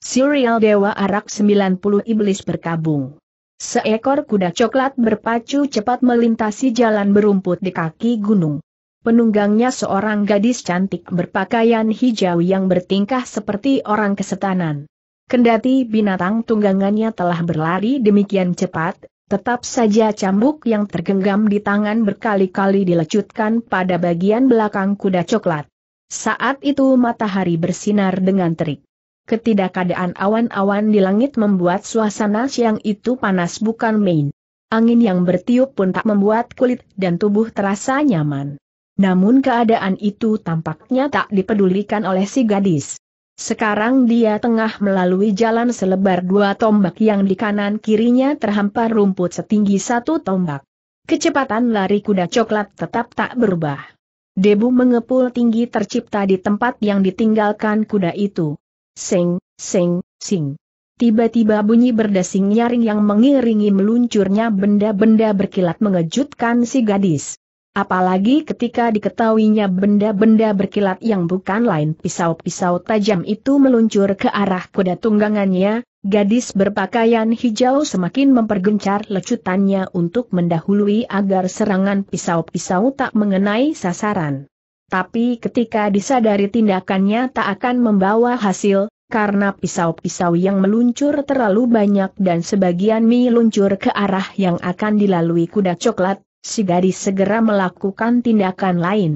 Serial Dewa Arak 90 Iblis berkabung. Seekor kuda coklat berpacu cepat melintasi jalan berumput di kaki gunung. Penunggangnya seorang gadis cantik berpakaian hijau yang bertingkah seperti orang kesetanan. Kendati binatang tunggangannya telah berlari demikian cepat, tetap saja cambuk yang tergenggam di tangan berkali-kali dilecutkan pada bagian belakang kuda coklat. Saat itu matahari bersinar dengan terik. Ketidakadaan awan-awan di langit membuat suasana siang itu panas bukan main. Angin yang bertiup pun tak membuat kulit dan tubuh terasa nyaman. Namun keadaan itu tampaknya tak dipedulikan oleh si gadis. Sekarang dia tengah melalui jalan selebar dua tombak yang di kanan kirinya terhampar rumput setinggi satu tombak. Kecepatan lari kuda coklat tetap tak berubah. Debu mengepul tinggi tercipta di tempat yang ditinggalkan kuda itu. Sing, sing, sing. Tiba-tiba bunyi berdesing nyaring yang mengiringi meluncurnya benda-benda berkilat mengejutkan si gadis. Apalagi ketika diketahuinya benda-benda berkilat yang bukan lain pisau-pisau tajam itu meluncur ke arah kuda tunggangannya, gadis berpakaian hijau semakin mempergencar lecutannya untuk mendahului agar serangan pisau-pisau tak mengenai sasaran. Tapi ketika disadari tindakannya tak akan membawa hasil, karena pisau-pisau yang meluncur terlalu banyak dan sebagian luncur ke arah yang akan dilalui kuda coklat, si gadis segera melakukan tindakan lain.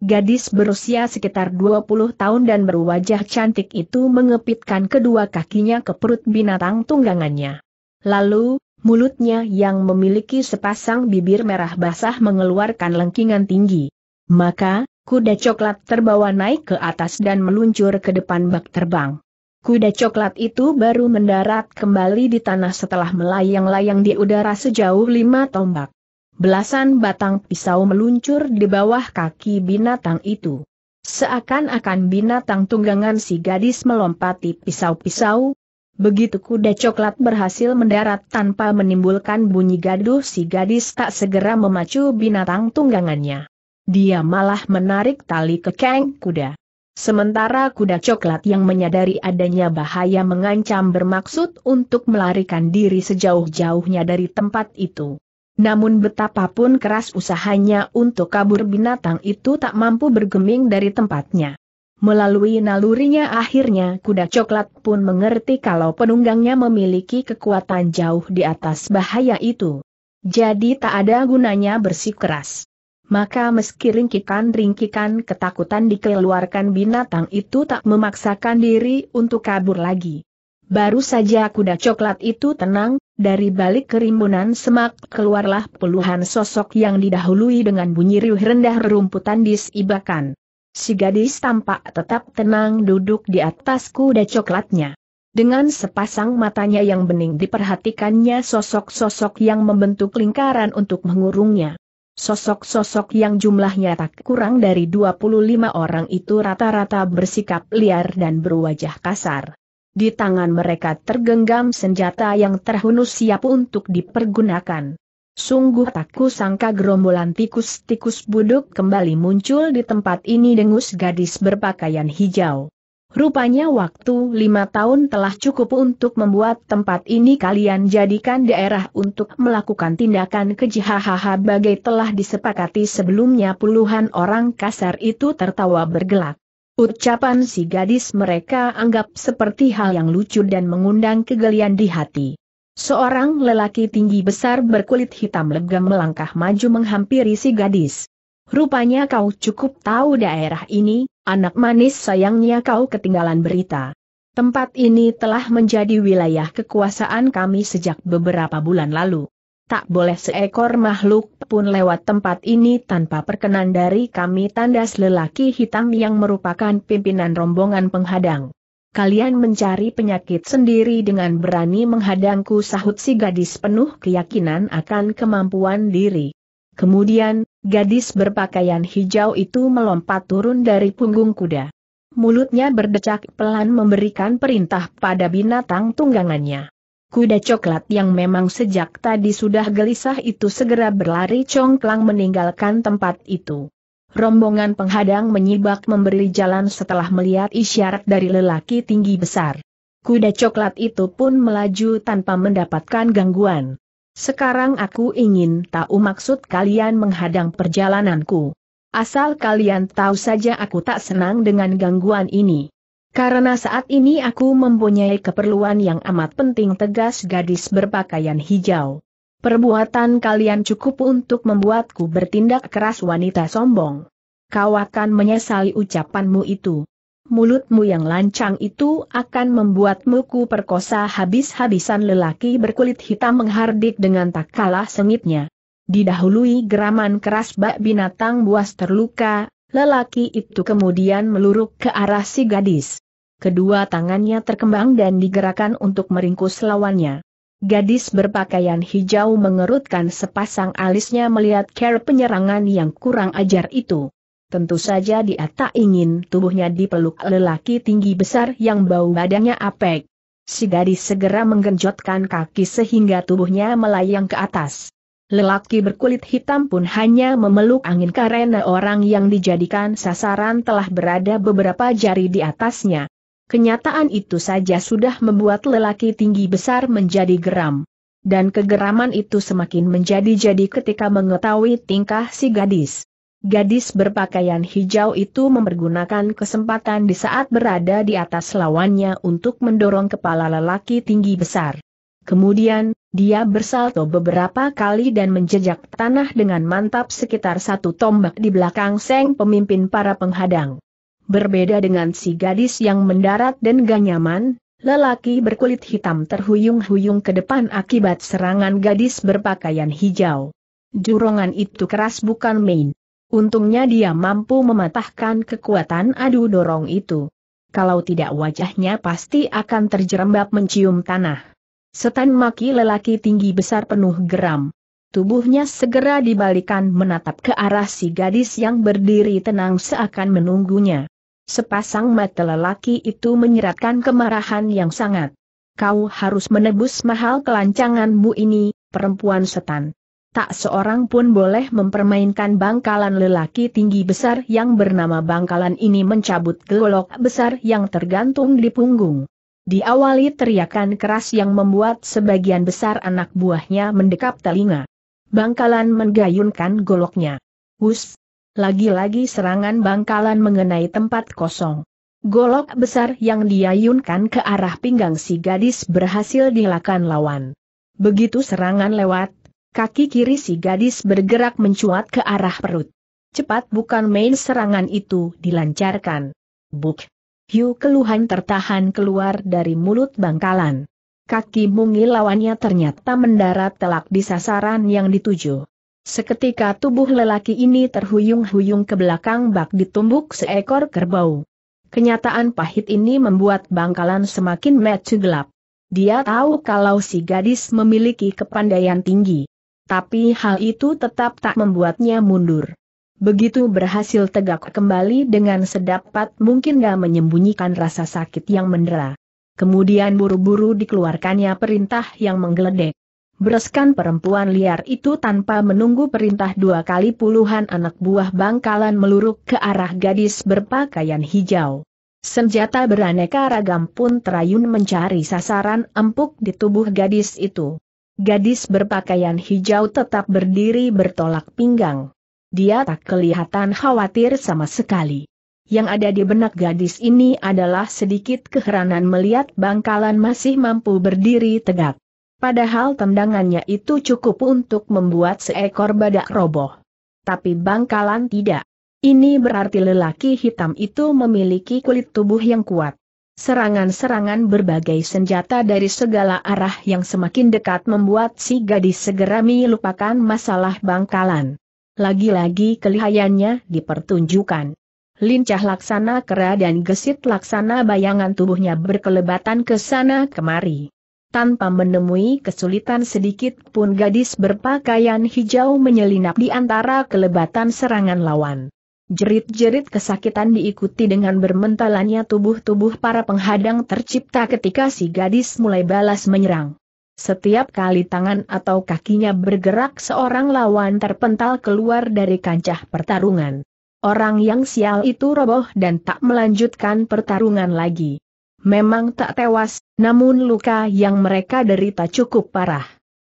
Gadis berusia sekitar 20 tahun dan berwajah cantik itu mengepitkan kedua kakinya ke perut binatang tunggangannya. Lalu, mulutnya yang memiliki sepasang bibir merah basah mengeluarkan lengkingan tinggi. Maka, Kuda coklat terbawa naik ke atas dan meluncur ke depan bak terbang. Kuda coklat itu baru mendarat kembali di tanah setelah melayang-layang di udara sejauh lima tombak. Belasan batang pisau meluncur di bawah kaki binatang itu. Seakan-akan binatang tunggangan si gadis melompati pisau-pisau. Begitu kuda coklat berhasil mendarat tanpa menimbulkan bunyi gaduh si gadis tak segera memacu binatang tunggangannya. Dia malah menarik tali kekeng kuda. Sementara kuda coklat yang menyadari adanya bahaya mengancam bermaksud untuk melarikan diri sejauh-jauhnya dari tempat itu. Namun betapapun keras usahanya untuk kabur binatang itu tak mampu bergeming dari tempatnya. Melalui nalurinya akhirnya kuda coklat pun mengerti kalau penunggangnya memiliki kekuatan jauh di atas bahaya itu. Jadi tak ada gunanya bersikeras maka meski ringkikan-ringkikan ketakutan dikeluarkan binatang itu tak memaksakan diri untuk kabur lagi. Baru saja kuda coklat itu tenang, dari balik kerimbunan semak keluarlah puluhan sosok yang didahului dengan bunyi riuh rendah rerumputan disibakan. Si gadis tampak tetap tenang duduk di atas kuda coklatnya. Dengan sepasang matanya yang bening diperhatikannya sosok-sosok yang membentuk lingkaran untuk mengurungnya. Sosok-sosok yang jumlahnya tak kurang dari 25 orang itu rata-rata bersikap liar dan berwajah kasar. Di tangan mereka tergenggam senjata yang terhunus siap untuk dipergunakan. Sungguh tak kusangka gerombolan tikus-tikus buduk kembali muncul di tempat ini dengus gadis berpakaian hijau. Rupanya waktu lima tahun telah cukup untuk membuat tempat ini kalian jadikan daerah untuk melakukan tindakan keji hahaha bagai telah disepakati sebelumnya puluhan orang kasar itu tertawa bergelak. Ucapan si gadis mereka anggap seperti hal yang lucu dan mengundang kegelian di hati. Seorang lelaki tinggi besar berkulit hitam legam melangkah maju menghampiri si gadis. Rupanya kau cukup tahu daerah ini, Anak manis sayangnya kau ketinggalan berita. Tempat ini telah menjadi wilayah kekuasaan kami sejak beberapa bulan lalu. Tak boleh seekor makhluk pun lewat tempat ini tanpa perkenan dari kami tandas lelaki hitam yang merupakan pimpinan rombongan penghadang. Kalian mencari penyakit sendiri dengan berani menghadangku sahut si gadis penuh keyakinan akan kemampuan diri. Kemudian, Gadis berpakaian hijau itu melompat turun dari punggung kuda. Mulutnya berdecak pelan memberikan perintah pada binatang tunggangannya. Kuda coklat yang memang sejak tadi sudah gelisah itu segera berlari congklang meninggalkan tempat itu. Rombongan penghadang menyibak memberi jalan setelah melihat isyarat dari lelaki tinggi besar. Kuda coklat itu pun melaju tanpa mendapatkan gangguan. Sekarang aku ingin tahu maksud kalian menghadang perjalananku. Asal kalian tahu saja aku tak senang dengan gangguan ini. Karena saat ini aku mempunyai keperluan yang amat penting tegas gadis berpakaian hijau. Perbuatan kalian cukup untuk membuatku bertindak keras wanita sombong. Kau akan menyesali ucapanmu itu mulutmu yang lancang itu akan membuatmu ku perkosa habis-habisan lelaki berkulit hitam menghardik dengan tak kalah sengitnya. Didahului geraman keras bak binatang buas terluka, lelaki itu kemudian meluruk ke arah si gadis. Kedua tangannya terkembang dan digerakkan untuk meringkus lawannya. Gadis berpakaian hijau mengerutkan sepasang alisnya melihat care penyerangan yang kurang ajar itu. Tentu saja dia tak ingin tubuhnya dipeluk lelaki tinggi besar yang bau badannya apek. Si gadis segera menggenjotkan kaki sehingga tubuhnya melayang ke atas. Lelaki berkulit hitam pun hanya memeluk angin karena orang yang dijadikan sasaran telah berada beberapa jari di atasnya. Kenyataan itu saja sudah membuat lelaki tinggi besar menjadi geram. Dan kegeraman itu semakin menjadi-jadi ketika mengetahui tingkah si gadis. Gadis berpakaian hijau itu mempergunakan kesempatan di saat berada di atas lawannya untuk mendorong kepala lelaki tinggi besar. Kemudian, dia bersalto beberapa kali dan menjejak tanah dengan mantap sekitar satu tombak di belakang Seng pemimpin para penghadang. Berbeda dengan si gadis yang mendarat dan gak nyaman, lelaki berkulit hitam terhuyung-huyung ke depan akibat serangan gadis berpakaian hijau. Jurongan itu keras bukan main. Untungnya dia mampu mematahkan kekuatan adu dorong itu. Kalau tidak wajahnya pasti akan terjerembab mencium tanah. Setan maki lelaki tinggi besar penuh geram. Tubuhnya segera dibalikan menatap ke arah si gadis yang berdiri tenang seakan menunggunya. Sepasang mata lelaki itu menyeratkan kemarahan yang sangat. Kau harus menebus mahal kelancanganmu ini, perempuan setan tak seorang pun boleh mempermainkan bangkalan lelaki tinggi besar yang bernama bangkalan ini mencabut golok besar yang tergantung di punggung. Diawali teriakan keras yang membuat sebagian besar anak buahnya mendekap telinga. Bangkalan menggayunkan goloknya. Hus! Lagi-lagi serangan bangkalan mengenai tempat kosong. Golok besar yang diayunkan ke arah pinggang si gadis berhasil dilakukan lawan. Begitu serangan lewat, Kaki kiri si gadis bergerak mencuat ke arah perut. Cepat bukan main serangan itu dilancarkan. Buk. Hiu keluhan tertahan keluar dari mulut bangkalan. Kaki mungil lawannya ternyata mendarat telak di sasaran yang dituju. Seketika tubuh lelaki ini terhuyung-huyung ke belakang bak ditumbuk seekor kerbau. Kenyataan pahit ini membuat bangkalan semakin mecu gelap. Dia tahu kalau si gadis memiliki kepandaian tinggi tapi hal itu tetap tak membuatnya mundur. Begitu berhasil tegak kembali dengan sedapat mungkin gak menyembunyikan rasa sakit yang mendera. Kemudian buru-buru dikeluarkannya perintah yang menggeledek. Bereskan perempuan liar itu tanpa menunggu perintah dua kali puluhan anak buah bangkalan meluruk ke arah gadis berpakaian hijau. Senjata beraneka ragam pun terayun mencari sasaran empuk di tubuh gadis itu. Gadis berpakaian hijau tetap berdiri bertolak pinggang. Dia tak kelihatan khawatir sama sekali. Yang ada di benak gadis ini adalah sedikit keheranan melihat bangkalan masih mampu berdiri tegak. Padahal tendangannya itu cukup untuk membuat seekor badak roboh. Tapi bangkalan tidak. Ini berarti lelaki hitam itu memiliki kulit tubuh yang kuat. Serangan-serangan berbagai senjata dari segala arah yang semakin dekat membuat si gadis segera melupakan masalah bangkalan. Lagi-lagi kelihayannya dipertunjukkan. Lincah laksana kera dan gesit laksana bayangan tubuhnya berkelebatan ke sana kemari. Tanpa menemui kesulitan sedikit pun gadis berpakaian hijau menyelinap di antara kelebatan serangan lawan. Jerit-jerit kesakitan diikuti dengan bermentalannya tubuh-tubuh para penghadang tercipta ketika si gadis mulai balas menyerang. Setiap kali tangan atau kakinya bergerak seorang lawan terpental keluar dari kancah pertarungan. Orang yang sial itu roboh dan tak melanjutkan pertarungan lagi. Memang tak tewas, namun luka yang mereka derita cukup parah.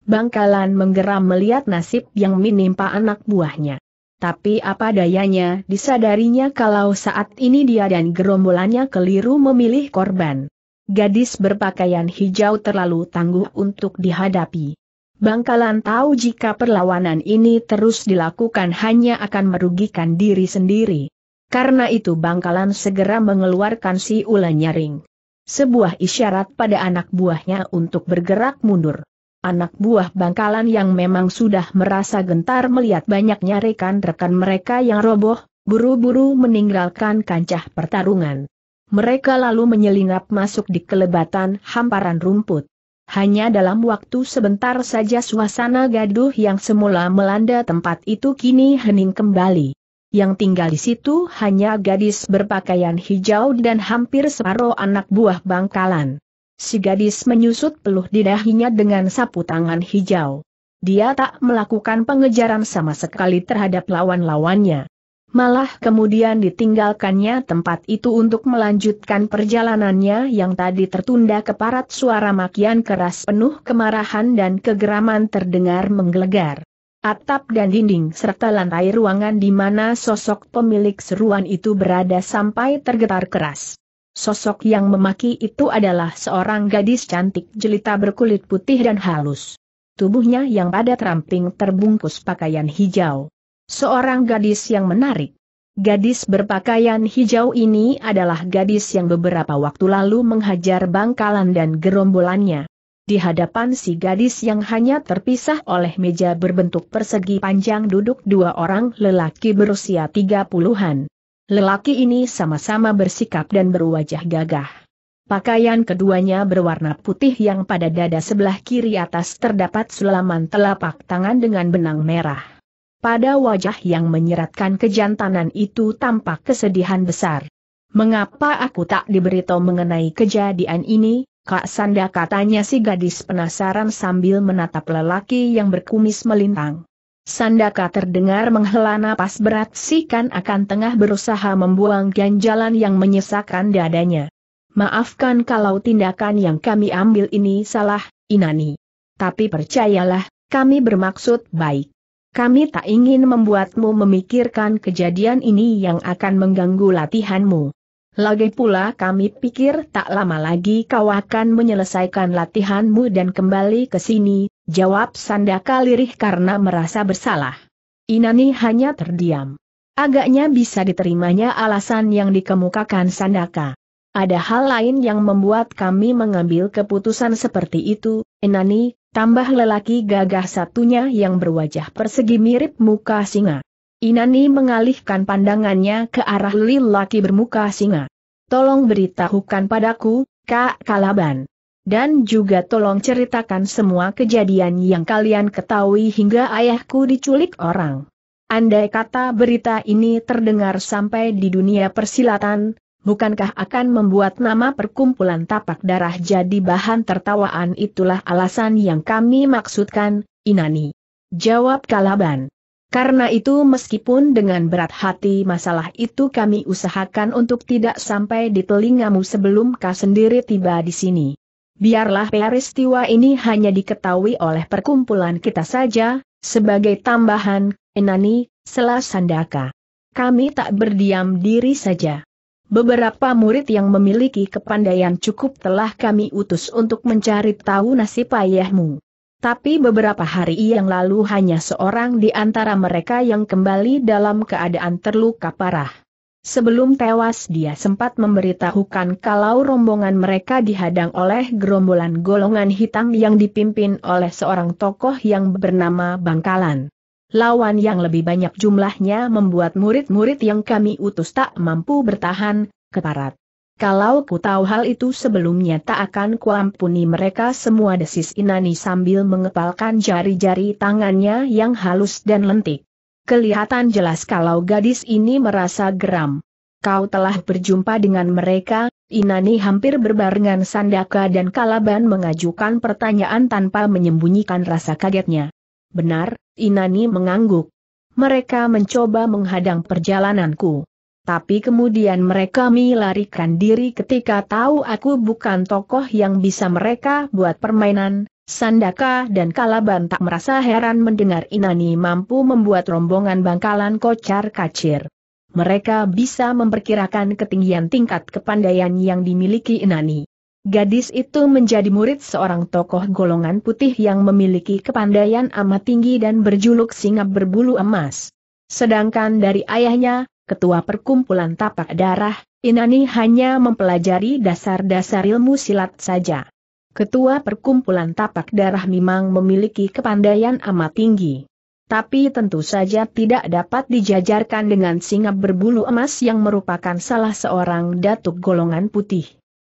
Bangkalan menggeram melihat nasib yang menimpa anak buahnya. Tapi apa dayanya disadarinya kalau saat ini dia dan gerombolannya keliru memilih korban. Gadis berpakaian hijau terlalu tangguh untuk dihadapi. Bangkalan tahu jika perlawanan ini terus dilakukan hanya akan merugikan diri sendiri. Karena itu bangkalan segera mengeluarkan si ular nyaring. Sebuah isyarat pada anak buahnya untuk bergerak mundur. Anak buah bangkalan yang memang sudah merasa gentar melihat banyaknya rekan-rekan mereka yang roboh, buru-buru meninggalkan kancah pertarungan. Mereka lalu menyelinap masuk di kelebatan hamparan rumput. Hanya dalam waktu sebentar saja suasana gaduh yang semula melanda tempat itu kini hening kembali. Yang tinggal di situ hanya gadis berpakaian hijau dan hampir separuh anak buah bangkalan. Si gadis menyusut peluh di dahinya dengan sapu tangan hijau. Dia tak melakukan pengejaran sama sekali terhadap lawan-lawannya. Malah kemudian ditinggalkannya tempat itu untuk melanjutkan perjalanannya yang tadi tertunda keparat suara makian keras penuh kemarahan dan kegeraman terdengar menggelegar. Atap dan dinding serta lantai ruangan di mana sosok pemilik seruan itu berada sampai tergetar keras. Sosok yang memaki itu adalah seorang gadis cantik jelita berkulit putih dan halus. Tubuhnya yang padat ramping terbungkus pakaian hijau. Seorang gadis yang menarik. Gadis berpakaian hijau ini adalah gadis yang beberapa waktu lalu menghajar bangkalan dan gerombolannya. Di hadapan si gadis yang hanya terpisah oleh meja berbentuk persegi panjang duduk dua orang lelaki berusia tiga puluhan. Lelaki ini sama-sama bersikap dan berwajah gagah. Pakaian keduanya berwarna putih yang pada dada sebelah kiri atas terdapat sulaman telapak tangan dengan benang merah. Pada wajah yang menyeratkan kejantanan itu tampak kesedihan besar. Mengapa aku tak diberitahu mengenai kejadian ini, Kak Sanda katanya si gadis penasaran sambil menatap lelaki yang berkumis melintang. Sandaka terdengar menghela napas berat si kan akan tengah berusaha membuang ganjalan yang menyesakan dadanya. Maafkan kalau tindakan yang kami ambil ini salah, Inani. Tapi percayalah, kami bermaksud baik. Kami tak ingin membuatmu memikirkan kejadian ini yang akan mengganggu latihanmu. Lagi pula kami pikir tak lama lagi kau akan menyelesaikan latihanmu dan kembali ke sini, jawab Sandaka lirih karena merasa bersalah. Inani hanya terdiam. Agaknya bisa diterimanya alasan yang dikemukakan Sandaka. Ada hal lain yang membuat kami mengambil keputusan seperti itu, Inani, tambah lelaki gagah satunya yang berwajah persegi mirip muka singa. Inani mengalihkan pandangannya ke arah lelaki bermuka singa. Tolong beritahukan padaku, Kak Kalaban. Dan juga tolong ceritakan semua kejadian yang kalian ketahui hingga ayahku diculik orang. Andai kata berita ini terdengar sampai di dunia persilatan, bukankah akan membuat nama perkumpulan tapak darah jadi bahan tertawaan itulah alasan yang kami maksudkan, Inani. Jawab Kalaban. Karena itu meskipun dengan berat hati masalah itu kami usahakan untuk tidak sampai di telingamu sebelum kau sendiri tiba di sini. Biarlah peristiwa ini hanya diketahui oleh perkumpulan kita saja, sebagai tambahan, Enani, Sandaka. Kami tak berdiam diri saja. Beberapa murid yang memiliki kepandaian cukup telah kami utus untuk mencari tahu nasib ayahmu. Tapi beberapa hari yang lalu hanya seorang di antara mereka yang kembali dalam keadaan terluka parah. Sebelum tewas dia sempat memberitahukan kalau rombongan mereka dihadang oleh gerombolan golongan hitam yang dipimpin oleh seorang tokoh yang bernama Bangkalan. Lawan yang lebih banyak jumlahnya membuat murid-murid yang kami utus tak mampu bertahan, keparat. Kalau ku tahu hal itu sebelumnya tak akan kuampuni mereka semua desis Inani sambil mengepalkan jari-jari tangannya yang halus dan lentik. Kelihatan jelas kalau gadis ini merasa geram. Kau telah berjumpa dengan mereka, Inani hampir berbarengan Sandaka dan Kalaban mengajukan pertanyaan tanpa menyembunyikan rasa kagetnya. Benar, Inani mengangguk. Mereka mencoba menghadang perjalananku tapi kemudian mereka melarikan diri ketika tahu aku bukan tokoh yang bisa mereka buat permainan. Sandaka dan Kalaban tak merasa heran mendengar Inani mampu membuat rombongan bangkalan kocar kacir. Mereka bisa memperkirakan ketinggian tingkat kepandaian yang dimiliki Inani. Gadis itu menjadi murid seorang tokoh golongan putih yang memiliki kepandaian amat tinggi dan berjuluk Singap berbulu emas. Sedangkan dari ayahnya, ketua perkumpulan tapak darah, Inani hanya mempelajari dasar-dasar ilmu silat saja. Ketua perkumpulan tapak darah memang memiliki kepandaian amat tinggi. Tapi tentu saja tidak dapat dijajarkan dengan singap berbulu emas yang merupakan salah seorang datuk golongan putih.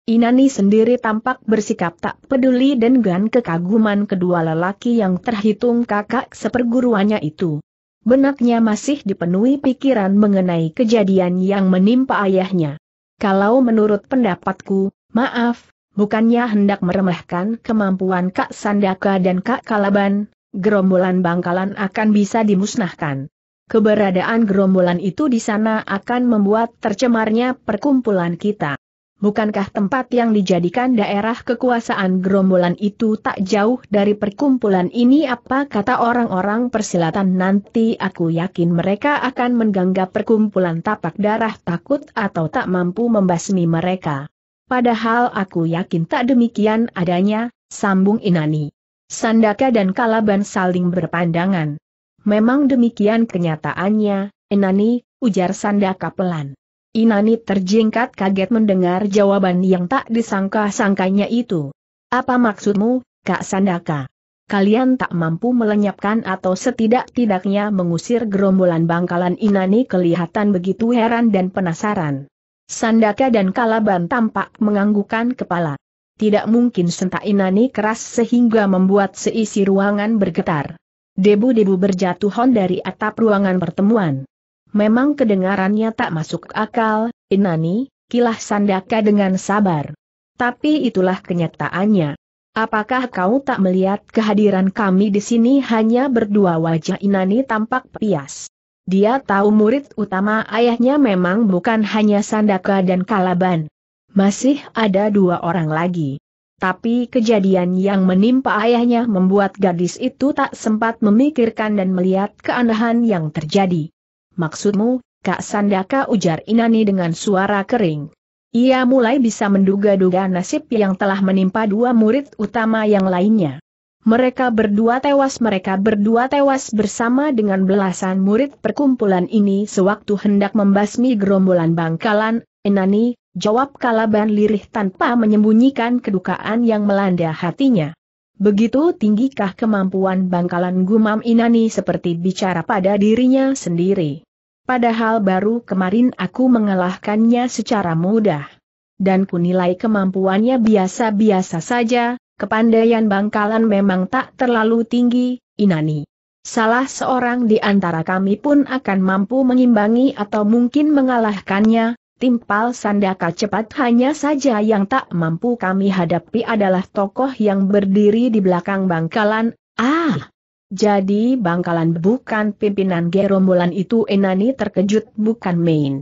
Inani sendiri tampak bersikap tak peduli dengan kekaguman kedua lelaki yang terhitung kakak seperguruannya itu benaknya masih dipenuhi pikiran mengenai kejadian yang menimpa ayahnya. Kalau menurut pendapatku, maaf, bukannya hendak meremehkan kemampuan Kak Sandaka dan Kak Kalaban, gerombolan bangkalan akan bisa dimusnahkan. Keberadaan gerombolan itu di sana akan membuat tercemarnya perkumpulan kita bukankah tempat yang dijadikan daerah kekuasaan gerombolan itu tak jauh dari perkumpulan ini apa kata orang-orang persilatan nanti aku yakin mereka akan mengganggap perkumpulan tapak darah takut atau tak mampu membasmi mereka. Padahal aku yakin tak demikian adanya, sambung Inani. Sandaka dan Kalaban saling berpandangan. Memang demikian kenyataannya, Inani, ujar Sandaka pelan. Inani terjingkat kaget mendengar jawaban yang tak disangka-sangkanya itu. Apa maksudmu, Kak Sandaka? Kalian tak mampu melenyapkan atau setidak-tidaknya mengusir gerombolan bangkalan Inani kelihatan begitu heran dan penasaran. Sandaka dan Kalaban tampak menganggukan kepala. Tidak mungkin sentak Inani keras sehingga membuat seisi ruangan bergetar. Debu-debu berjatuhan dari atap ruangan pertemuan memang kedengarannya tak masuk akal, Inani, kilah Sandaka dengan sabar. Tapi itulah kenyataannya. Apakah kau tak melihat kehadiran kami di sini hanya berdua wajah Inani tampak pias? Dia tahu murid utama ayahnya memang bukan hanya Sandaka dan Kalaban. Masih ada dua orang lagi. Tapi kejadian yang menimpa ayahnya membuat gadis itu tak sempat memikirkan dan melihat keanehan yang terjadi. Maksudmu, Kak Sandaka ujar Inani dengan suara kering. Ia mulai bisa menduga-duga nasib yang telah menimpa dua murid utama yang lainnya. Mereka berdua tewas mereka berdua tewas bersama dengan belasan murid perkumpulan ini sewaktu hendak membasmi gerombolan bangkalan, Inani jawab Kalaban lirih tanpa menyembunyikan kedukaan yang melanda hatinya. Begitu tinggikah kemampuan bangkalan gumam Inani seperti bicara pada dirinya sendiri. Padahal baru kemarin aku mengalahkannya secara mudah. Dan kunilai kemampuannya biasa-biasa saja, kepandaian bangkalan memang tak terlalu tinggi, Inani. Salah seorang di antara kami pun akan mampu mengimbangi atau mungkin mengalahkannya, timpal sandaka cepat hanya saja yang tak mampu kami hadapi adalah tokoh yang berdiri di belakang bangkalan, ah! Jadi bangkalan bukan pimpinan gerombolan itu Enani terkejut bukan main.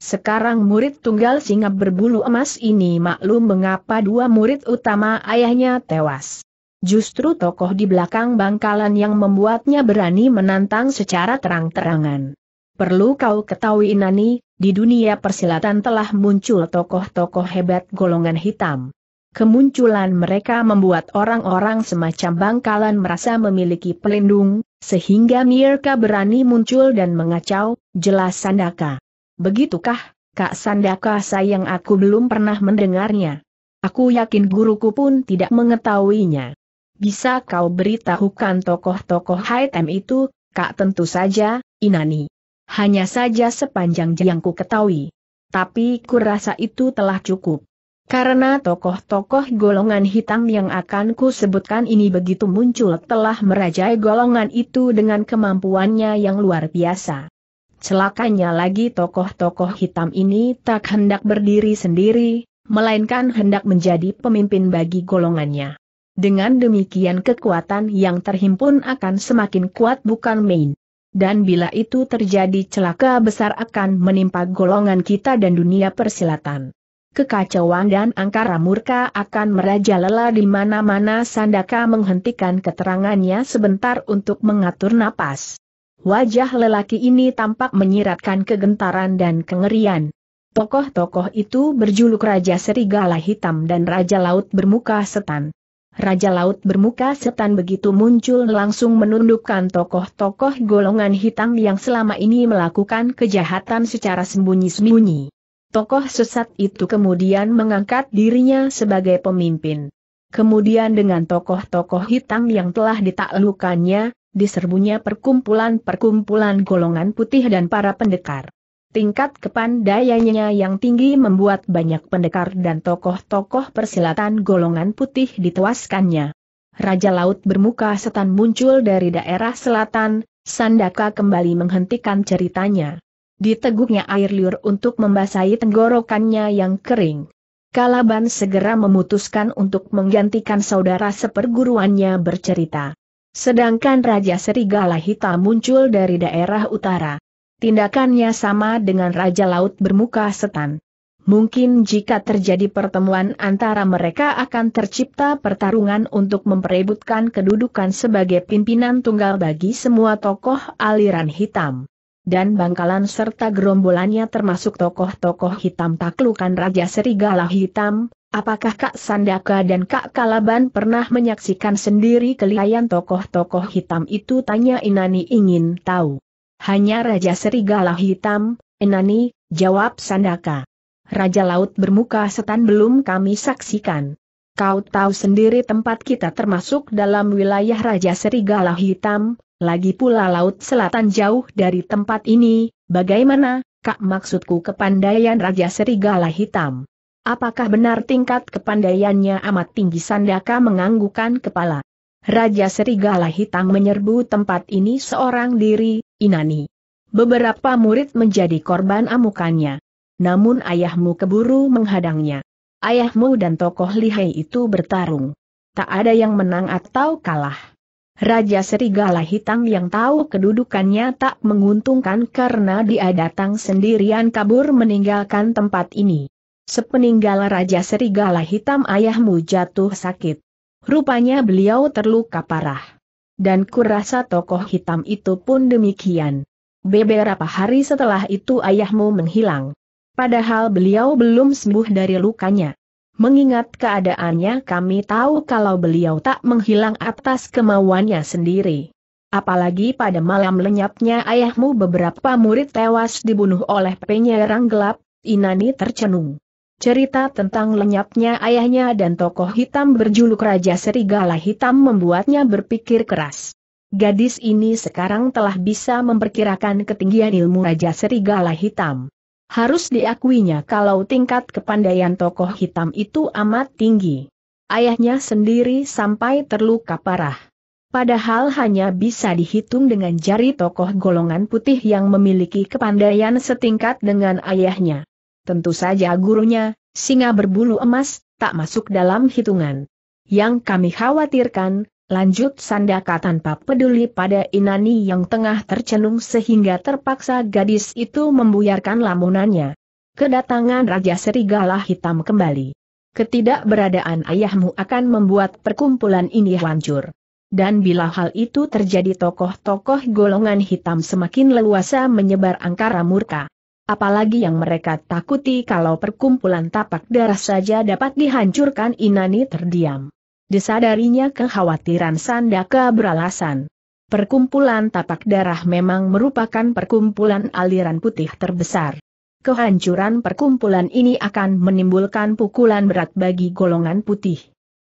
Sekarang murid tunggal singap berbulu emas ini maklum mengapa dua murid utama ayahnya tewas. Justru tokoh di belakang bangkalan yang membuatnya berani menantang secara terang-terangan. Perlu kau ketahui Enani, di dunia persilatan telah muncul tokoh-tokoh hebat golongan hitam. Kemunculan mereka membuat orang-orang semacam bangkalan merasa memiliki pelindung, sehingga Mirka berani muncul dan mengacau, jelas Sandaka. Begitukah, Kak Sandaka sayang aku belum pernah mendengarnya. Aku yakin guruku pun tidak mengetahuinya. Bisa kau beritahukan tokoh-tokoh Haitem itu, Kak tentu saja, Inani. Hanya saja sepanjang yang ku ketahui. Tapi kurasa itu telah cukup. Karena tokoh-tokoh golongan hitam yang akan ku sebutkan ini begitu muncul telah merajai golongan itu dengan kemampuannya yang luar biasa. Celakanya lagi tokoh-tokoh hitam ini tak hendak berdiri sendiri, melainkan hendak menjadi pemimpin bagi golongannya. Dengan demikian kekuatan yang terhimpun akan semakin kuat bukan main. Dan bila itu terjadi celaka besar akan menimpa golongan kita dan dunia persilatan kekacauan dan angkara murka akan merajalela di mana-mana Sandaka menghentikan keterangannya sebentar untuk mengatur napas. Wajah lelaki ini tampak menyiratkan kegentaran dan kengerian. Tokoh-tokoh itu berjuluk Raja Serigala Hitam dan Raja Laut Bermuka Setan. Raja Laut Bermuka Setan begitu muncul langsung menundukkan tokoh-tokoh golongan hitam yang selama ini melakukan kejahatan secara sembunyi-sembunyi. Tokoh sesat itu kemudian mengangkat dirinya sebagai pemimpin. Kemudian dengan tokoh-tokoh hitam yang telah ditaklukannya, diserbunya perkumpulan-perkumpulan golongan putih dan para pendekar. Tingkat kepandaiannya yang tinggi membuat banyak pendekar dan tokoh-tokoh persilatan golongan putih dituaskannya. Raja Laut bermuka setan muncul dari daerah selatan, Sandaka kembali menghentikan ceritanya. Diteguknya air liur untuk membasahi tenggorokannya yang kering. Kalaban segera memutuskan untuk menggantikan saudara seperguruannya bercerita. Sedangkan Raja Serigala Hitam muncul dari daerah utara. Tindakannya sama dengan Raja Laut bermuka setan. Mungkin jika terjadi pertemuan antara mereka akan tercipta pertarungan untuk memperebutkan kedudukan sebagai pimpinan tunggal bagi semua tokoh aliran hitam dan bangkalan serta gerombolannya termasuk tokoh-tokoh hitam taklukan Raja Serigala Hitam, apakah Kak Sandaka dan Kak Kalaban pernah menyaksikan sendiri kelihayan tokoh-tokoh hitam itu? Tanya Inani ingin tahu. Hanya Raja Serigala Hitam, Inani, jawab Sandaka. Raja Laut bermuka setan belum kami saksikan. Kau tahu sendiri tempat kita termasuk dalam wilayah Raja Serigala Hitam, lagi pula laut selatan jauh dari tempat ini, bagaimana, Kak maksudku kepandaian Raja Serigala Hitam. Apakah benar tingkat kepandaiannya amat tinggi Sandaka menganggukan kepala? Raja Serigala Hitam menyerbu tempat ini seorang diri, Inani. Beberapa murid menjadi korban amukannya. Namun ayahmu keburu menghadangnya. Ayahmu dan tokoh lihai itu bertarung. Tak ada yang menang atau kalah. Raja Serigala Hitam yang tahu kedudukannya tak menguntungkan karena dia datang sendirian kabur meninggalkan tempat ini. Sepeninggal Raja Serigala Hitam ayahmu jatuh sakit. Rupanya beliau terluka parah. Dan kurasa tokoh hitam itu pun demikian. Beberapa hari setelah itu ayahmu menghilang. Padahal beliau belum sembuh dari lukanya. Mengingat keadaannya kami tahu kalau beliau tak menghilang atas kemauannya sendiri. Apalagi pada malam lenyapnya ayahmu beberapa murid tewas dibunuh oleh penyerang gelap, Inani tercenung. Cerita tentang lenyapnya ayahnya dan tokoh hitam berjuluk Raja Serigala Hitam membuatnya berpikir keras. Gadis ini sekarang telah bisa memperkirakan ketinggian ilmu Raja Serigala Hitam. Harus diakuinya kalau tingkat kepandaian tokoh hitam itu amat tinggi. Ayahnya sendiri sampai terluka parah. Padahal hanya bisa dihitung dengan jari tokoh golongan putih yang memiliki kepandaian setingkat dengan ayahnya. Tentu saja gurunya, singa berbulu emas, tak masuk dalam hitungan. Yang kami khawatirkan, Lanjut Sandaka tanpa peduli pada Inani yang tengah tercenung sehingga terpaksa gadis itu membuyarkan lamunannya. Kedatangan Raja Serigala Hitam kembali. Ketidakberadaan ayahmu akan membuat perkumpulan ini hancur. Dan bila hal itu terjadi tokoh-tokoh golongan hitam semakin leluasa menyebar angkara murka. Apalagi yang mereka takuti kalau perkumpulan tapak darah saja dapat dihancurkan Inani terdiam. Disadarinya kekhawatiran Sandaka beralasan. Perkumpulan tapak darah memang merupakan perkumpulan aliran putih terbesar. Kehancuran perkumpulan ini akan menimbulkan pukulan berat bagi golongan putih.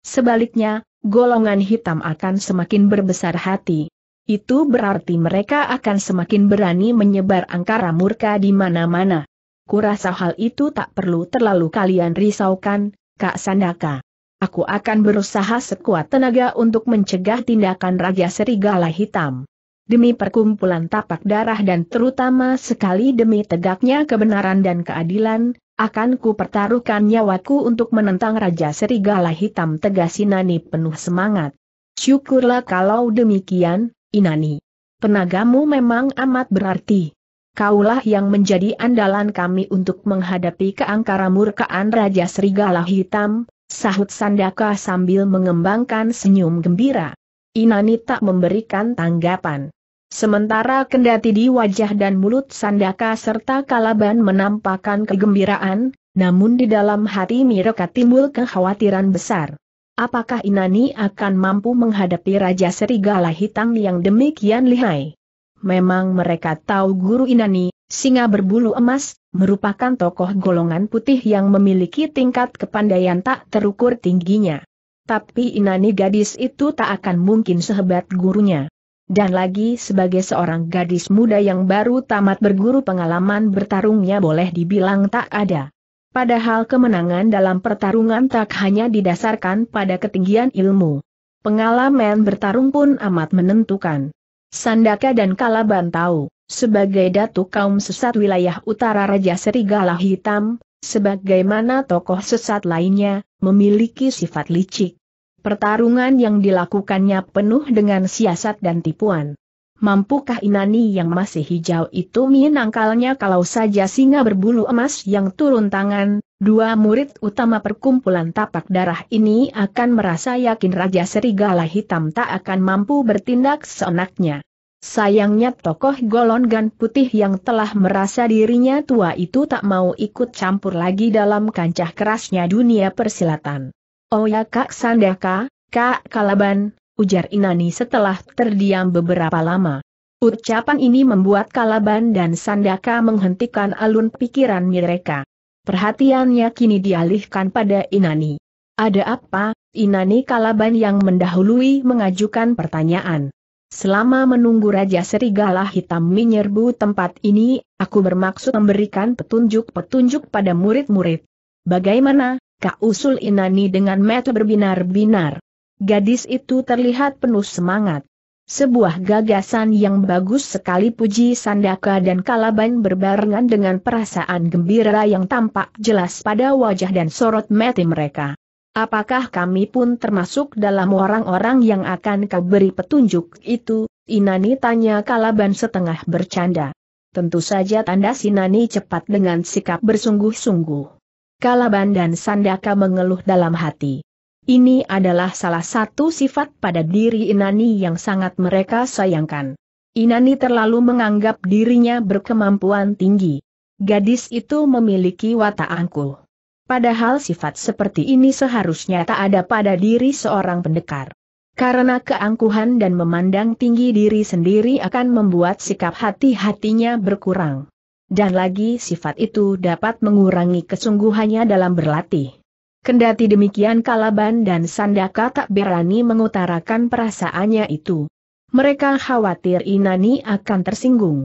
Sebaliknya, golongan hitam akan semakin berbesar hati. Itu berarti mereka akan semakin berani menyebar angkara murka di mana-mana. Kurasa hal itu tak perlu terlalu kalian risaukan, Kak Sandaka aku akan berusaha sekuat tenaga untuk mencegah tindakan Raja Serigala Hitam. Demi perkumpulan tapak darah dan terutama sekali demi tegaknya kebenaran dan keadilan, akan ku pertaruhkan nyawaku untuk menentang Raja Serigala Hitam tegas Inani penuh semangat. Syukurlah kalau demikian, Inani. Tenagamu memang amat berarti. Kaulah yang menjadi andalan kami untuk menghadapi keangkara murkaan Raja Serigala Hitam, sahut Sandaka sambil mengembangkan senyum gembira. Inani tak memberikan tanggapan. Sementara kendati di wajah dan mulut Sandaka serta Kalaban menampakkan kegembiraan, namun di dalam hati mereka timbul kekhawatiran besar. Apakah Inani akan mampu menghadapi Raja Serigala Hitam yang demikian lihai? Memang mereka tahu guru Inani, singa berbulu emas, merupakan tokoh golongan putih yang memiliki tingkat kepandaian tak terukur tingginya. Tapi Inani gadis itu tak akan mungkin sehebat gurunya. Dan lagi sebagai seorang gadis muda yang baru tamat berguru pengalaman bertarungnya boleh dibilang tak ada. Padahal kemenangan dalam pertarungan tak hanya didasarkan pada ketinggian ilmu. Pengalaman bertarung pun amat menentukan. Sandaka dan Kalaban tahu, sebagai datu kaum sesat wilayah utara Raja Serigala Hitam, sebagaimana tokoh sesat lainnya, memiliki sifat licik. Pertarungan yang dilakukannya penuh dengan siasat dan tipuan. Mampukah Inani yang masih hijau itu menangkalnya kalau saja singa berbulu emas yang turun tangan, dua murid utama perkumpulan tapak darah ini akan merasa yakin Raja Serigala Hitam tak akan mampu bertindak seenaknya. Sayangnya tokoh golongan putih yang telah merasa dirinya tua itu tak mau ikut campur lagi dalam kancah kerasnya dunia persilatan. Oh ya Kak Sandaka, Kak Kalaban, ujar Inani setelah terdiam beberapa lama. Ucapan ini membuat Kalaban dan Sandaka menghentikan alun pikiran mereka. Perhatiannya kini dialihkan pada Inani. Ada apa, Inani Kalaban yang mendahului mengajukan pertanyaan. Selama menunggu Raja Serigala Hitam menyerbu tempat ini, aku bermaksud memberikan petunjuk-petunjuk pada murid-murid. Bagaimana, Kak Usul Inani dengan mata berbinar-binar. Gadis itu terlihat penuh semangat. Sebuah gagasan yang bagus sekali puji Sandaka dan Kalaban berbarengan dengan perasaan gembira yang tampak jelas pada wajah dan sorot mata mereka. Apakah kami pun termasuk dalam orang-orang yang akan kau beri petunjuk itu? Inani tanya Kalaban setengah bercanda. Tentu saja tanda Sinani cepat dengan sikap bersungguh-sungguh. Kalaban dan Sandaka mengeluh dalam hati. Ini adalah salah satu sifat pada diri Inani yang sangat mereka sayangkan. Inani terlalu menganggap dirinya berkemampuan tinggi. Gadis itu memiliki watak angkuh. Padahal sifat seperti ini seharusnya tak ada pada diri seorang pendekar. Karena keangkuhan dan memandang tinggi diri sendiri akan membuat sikap hati-hatinya berkurang. Dan lagi sifat itu dapat mengurangi kesungguhannya dalam berlatih. Kendati demikian Kalaban dan Sandaka tak berani mengutarakan perasaannya itu. Mereka khawatir Inani akan tersinggung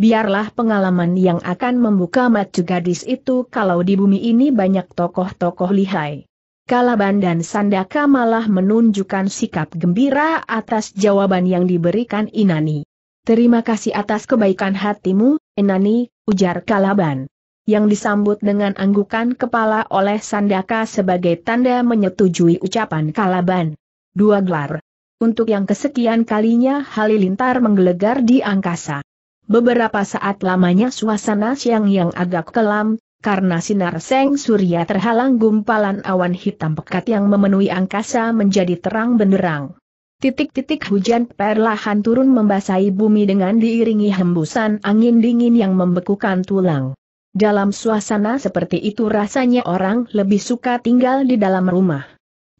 biarlah pengalaman yang akan membuka mata gadis itu kalau di bumi ini banyak tokoh-tokoh lihai. Kalaban dan Sandaka malah menunjukkan sikap gembira atas jawaban yang diberikan Inani. Terima kasih atas kebaikan hatimu, Inani, ujar Kalaban. Yang disambut dengan anggukan kepala oleh Sandaka sebagai tanda menyetujui ucapan Kalaban. Dua gelar. Untuk yang kesekian kalinya Halilintar menggelegar di angkasa. Beberapa saat lamanya suasana siang yang agak kelam, karena sinar seng surya terhalang gumpalan awan hitam pekat yang memenuhi angkasa menjadi terang benderang. Titik-titik hujan perlahan turun membasahi bumi dengan diiringi hembusan angin dingin yang membekukan tulang. Dalam suasana seperti itu rasanya orang lebih suka tinggal di dalam rumah.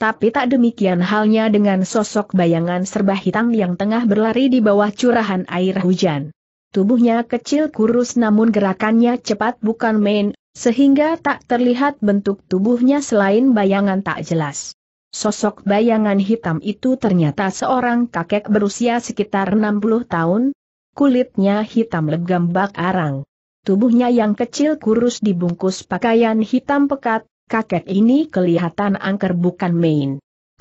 Tapi tak demikian halnya dengan sosok bayangan serba hitam yang tengah berlari di bawah curahan air hujan. Tubuhnya kecil kurus namun gerakannya cepat bukan main, sehingga tak terlihat bentuk tubuhnya selain bayangan tak jelas. Sosok bayangan hitam itu ternyata seorang kakek berusia sekitar 60 tahun, kulitnya hitam legam bak arang. Tubuhnya yang kecil kurus dibungkus pakaian hitam pekat, kakek ini kelihatan angker bukan main.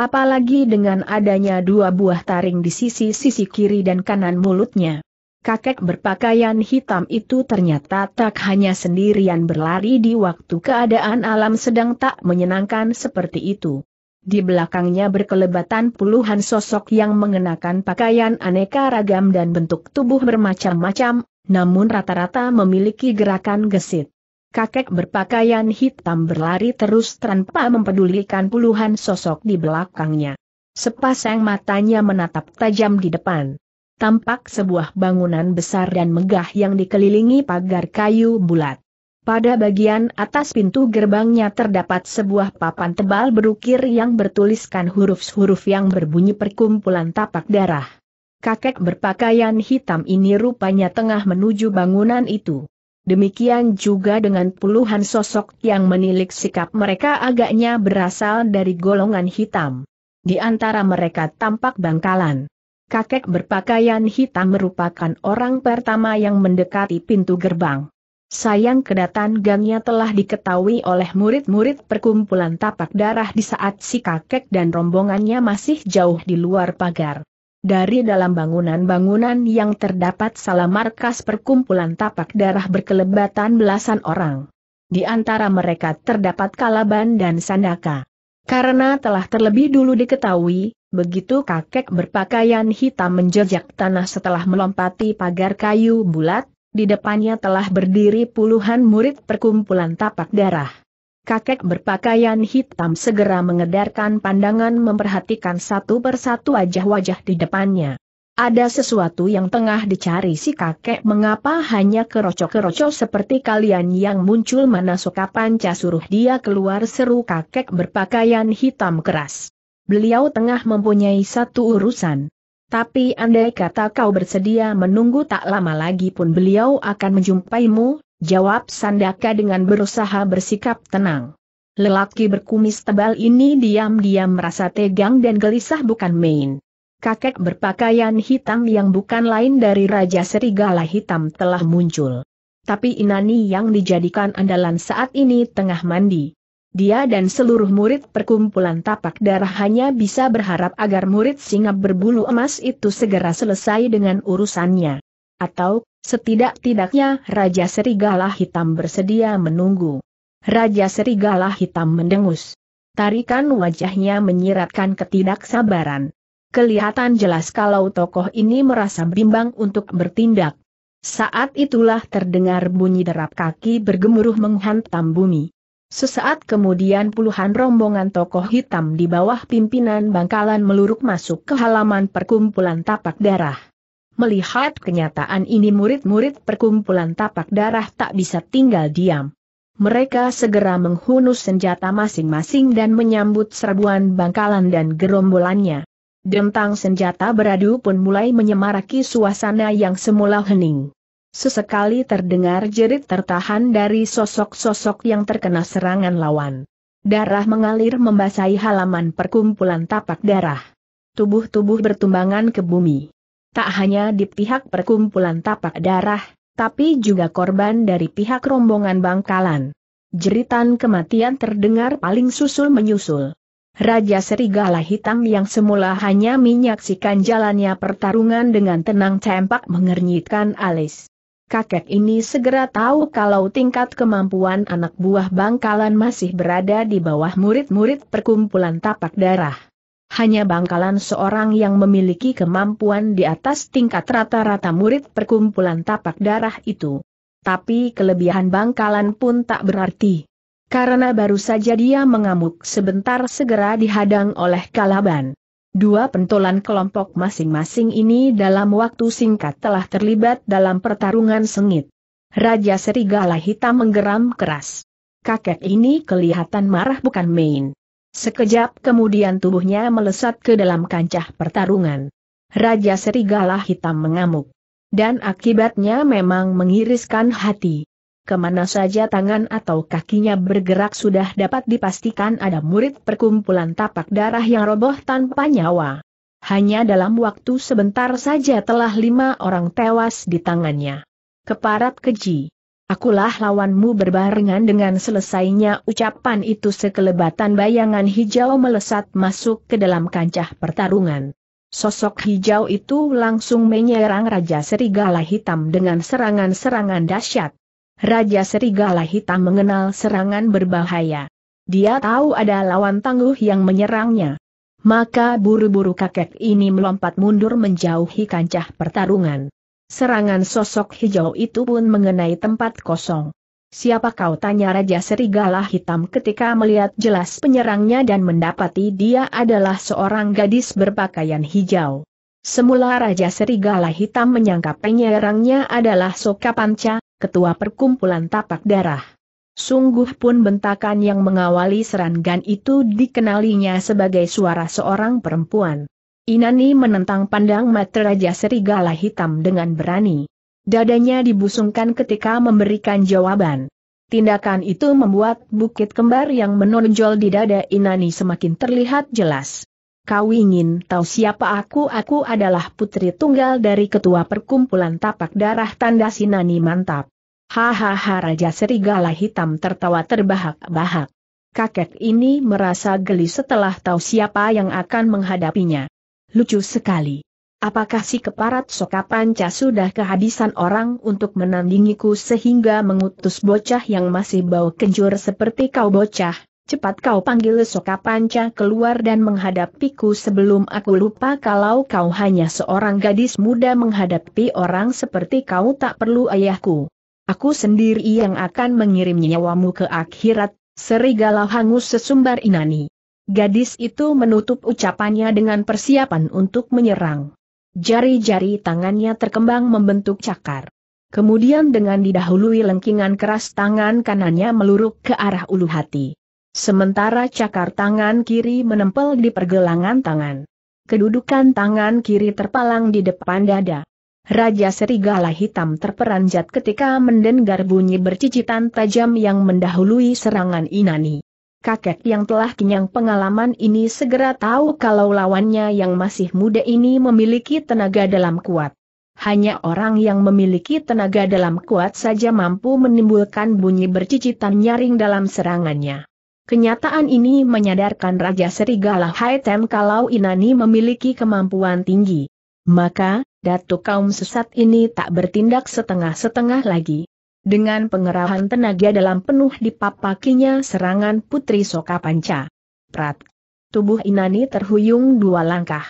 Apalagi dengan adanya dua buah taring di sisi-sisi kiri dan kanan mulutnya kakek berpakaian hitam itu ternyata tak hanya sendirian berlari di waktu keadaan alam sedang tak menyenangkan seperti itu. Di belakangnya berkelebatan puluhan sosok yang mengenakan pakaian aneka ragam dan bentuk tubuh bermacam-macam, namun rata-rata memiliki gerakan gesit. Kakek berpakaian hitam berlari terus tanpa mempedulikan puluhan sosok di belakangnya. Sepasang matanya menatap tajam di depan tampak sebuah bangunan besar dan megah yang dikelilingi pagar kayu bulat. Pada bagian atas pintu gerbangnya terdapat sebuah papan tebal berukir yang bertuliskan huruf-huruf yang berbunyi perkumpulan tapak darah. Kakek berpakaian hitam ini rupanya tengah menuju bangunan itu. Demikian juga dengan puluhan sosok yang menilik sikap mereka agaknya berasal dari golongan hitam. Di antara mereka tampak bangkalan kakek berpakaian hitam merupakan orang pertama yang mendekati pintu gerbang. Sayang kedatan telah diketahui oleh murid-murid perkumpulan tapak darah di saat si kakek dan rombongannya masih jauh di luar pagar. Dari dalam bangunan-bangunan yang terdapat salah markas perkumpulan tapak darah berkelebatan belasan orang. Di antara mereka terdapat Kalaban dan Sandaka. Karena telah terlebih dulu diketahui, Begitu kakek berpakaian hitam menjejak tanah setelah melompati pagar kayu bulat, di depannya telah berdiri puluhan murid perkumpulan tapak darah. Kakek berpakaian hitam segera mengedarkan pandangan memperhatikan satu persatu wajah-wajah di depannya. Ada sesuatu yang tengah dicari si kakek mengapa hanya kerocok-kerocok seperti kalian yang muncul mana sokapan casuruh dia keluar seru kakek berpakaian hitam keras. Beliau tengah mempunyai satu urusan. Tapi andai kata kau bersedia menunggu tak lama lagi pun beliau akan menjumpaimu, jawab Sandaka dengan berusaha bersikap tenang. Lelaki berkumis tebal ini diam-diam merasa tegang dan gelisah bukan main. Kakek berpakaian hitam yang bukan lain dari Raja Serigala Hitam telah muncul. Tapi Inani yang dijadikan andalan saat ini tengah mandi. Dia dan seluruh murid perkumpulan tapak darah hanya bisa berharap agar murid singa berbulu emas itu segera selesai dengan urusannya. Atau, setidak-tidaknya Raja Serigala Hitam bersedia menunggu. Raja Serigala Hitam mendengus. Tarikan wajahnya menyiratkan ketidaksabaran. Kelihatan jelas kalau tokoh ini merasa bimbang untuk bertindak. Saat itulah terdengar bunyi derap kaki bergemuruh menghantam bumi. Sesaat kemudian puluhan rombongan tokoh hitam di bawah pimpinan bangkalan meluruk masuk ke halaman perkumpulan tapak darah. Melihat kenyataan ini murid-murid perkumpulan tapak darah tak bisa tinggal diam. Mereka segera menghunus senjata masing-masing dan menyambut serbuan bangkalan dan gerombolannya. Dentang senjata beradu pun mulai menyemaraki suasana yang semula hening. Sesekali terdengar jerit tertahan dari sosok-sosok yang terkena serangan lawan. Darah mengalir membasahi halaman perkumpulan tapak darah. Tubuh-tubuh bertumbangan ke bumi. Tak hanya di pihak perkumpulan tapak darah, tapi juga korban dari pihak rombongan bangkalan. Jeritan kematian terdengar paling susul-menyusul. Raja Serigala Hitam yang semula hanya menyaksikan jalannya pertarungan dengan tenang tampak mengernyitkan alis kakek ini segera tahu kalau tingkat kemampuan anak buah bangkalan masih berada di bawah murid-murid perkumpulan tapak darah. Hanya bangkalan seorang yang memiliki kemampuan di atas tingkat rata-rata murid perkumpulan tapak darah itu. Tapi kelebihan bangkalan pun tak berarti. Karena baru saja dia mengamuk sebentar segera dihadang oleh Kalaban. Dua pentolan kelompok masing-masing ini dalam waktu singkat telah terlibat dalam pertarungan sengit. Raja Serigala Hitam menggeram keras. Kakek ini kelihatan marah bukan main. Sekejap kemudian tubuhnya melesat ke dalam kancah pertarungan. Raja Serigala Hitam mengamuk. Dan akibatnya memang mengiriskan hati kemana saja tangan atau kakinya bergerak sudah dapat dipastikan ada murid perkumpulan tapak darah yang roboh tanpa nyawa. Hanya dalam waktu sebentar saja telah lima orang tewas di tangannya. Keparat keji. Akulah lawanmu berbarengan dengan selesainya ucapan itu sekelebatan bayangan hijau melesat masuk ke dalam kancah pertarungan. Sosok hijau itu langsung menyerang Raja Serigala Hitam dengan serangan-serangan dahsyat. Raja Serigala Hitam mengenal serangan berbahaya. Dia tahu ada lawan tangguh yang menyerangnya. Maka buru-buru kakek ini melompat mundur menjauhi kancah pertarungan. Serangan sosok hijau itu pun mengenai tempat kosong. Siapa kau tanya Raja Serigala Hitam ketika melihat jelas penyerangnya dan mendapati dia adalah seorang gadis berpakaian hijau. Semula Raja Serigala Hitam menyangka penyerangnya adalah Sokapanca, ketua perkumpulan tapak darah. Sungguh pun bentakan yang mengawali serangan itu dikenalinya sebagai suara seorang perempuan. Inani menentang pandang mata Raja Serigala Hitam dengan berani. Dadanya dibusungkan ketika memberikan jawaban. Tindakan itu membuat bukit kembar yang menonjol di dada Inani semakin terlihat jelas. Kau ingin tahu siapa aku? Aku adalah putri tunggal dari ketua perkumpulan tapak darah tanda Sinani mantap. Hahaha Raja Serigala Hitam tertawa terbahak-bahak. Kakek ini merasa geli setelah tahu siapa yang akan menghadapinya. Lucu sekali. Apakah si keparat Soka sudah kehabisan orang untuk menandingiku sehingga mengutus bocah yang masih bau kencur seperti kau bocah? Cepat kau panggil Soka Panca keluar dan menghadapiku sebelum aku lupa kalau kau hanya seorang gadis muda menghadapi orang seperti kau tak perlu ayahku. Aku sendiri yang akan mengirim nyawamu ke akhirat, serigala hangus sesumbar inani. Gadis itu menutup ucapannya dengan persiapan untuk menyerang. Jari-jari tangannya terkembang membentuk cakar. Kemudian dengan didahului lengkingan keras tangan kanannya meluruk ke arah ulu hati. Sementara cakar tangan kiri menempel di pergelangan tangan. Kedudukan tangan kiri terpalang di depan dada. Raja Serigala Hitam terperanjat ketika mendengar bunyi bercicitan tajam yang mendahului serangan Inani. Kakek yang telah kenyang pengalaman ini segera tahu kalau lawannya yang masih muda ini memiliki tenaga dalam kuat. Hanya orang yang memiliki tenaga dalam kuat saja mampu menimbulkan bunyi bercicitan nyaring dalam serangannya. Kenyataan ini menyadarkan Raja Serigala Haitem kalau Inani memiliki kemampuan tinggi. Maka, Datuk kaum sesat ini tak bertindak setengah-setengah lagi. Dengan pengerahan tenaga dalam penuh dipapakinya serangan Putri Soka Panca. Prat. Tubuh Inani terhuyung dua langkah.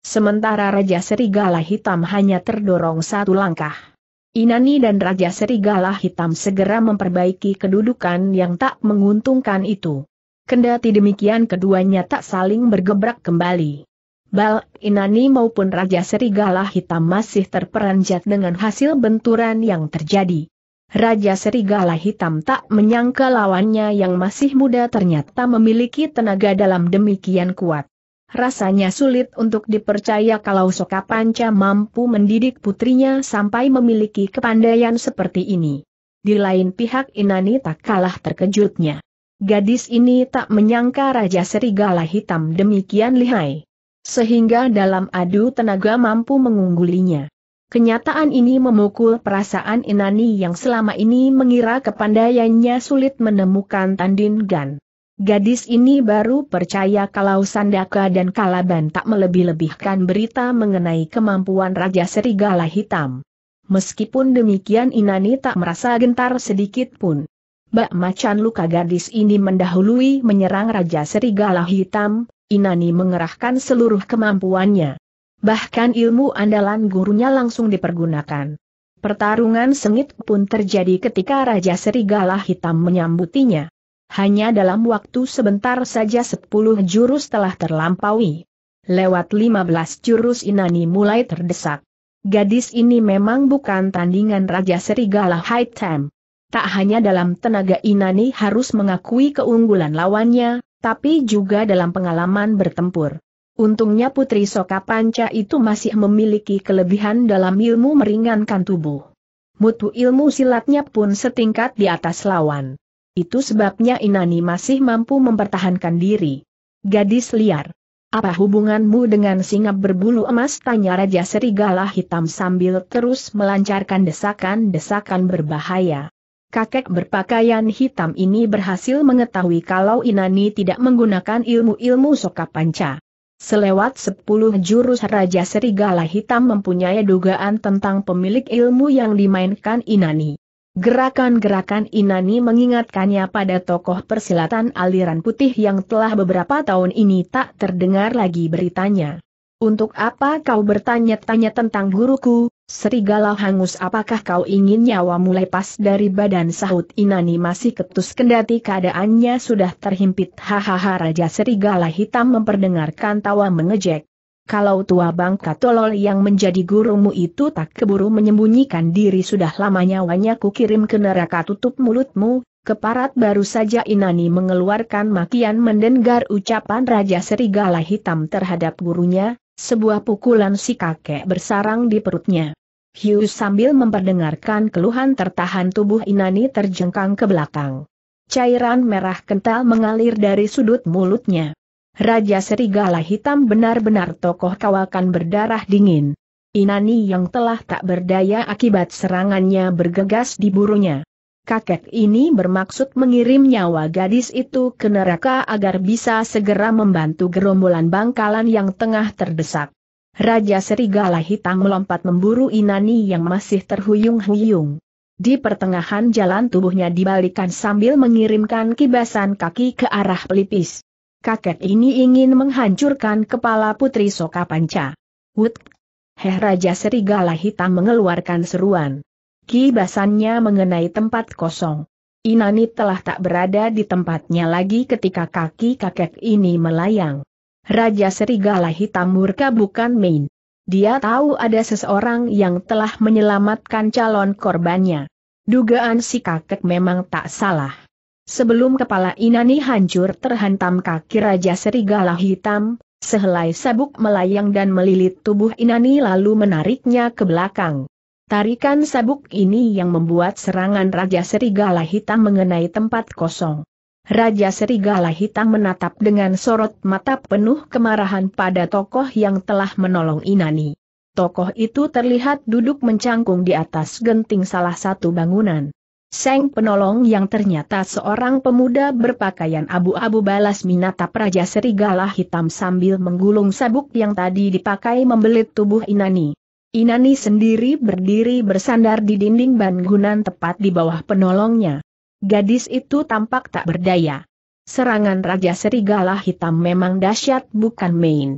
Sementara Raja Serigala Hitam hanya terdorong satu langkah. Inani dan Raja Serigala Hitam segera memperbaiki kedudukan yang tak menguntungkan itu. Kendati demikian keduanya tak saling bergebrak kembali. Bal Inani maupun Raja Serigala Hitam masih terperanjat dengan hasil benturan yang terjadi. Raja Serigala Hitam tak menyangka lawannya yang masih muda ternyata memiliki tenaga dalam demikian kuat. Rasanya sulit untuk dipercaya kalau Soka Panca mampu mendidik putrinya sampai memiliki kepandaian seperti ini. Di lain pihak Inani tak kalah terkejutnya. Gadis ini tak menyangka Raja Serigala Hitam demikian lihai. Sehingga dalam adu tenaga mampu mengunggulinya. Kenyataan ini memukul perasaan Inani yang selama ini mengira kepandaiannya sulit menemukan Tandin Gan. Gadis ini baru percaya kalau Sandaka dan Kalaban tak melebih-lebihkan berita mengenai kemampuan Raja Serigala Hitam. Meskipun demikian Inani tak merasa gentar sedikit pun. Bak macan luka gadis ini mendahului menyerang Raja Serigala Hitam, Inani mengerahkan seluruh kemampuannya. Bahkan ilmu andalan gurunya langsung dipergunakan. Pertarungan sengit pun terjadi ketika Raja Serigala Hitam menyambutinya. Hanya dalam waktu sebentar saja sepuluh jurus telah terlampaui. Lewat lima belas jurus Inani mulai terdesak. Gadis ini memang bukan tandingan Raja Serigala High Time. Tak hanya dalam tenaga Inani harus mengakui keunggulan lawannya, tapi juga dalam pengalaman bertempur. Untungnya Putri Soka Panca itu masih memiliki kelebihan dalam ilmu meringankan tubuh. Mutu ilmu silatnya pun setingkat di atas lawan. Itu sebabnya Inani masih mampu mempertahankan diri. Gadis liar. Apa hubunganmu dengan singa berbulu emas? Tanya Raja Serigala Hitam sambil terus melancarkan desakan-desakan berbahaya. Kakek berpakaian hitam ini berhasil mengetahui kalau Inani tidak menggunakan ilmu-ilmu soka panca. Selewat sepuluh jurus Raja Serigala Hitam mempunyai dugaan tentang pemilik ilmu yang dimainkan Inani. Gerakan-gerakan Inani mengingatkannya pada tokoh persilatan aliran putih yang telah beberapa tahun ini tak terdengar lagi beritanya. Untuk apa kau bertanya-tanya tentang guruku, serigala hangus apakah kau ingin nyawa mulai pas dari badan sahut Inani masih ketus kendati keadaannya sudah terhimpit hahaha Raja Serigala Hitam memperdengarkan tawa mengejek. Kalau tua bangka tolol yang menjadi gurumu itu tak keburu menyembunyikan diri sudah lamanya nyawanya kirim ke neraka tutup mulutmu, keparat baru saja Inani mengeluarkan makian mendengar ucapan Raja Serigala Hitam terhadap gurunya, sebuah pukulan si kakek bersarang di perutnya. Hiu sambil memperdengarkan keluhan tertahan tubuh Inani terjengkang ke belakang. Cairan merah kental mengalir dari sudut mulutnya. Raja Serigala Hitam benar-benar tokoh kawakan berdarah dingin. Inani yang telah tak berdaya akibat serangannya bergegas diburunya. Kakek ini bermaksud mengirim nyawa gadis itu ke neraka agar bisa segera membantu gerombolan bangkalan yang tengah terdesak. Raja Serigala Hitam melompat memburu Inani yang masih terhuyung-huyung. Di pertengahan jalan tubuhnya dibalikan sambil mengirimkan kibasan kaki ke arah pelipis kakek ini ingin menghancurkan kepala putri Soka Panca. Wut! Heh Raja Serigala Hitam mengeluarkan seruan. Kibasannya mengenai tempat kosong. Inani telah tak berada di tempatnya lagi ketika kaki kakek ini melayang. Raja Serigala Hitam murka bukan main. Dia tahu ada seseorang yang telah menyelamatkan calon korbannya. Dugaan si kakek memang tak salah. Sebelum kepala Inani hancur terhantam kaki Raja Serigala Hitam, sehelai sabuk melayang dan melilit tubuh Inani lalu menariknya ke belakang. Tarikan sabuk ini yang membuat serangan Raja Serigala Hitam mengenai tempat kosong. Raja Serigala Hitam menatap dengan sorot mata penuh kemarahan pada tokoh yang telah menolong Inani. Tokoh itu terlihat duduk mencangkung di atas genting salah satu bangunan. Seng penolong yang ternyata seorang pemuda berpakaian abu-abu balas minata Praja Serigala Hitam sambil menggulung sabuk yang tadi dipakai membelit tubuh Inani. Inani sendiri berdiri bersandar di dinding bangunan tepat di bawah penolongnya. Gadis itu tampak tak berdaya. Serangan Raja Serigala Hitam memang dahsyat bukan main.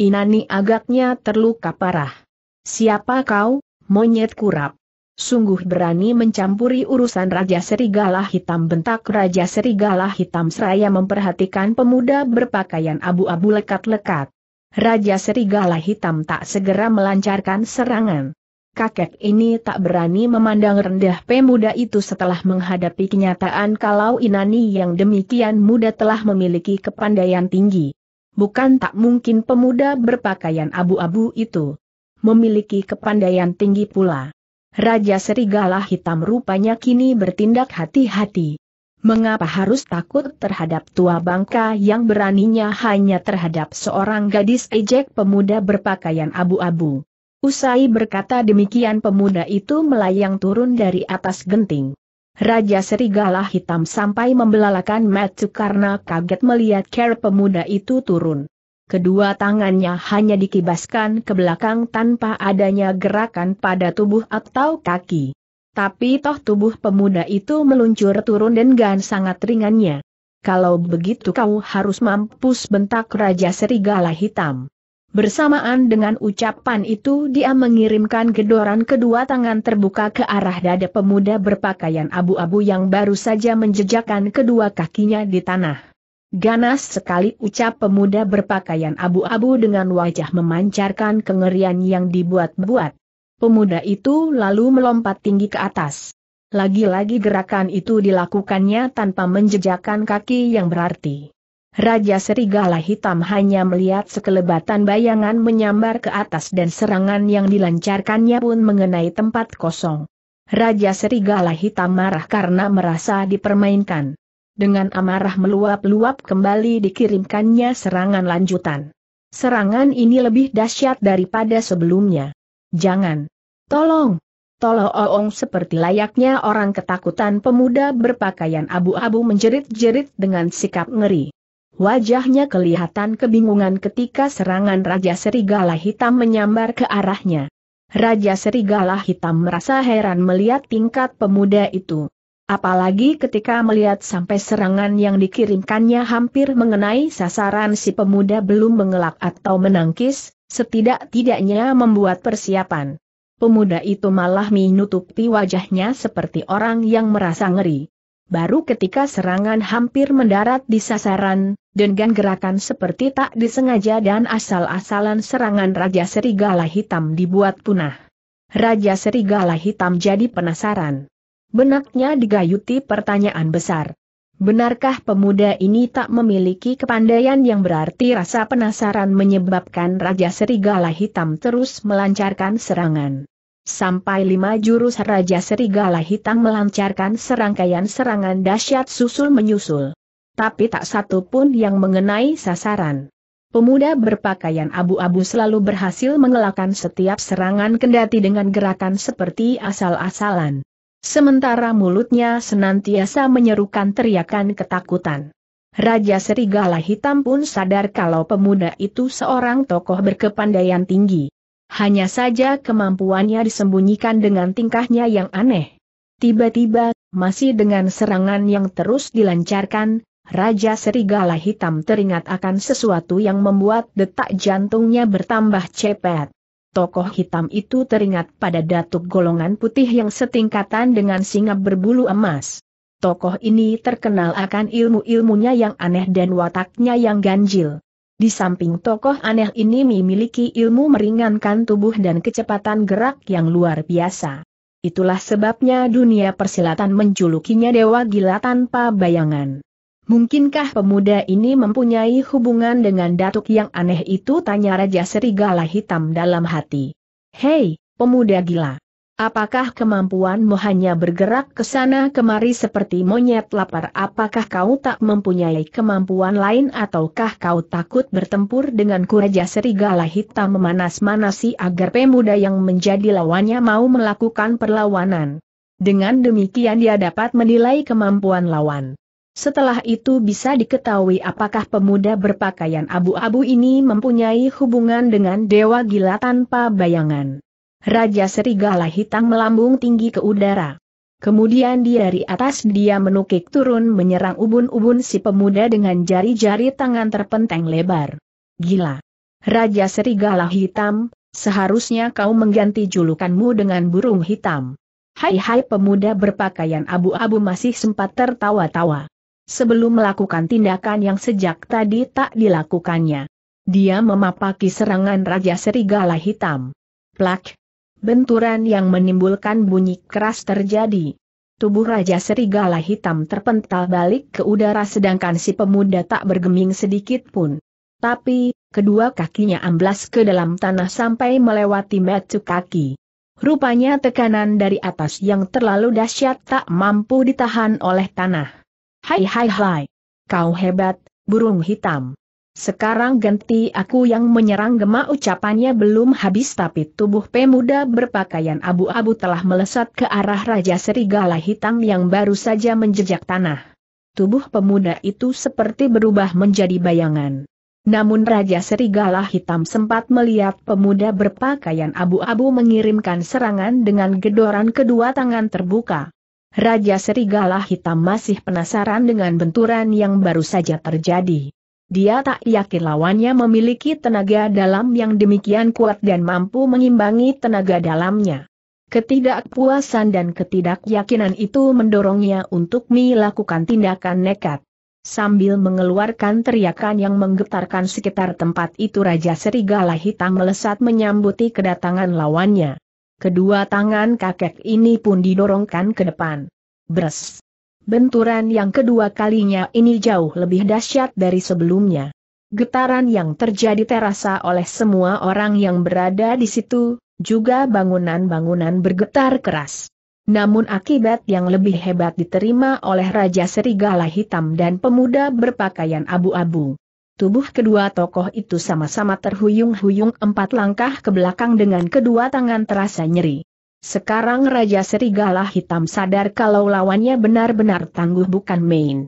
Inani agaknya terluka parah. Siapa kau, monyet kurap? Sungguh berani mencampuri urusan Raja Serigala Hitam bentak Raja Serigala Hitam seraya memperhatikan pemuda berpakaian abu-abu lekat-lekat. Raja Serigala Hitam tak segera melancarkan serangan. Kakek ini tak berani memandang rendah pemuda itu setelah menghadapi kenyataan kalau Inani yang demikian muda telah memiliki kepandaian tinggi. Bukan tak mungkin pemuda berpakaian abu-abu itu memiliki kepandaian tinggi pula. Raja Serigala Hitam rupanya kini bertindak hati-hati. Mengapa harus takut terhadap tua bangka yang beraninya hanya terhadap seorang gadis ejek pemuda berpakaian abu-abu? Usai berkata demikian pemuda itu melayang turun dari atas genting. Raja Serigala Hitam sampai membelalakan mata karena kaget melihat care pemuda itu turun. Kedua tangannya hanya dikibaskan ke belakang tanpa adanya gerakan pada tubuh atau kaki. Tapi toh tubuh pemuda itu meluncur turun dan gan sangat ringannya. Kalau begitu kau harus mampus bentak Raja Serigala Hitam. Bersamaan dengan ucapan itu dia mengirimkan gedoran kedua tangan terbuka ke arah dada pemuda berpakaian abu-abu yang baru saja menjejakkan kedua kakinya di tanah. Ganas sekali ucap pemuda berpakaian abu-abu dengan wajah memancarkan kengerian yang dibuat-buat. Pemuda itu lalu melompat tinggi ke atas. Lagi-lagi gerakan itu dilakukannya tanpa menjejakkan kaki yang berarti. Raja Serigala Hitam hanya melihat sekelebatan bayangan menyambar ke atas dan serangan yang dilancarkannya pun mengenai tempat kosong. Raja Serigala Hitam marah karena merasa dipermainkan dengan amarah meluap-luap kembali dikirimkannya serangan lanjutan. Serangan ini lebih dahsyat daripada sebelumnya. Jangan. Tolong. Tolong. seperti layaknya orang ketakutan pemuda berpakaian abu-abu menjerit-jerit dengan sikap ngeri. Wajahnya kelihatan kebingungan ketika serangan Raja Serigala Hitam menyambar ke arahnya. Raja Serigala Hitam merasa heran melihat tingkat pemuda itu. Apalagi ketika melihat sampai serangan yang dikirimkannya hampir mengenai sasaran si pemuda belum mengelak atau menangkis, setidak-tidaknya membuat persiapan. Pemuda itu malah menutupi wajahnya seperti orang yang merasa ngeri. Baru ketika serangan hampir mendarat di sasaran, dengan gerakan seperti tak disengaja dan asal-asalan serangan Raja Serigala Hitam dibuat punah. Raja Serigala Hitam jadi penasaran. Benaknya digayuti pertanyaan besar. Benarkah pemuda ini tak memiliki kepandaian yang berarti rasa penasaran menyebabkan Raja Serigala Hitam terus melancarkan serangan? Sampai lima jurus Raja Serigala Hitam melancarkan serangkaian serangan dahsyat susul-menyusul. Tapi tak satu pun yang mengenai sasaran. Pemuda berpakaian abu-abu selalu berhasil mengelakkan setiap serangan kendati dengan gerakan seperti asal-asalan. Sementara mulutnya senantiasa menyerukan teriakan ketakutan. Raja Serigala Hitam pun sadar kalau pemuda itu seorang tokoh berkepandaian tinggi. Hanya saja kemampuannya disembunyikan dengan tingkahnya yang aneh. Tiba-tiba, masih dengan serangan yang terus dilancarkan, Raja Serigala Hitam teringat akan sesuatu yang membuat detak jantungnya bertambah cepat tokoh hitam itu teringat pada datuk golongan putih yang setingkatan dengan singa berbulu emas. Tokoh ini terkenal akan ilmu-ilmunya yang aneh dan wataknya yang ganjil. Di samping tokoh aneh ini memiliki ilmu meringankan tubuh dan kecepatan gerak yang luar biasa. Itulah sebabnya dunia persilatan menjulukinya dewa gila tanpa bayangan. Mungkinkah pemuda ini mempunyai hubungan dengan datuk yang aneh itu? Tanya Raja Serigala Hitam dalam hati. Hei, pemuda gila. Apakah kemampuanmu hanya bergerak ke sana kemari seperti monyet lapar? Apakah kau tak mempunyai kemampuan lain ataukah kau takut bertempur dengan Raja Serigala Hitam memanas-manasi agar pemuda yang menjadi lawannya mau melakukan perlawanan? Dengan demikian dia dapat menilai kemampuan lawan. Setelah itu bisa diketahui apakah pemuda berpakaian abu-abu ini mempunyai hubungan dengan Dewa Gila tanpa bayangan. Raja Serigala Hitam melambung tinggi ke udara. Kemudian di dari atas dia menukik turun menyerang ubun-ubun si pemuda dengan jari-jari tangan terpenteng lebar. Gila. Raja Serigala Hitam, seharusnya kau mengganti julukanmu dengan burung hitam. Hai hai pemuda berpakaian abu-abu masih sempat tertawa-tawa sebelum melakukan tindakan yang sejak tadi tak dilakukannya. Dia memapaki serangan Raja Serigala Hitam. Plak! Benturan yang menimbulkan bunyi keras terjadi. Tubuh Raja Serigala Hitam terpental balik ke udara sedangkan si pemuda tak bergeming sedikit pun. Tapi, kedua kakinya amblas ke dalam tanah sampai melewati metu kaki. Rupanya tekanan dari atas yang terlalu dahsyat tak mampu ditahan oleh tanah. Hai hai hai. Kau hebat, burung hitam. Sekarang ganti aku yang menyerang gema ucapannya belum habis tapi tubuh pemuda berpakaian abu-abu telah melesat ke arah Raja Serigala Hitam yang baru saja menjejak tanah. Tubuh pemuda itu seperti berubah menjadi bayangan. Namun Raja Serigala Hitam sempat melihat pemuda berpakaian abu-abu mengirimkan serangan dengan gedoran kedua tangan terbuka. Raja Serigala Hitam masih penasaran dengan benturan yang baru saja terjadi. Dia tak yakin lawannya memiliki tenaga dalam yang demikian kuat dan mampu mengimbangi tenaga dalamnya. Ketidakpuasan dan ketidakyakinan itu mendorongnya untuk melakukan tindakan nekat. Sambil mengeluarkan teriakan yang menggetarkan sekitar tempat itu Raja Serigala Hitam melesat menyambuti kedatangan lawannya. Kedua tangan kakek ini pun didorongkan ke depan. Bres. Benturan yang kedua kalinya ini jauh lebih dahsyat dari sebelumnya. Getaran yang terjadi terasa oleh semua orang yang berada di situ, juga bangunan-bangunan bergetar keras. Namun akibat yang lebih hebat diterima oleh Raja Serigala Hitam dan pemuda berpakaian abu-abu. Tubuh kedua tokoh itu sama-sama terhuyung-huyung empat langkah ke belakang dengan kedua tangan terasa nyeri. Sekarang Raja Serigala Hitam sadar kalau lawannya benar-benar tangguh bukan main.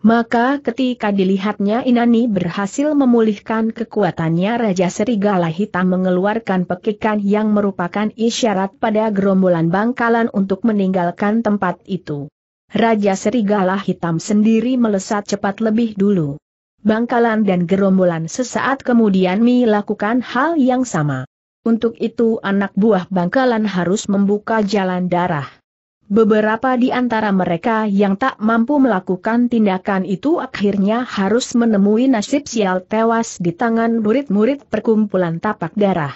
Maka ketika dilihatnya Inani berhasil memulihkan kekuatannya Raja Serigala Hitam mengeluarkan pekikan yang merupakan isyarat pada gerombolan bangkalan untuk meninggalkan tempat itu. Raja Serigala Hitam sendiri melesat cepat lebih dulu. Bangkalan dan gerombolan sesaat kemudian Mi lakukan hal yang sama. Untuk itu anak buah bangkalan harus membuka jalan darah. Beberapa di antara mereka yang tak mampu melakukan tindakan itu akhirnya harus menemui nasib sial tewas di tangan murid-murid perkumpulan tapak darah.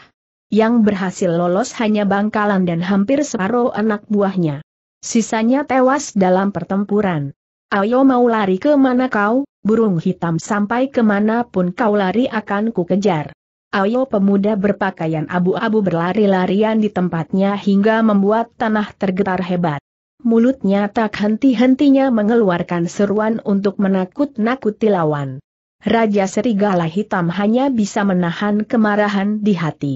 Yang berhasil lolos hanya bangkalan dan hampir separuh anak buahnya. Sisanya tewas dalam pertempuran. Ayo mau lari ke mana kau, burung hitam sampai kemanapun kau lari akan ku kejar. Ayo pemuda berpakaian abu-abu berlari-larian di tempatnya hingga membuat tanah tergetar hebat. Mulutnya tak henti-hentinya mengeluarkan seruan untuk menakut-nakuti lawan. Raja Serigala Hitam hanya bisa menahan kemarahan di hati.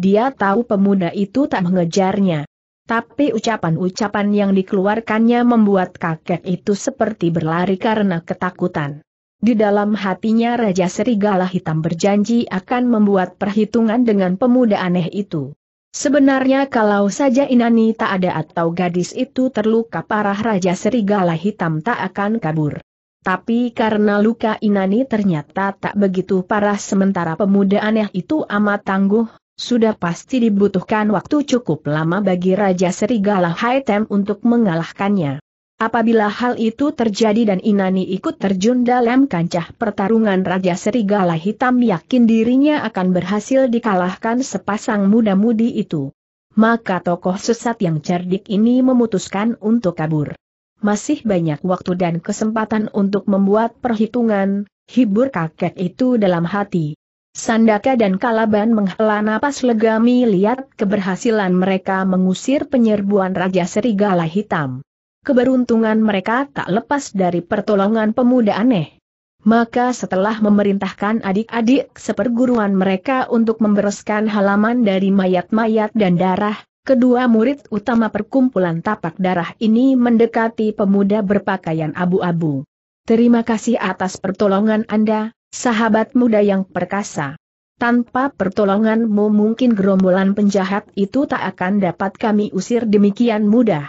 Dia tahu pemuda itu tak mengejarnya. Tapi ucapan-ucapan yang dikeluarkannya membuat kakek itu seperti berlari karena ketakutan. Di dalam hatinya Raja Serigala Hitam berjanji akan membuat perhitungan dengan pemuda aneh itu. Sebenarnya kalau saja Inani tak ada atau gadis itu terluka parah Raja Serigala Hitam tak akan kabur. Tapi karena luka Inani ternyata tak begitu parah sementara pemuda aneh itu amat tangguh, sudah pasti dibutuhkan waktu cukup lama bagi Raja Serigala Haitem untuk mengalahkannya. Apabila hal itu terjadi dan Inani ikut terjun dalam kancah pertarungan Raja Serigala Hitam yakin dirinya akan berhasil dikalahkan sepasang muda-mudi itu. Maka tokoh sesat yang cerdik ini memutuskan untuk kabur. Masih banyak waktu dan kesempatan untuk membuat perhitungan, hibur kakek itu dalam hati. Sandaka dan Kalaban menghela napas lega melihat keberhasilan mereka mengusir penyerbuan Raja Serigala Hitam. Keberuntungan mereka tak lepas dari pertolongan pemuda aneh. Maka setelah memerintahkan adik-adik seperguruan mereka untuk membereskan halaman dari mayat-mayat dan darah, kedua murid utama perkumpulan tapak darah ini mendekati pemuda berpakaian abu-abu. Terima kasih atas pertolongan Anda, Sahabat muda yang perkasa. Tanpa pertolonganmu mungkin gerombolan penjahat itu tak akan dapat kami usir demikian mudah.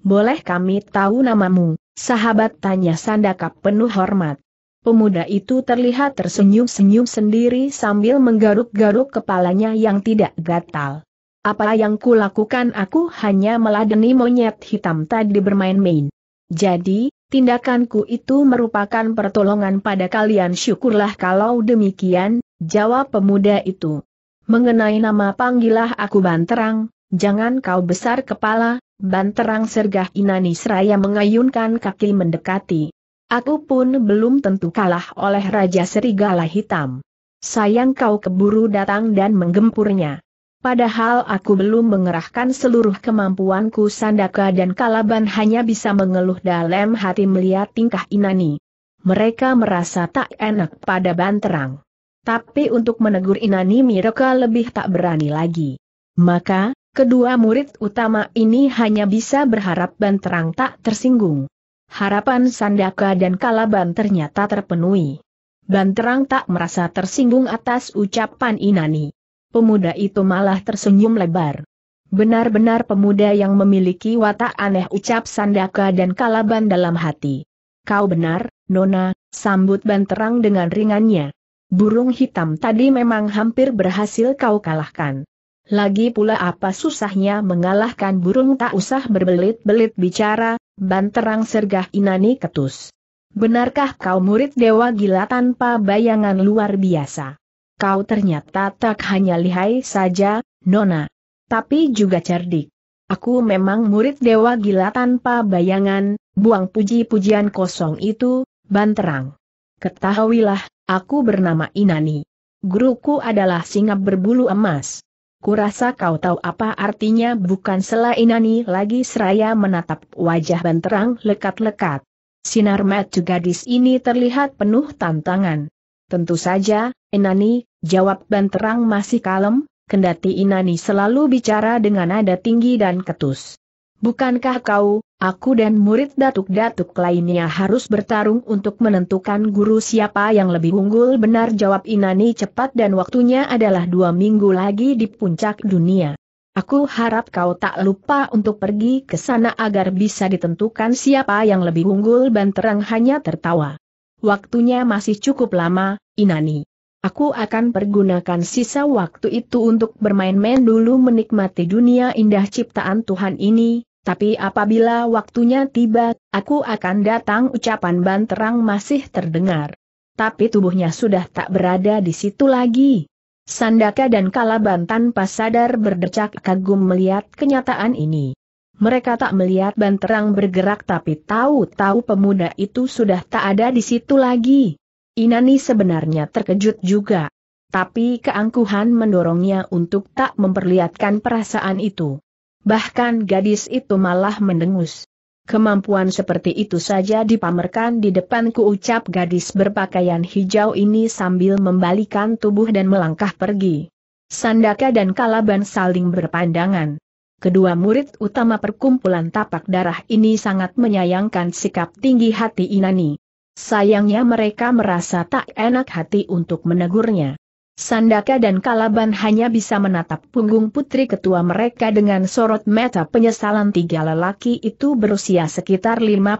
Boleh kami tahu namamu, sahabat tanya Sandaka penuh hormat. Pemuda itu terlihat tersenyum-senyum sendiri sambil menggaruk-garuk kepalanya yang tidak gatal. Apa yang kulakukan aku hanya meladeni monyet hitam tadi bermain-main. Jadi, Tindakanku itu merupakan pertolongan pada kalian syukurlah kalau demikian, jawab pemuda itu. Mengenai nama panggilah aku Banterang, jangan kau besar kepala, Banterang sergah Inani Seraya mengayunkan kaki mendekati. Aku pun belum tentu kalah oleh Raja Serigala Hitam. Sayang kau keburu datang dan menggempurnya. Padahal aku belum mengerahkan seluruh kemampuanku Sandaka dan Kalaban hanya bisa mengeluh dalam hati melihat tingkah Inani. Mereka merasa tak enak pada Banterang. Tapi untuk menegur Inani mereka lebih tak berani lagi. Maka, kedua murid utama ini hanya bisa berharap Banterang tak tersinggung. Harapan Sandaka dan Kalaban ternyata terpenuhi. Banterang tak merasa tersinggung atas ucapan Inani pemuda itu malah tersenyum lebar. Benar-benar pemuda yang memiliki watak aneh ucap Sandaka dan Kalaban dalam hati. Kau benar, Nona, sambut Banterang dengan ringannya. Burung hitam tadi memang hampir berhasil kau kalahkan. Lagi pula apa susahnya mengalahkan burung tak usah berbelit-belit bicara, Banterang sergah inani ketus. Benarkah kau murid dewa gila tanpa bayangan luar biasa? kau ternyata tak hanya lihai saja, Nona, tapi juga cerdik. Aku memang murid dewa gila tanpa bayangan, buang puji-pujian kosong itu, banterang. Ketahuilah, aku bernama Inani. Guruku adalah singa berbulu emas. Kurasa kau tahu apa artinya bukan selain Inani lagi seraya menatap wajah banterang lekat-lekat. Sinar mata gadis ini terlihat penuh tantangan. Tentu saja, Inani, jawab Banterang masih kalem, kendati Inani selalu bicara dengan nada tinggi dan ketus. Bukankah kau, aku dan murid datuk-datuk lainnya harus bertarung untuk menentukan guru siapa yang lebih unggul benar jawab Inani cepat dan waktunya adalah dua minggu lagi di puncak dunia. Aku harap kau tak lupa untuk pergi ke sana agar bisa ditentukan siapa yang lebih unggul Banterang hanya tertawa. Waktunya masih cukup lama, Inani. Aku akan pergunakan sisa waktu itu untuk bermain-main dulu menikmati dunia indah ciptaan Tuhan ini, tapi apabila waktunya tiba, aku akan datang ucapan banterang masih terdengar. Tapi tubuhnya sudah tak berada di situ lagi. Sandaka dan Kalaban tanpa sadar berdecak kagum melihat kenyataan ini. Mereka tak melihat banterang bergerak tapi tahu-tahu pemuda itu sudah tak ada di situ lagi. Inani sebenarnya terkejut juga. Tapi keangkuhan mendorongnya untuk tak memperlihatkan perasaan itu. Bahkan gadis itu malah mendengus. Kemampuan seperti itu saja dipamerkan di depanku ucap gadis berpakaian hijau ini sambil membalikan tubuh dan melangkah pergi. Sandaka dan Kalaban saling berpandangan. Kedua murid utama perkumpulan tapak darah ini sangat menyayangkan sikap tinggi hati Inani. Sayangnya mereka merasa tak enak hati untuk menegurnya. Sandaka dan Kalaban hanya bisa menatap punggung putri ketua mereka dengan sorot mata penyesalan tiga lelaki itu berusia sekitar 55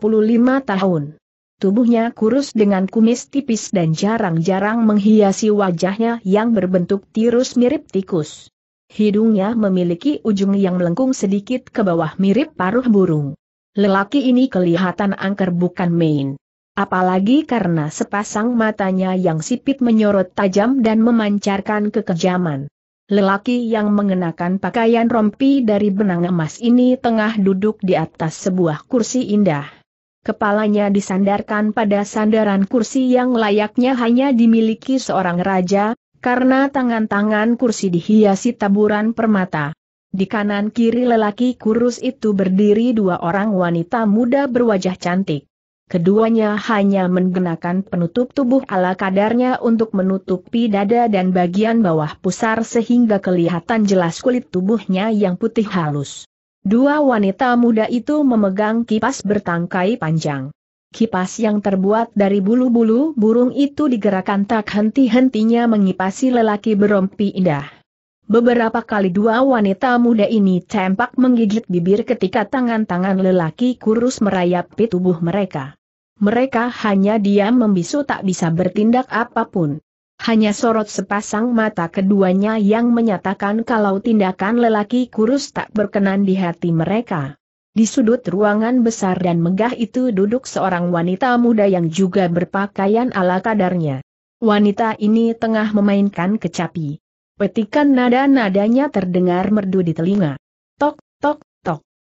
tahun. Tubuhnya kurus dengan kumis tipis dan jarang-jarang menghiasi wajahnya yang berbentuk tirus mirip tikus. Hidungnya memiliki ujung yang melengkung sedikit ke bawah mirip paruh burung. Lelaki ini kelihatan angker bukan main. Apalagi karena sepasang matanya yang sipit menyorot tajam dan memancarkan kekejaman. Lelaki yang mengenakan pakaian rompi dari benang emas ini tengah duduk di atas sebuah kursi indah. Kepalanya disandarkan pada sandaran kursi yang layaknya hanya dimiliki seorang raja, karena tangan-tangan kursi dihiasi taburan permata. Di kanan kiri lelaki kurus itu berdiri dua orang wanita muda berwajah cantik keduanya hanya menggunakan penutup tubuh ala kadarnya untuk menutupi dada dan bagian bawah pusar sehingga kelihatan jelas kulit tubuhnya yang putih halus. Dua wanita muda itu memegang kipas bertangkai panjang. Kipas yang terbuat dari bulu-bulu burung itu digerakkan tak henti-hentinya mengipasi lelaki berompi indah. Beberapa kali dua wanita muda ini tampak menggigit bibir ketika tangan-tangan lelaki kurus merayapi tubuh mereka. Mereka hanya diam membisu tak bisa bertindak apapun. Hanya sorot sepasang mata keduanya yang menyatakan kalau tindakan lelaki kurus tak berkenan di hati mereka. Di sudut ruangan besar dan megah itu duduk seorang wanita muda yang juga berpakaian ala kadarnya. Wanita ini tengah memainkan kecapi. Petikan nada-nadanya terdengar merdu di telinga. Tok, tok,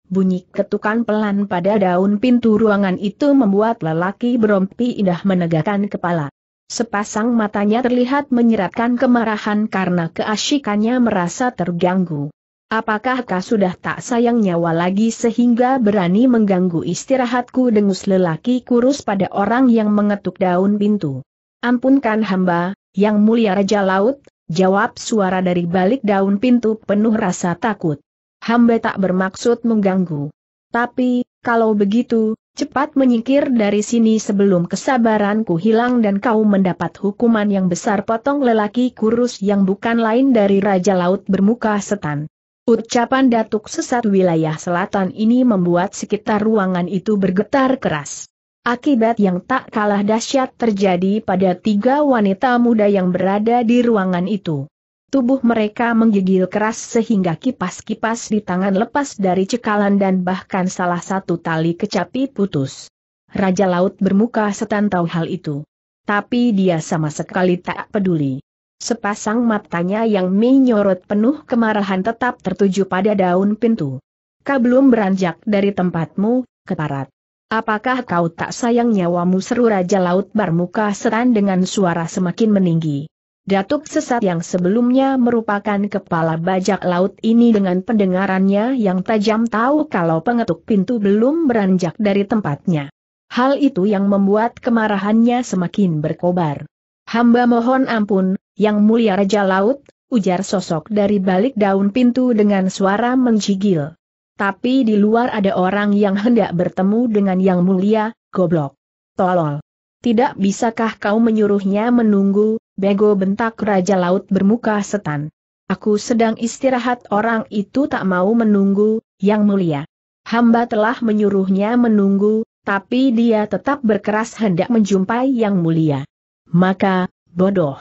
Bunyi ketukan pelan pada daun pintu ruangan itu membuat lelaki berompi indah menegakkan kepala. Sepasang matanya terlihat menyeratkan kemarahan karena keasyikannya merasa terganggu. Apakah kau sudah tak sayang nyawa lagi sehingga berani mengganggu istirahatku dengus lelaki kurus pada orang yang mengetuk daun pintu. Ampunkan hamba, yang mulia Raja Laut, jawab suara dari balik daun pintu penuh rasa takut hamba tak bermaksud mengganggu. Tapi, kalau begitu, cepat menyingkir dari sini sebelum kesabaranku hilang dan kau mendapat hukuman yang besar potong lelaki kurus yang bukan lain dari Raja Laut bermuka setan. Ucapan Datuk Sesat wilayah selatan ini membuat sekitar ruangan itu bergetar keras. Akibat yang tak kalah dahsyat terjadi pada tiga wanita muda yang berada di ruangan itu. Tubuh mereka menggigil keras sehingga kipas-kipas di tangan lepas dari cekalan dan bahkan salah satu tali kecapi putus. Raja Laut bermuka setan tahu hal itu. Tapi dia sama sekali tak peduli. Sepasang matanya yang menyorot penuh kemarahan tetap tertuju pada daun pintu. Kau belum beranjak dari tempatmu, keparat. Apakah kau tak sayang nyawamu seru Raja Laut bermuka setan dengan suara semakin meninggi. Datuk Sesat yang sebelumnya merupakan kepala bajak laut ini dengan pendengarannya yang tajam tahu kalau pengetuk pintu belum beranjak dari tempatnya. Hal itu yang membuat kemarahannya semakin berkobar. Hamba mohon ampun, yang mulia Raja Laut, ujar sosok dari balik daun pintu dengan suara menjigil. Tapi di luar ada orang yang hendak bertemu dengan yang mulia, goblok. Tolol. Tidak bisakah kau menyuruhnya menunggu, Bego bentak Raja Laut bermuka setan. Aku sedang istirahat orang itu tak mau menunggu, yang mulia. Hamba telah menyuruhnya menunggu, tapi dia tetap berkeras hendak menjumpai yang mulia. Maka, bodoh.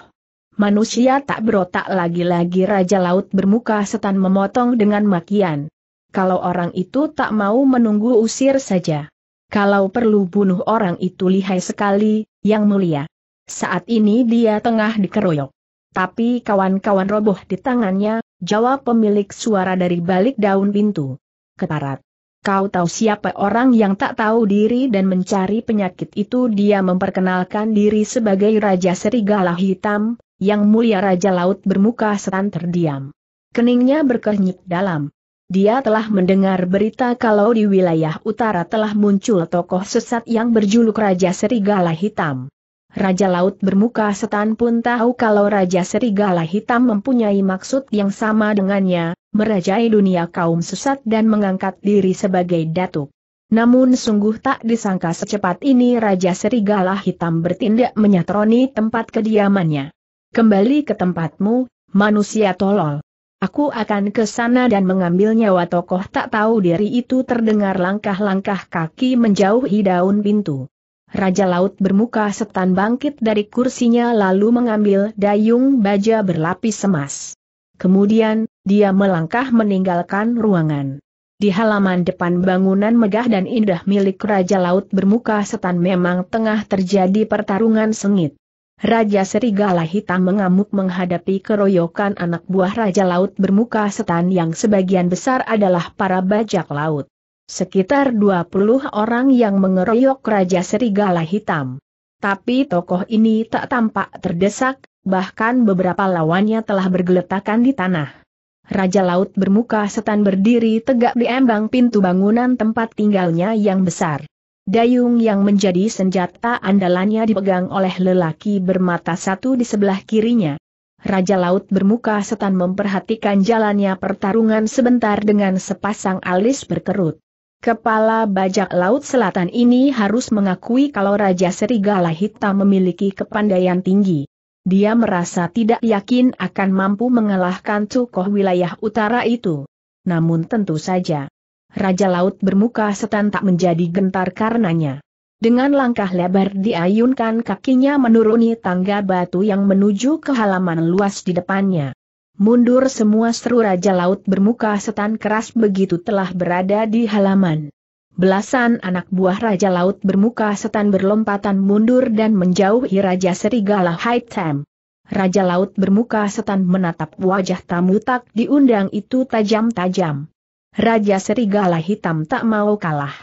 Manusia tak berotak lagi-lagi Raja Laut bermuka setan memotong dengan makian. Kalau orang itu tak mau menunggu usir saja. Kalau perlu bunuh orang itu lihai sekali, yang mulia. Saat ini dia tengah dikeroyok. Tapi kawan-kawan roboh di tangannya, jawab pemilik suara dari balik daun pintu. Keparat. Kau tahu siapa orang yang tak tahu diri dan mencari penyakit itu dia memperkenalkan diri sebagai Raja Serigala Hitam, yang mulia Raja Laut bermuka setan terdiam. Keningnya berkenyit dalam. Dia telah mendengar berita kalau di wilayah utara telah muncul tokoh sesat yang berjuluk Raja Serigala Hitam. Raja Laut bermuka setan pun tahu kalau Raja Serigala Hitam mempunyai maksud yang sama dengannya, merajai dunia kaum sesat dan mengangkat diri sebagai datuk. Namun sungguh tak disangka secepat ini Raja Serigala Hitam bertindak menyatroni tempat kediamannya. Kembali ke tempatmu, manusia tolol. Aku akan ke sana dan mengambil nyawa tokoh tak tahu diri itu terdengar langkah-langkah kaki menjauhi daun pintu. Raja Laut bermuka setan bangkit dari kursinya lalu mengambil dayung baja berlapis emas. Kemudian, dia melangkah meninggalkan ruangan. Di halaman depan bangunan megah dan indah milik Raja Laut bermuka setan memang tengah terjadi pertarungan sengit. Raja Serigala Hitam mengamuk menghadapi keroyokan anak buah Raja Laut bermuka setan yang sebagian besar adalah para bajak laut. Sekitar 20 orang yang mengeroyok Raja Serigala Hitam. Tapi tokoh ini tak tampak terdesak, bahkan beberapa lawannya telah bergeletakan di tanah. Raja Laut bermuka setan berdiri tegak di embang pintu bangunan tempat tinggalnya yang besar. Dayung yang menjadi senjata andalannya dipegang oleh lelaki bermata satu di sebelah kirinya. Raja Laut bermuka setan memperhatikan jalannya pertarungan sebentar dengan sepasang alis berkerut. Kepala bajak laut selatan ini harus mengakui kalau Raja Serigala Hitam memiliki kepandaian tinggi. Dia merasa tidak yakin akan mampu mengalahkan tokoh wilayah utara itu. Namun tentu saja, Raja Laut bermuka setan tak menjadi gentar karenanya. Dengan langkah lebar diayunkan kakinya menuruni tangga batu yang menuju ke halaman luas di depannya. Mundur semua seru Raja Laut bermuka setan keras begitu telah berada di halaman. Belasan anak buah Raja Laut bermuka setan berlompatan mundur dan menjauhi Raja Serigala Haitam. Raja Laut bermuka setan menatap wajah tamu tak diundang itu tajam-tajam. Raja Serigala Hitam tak mau kalah.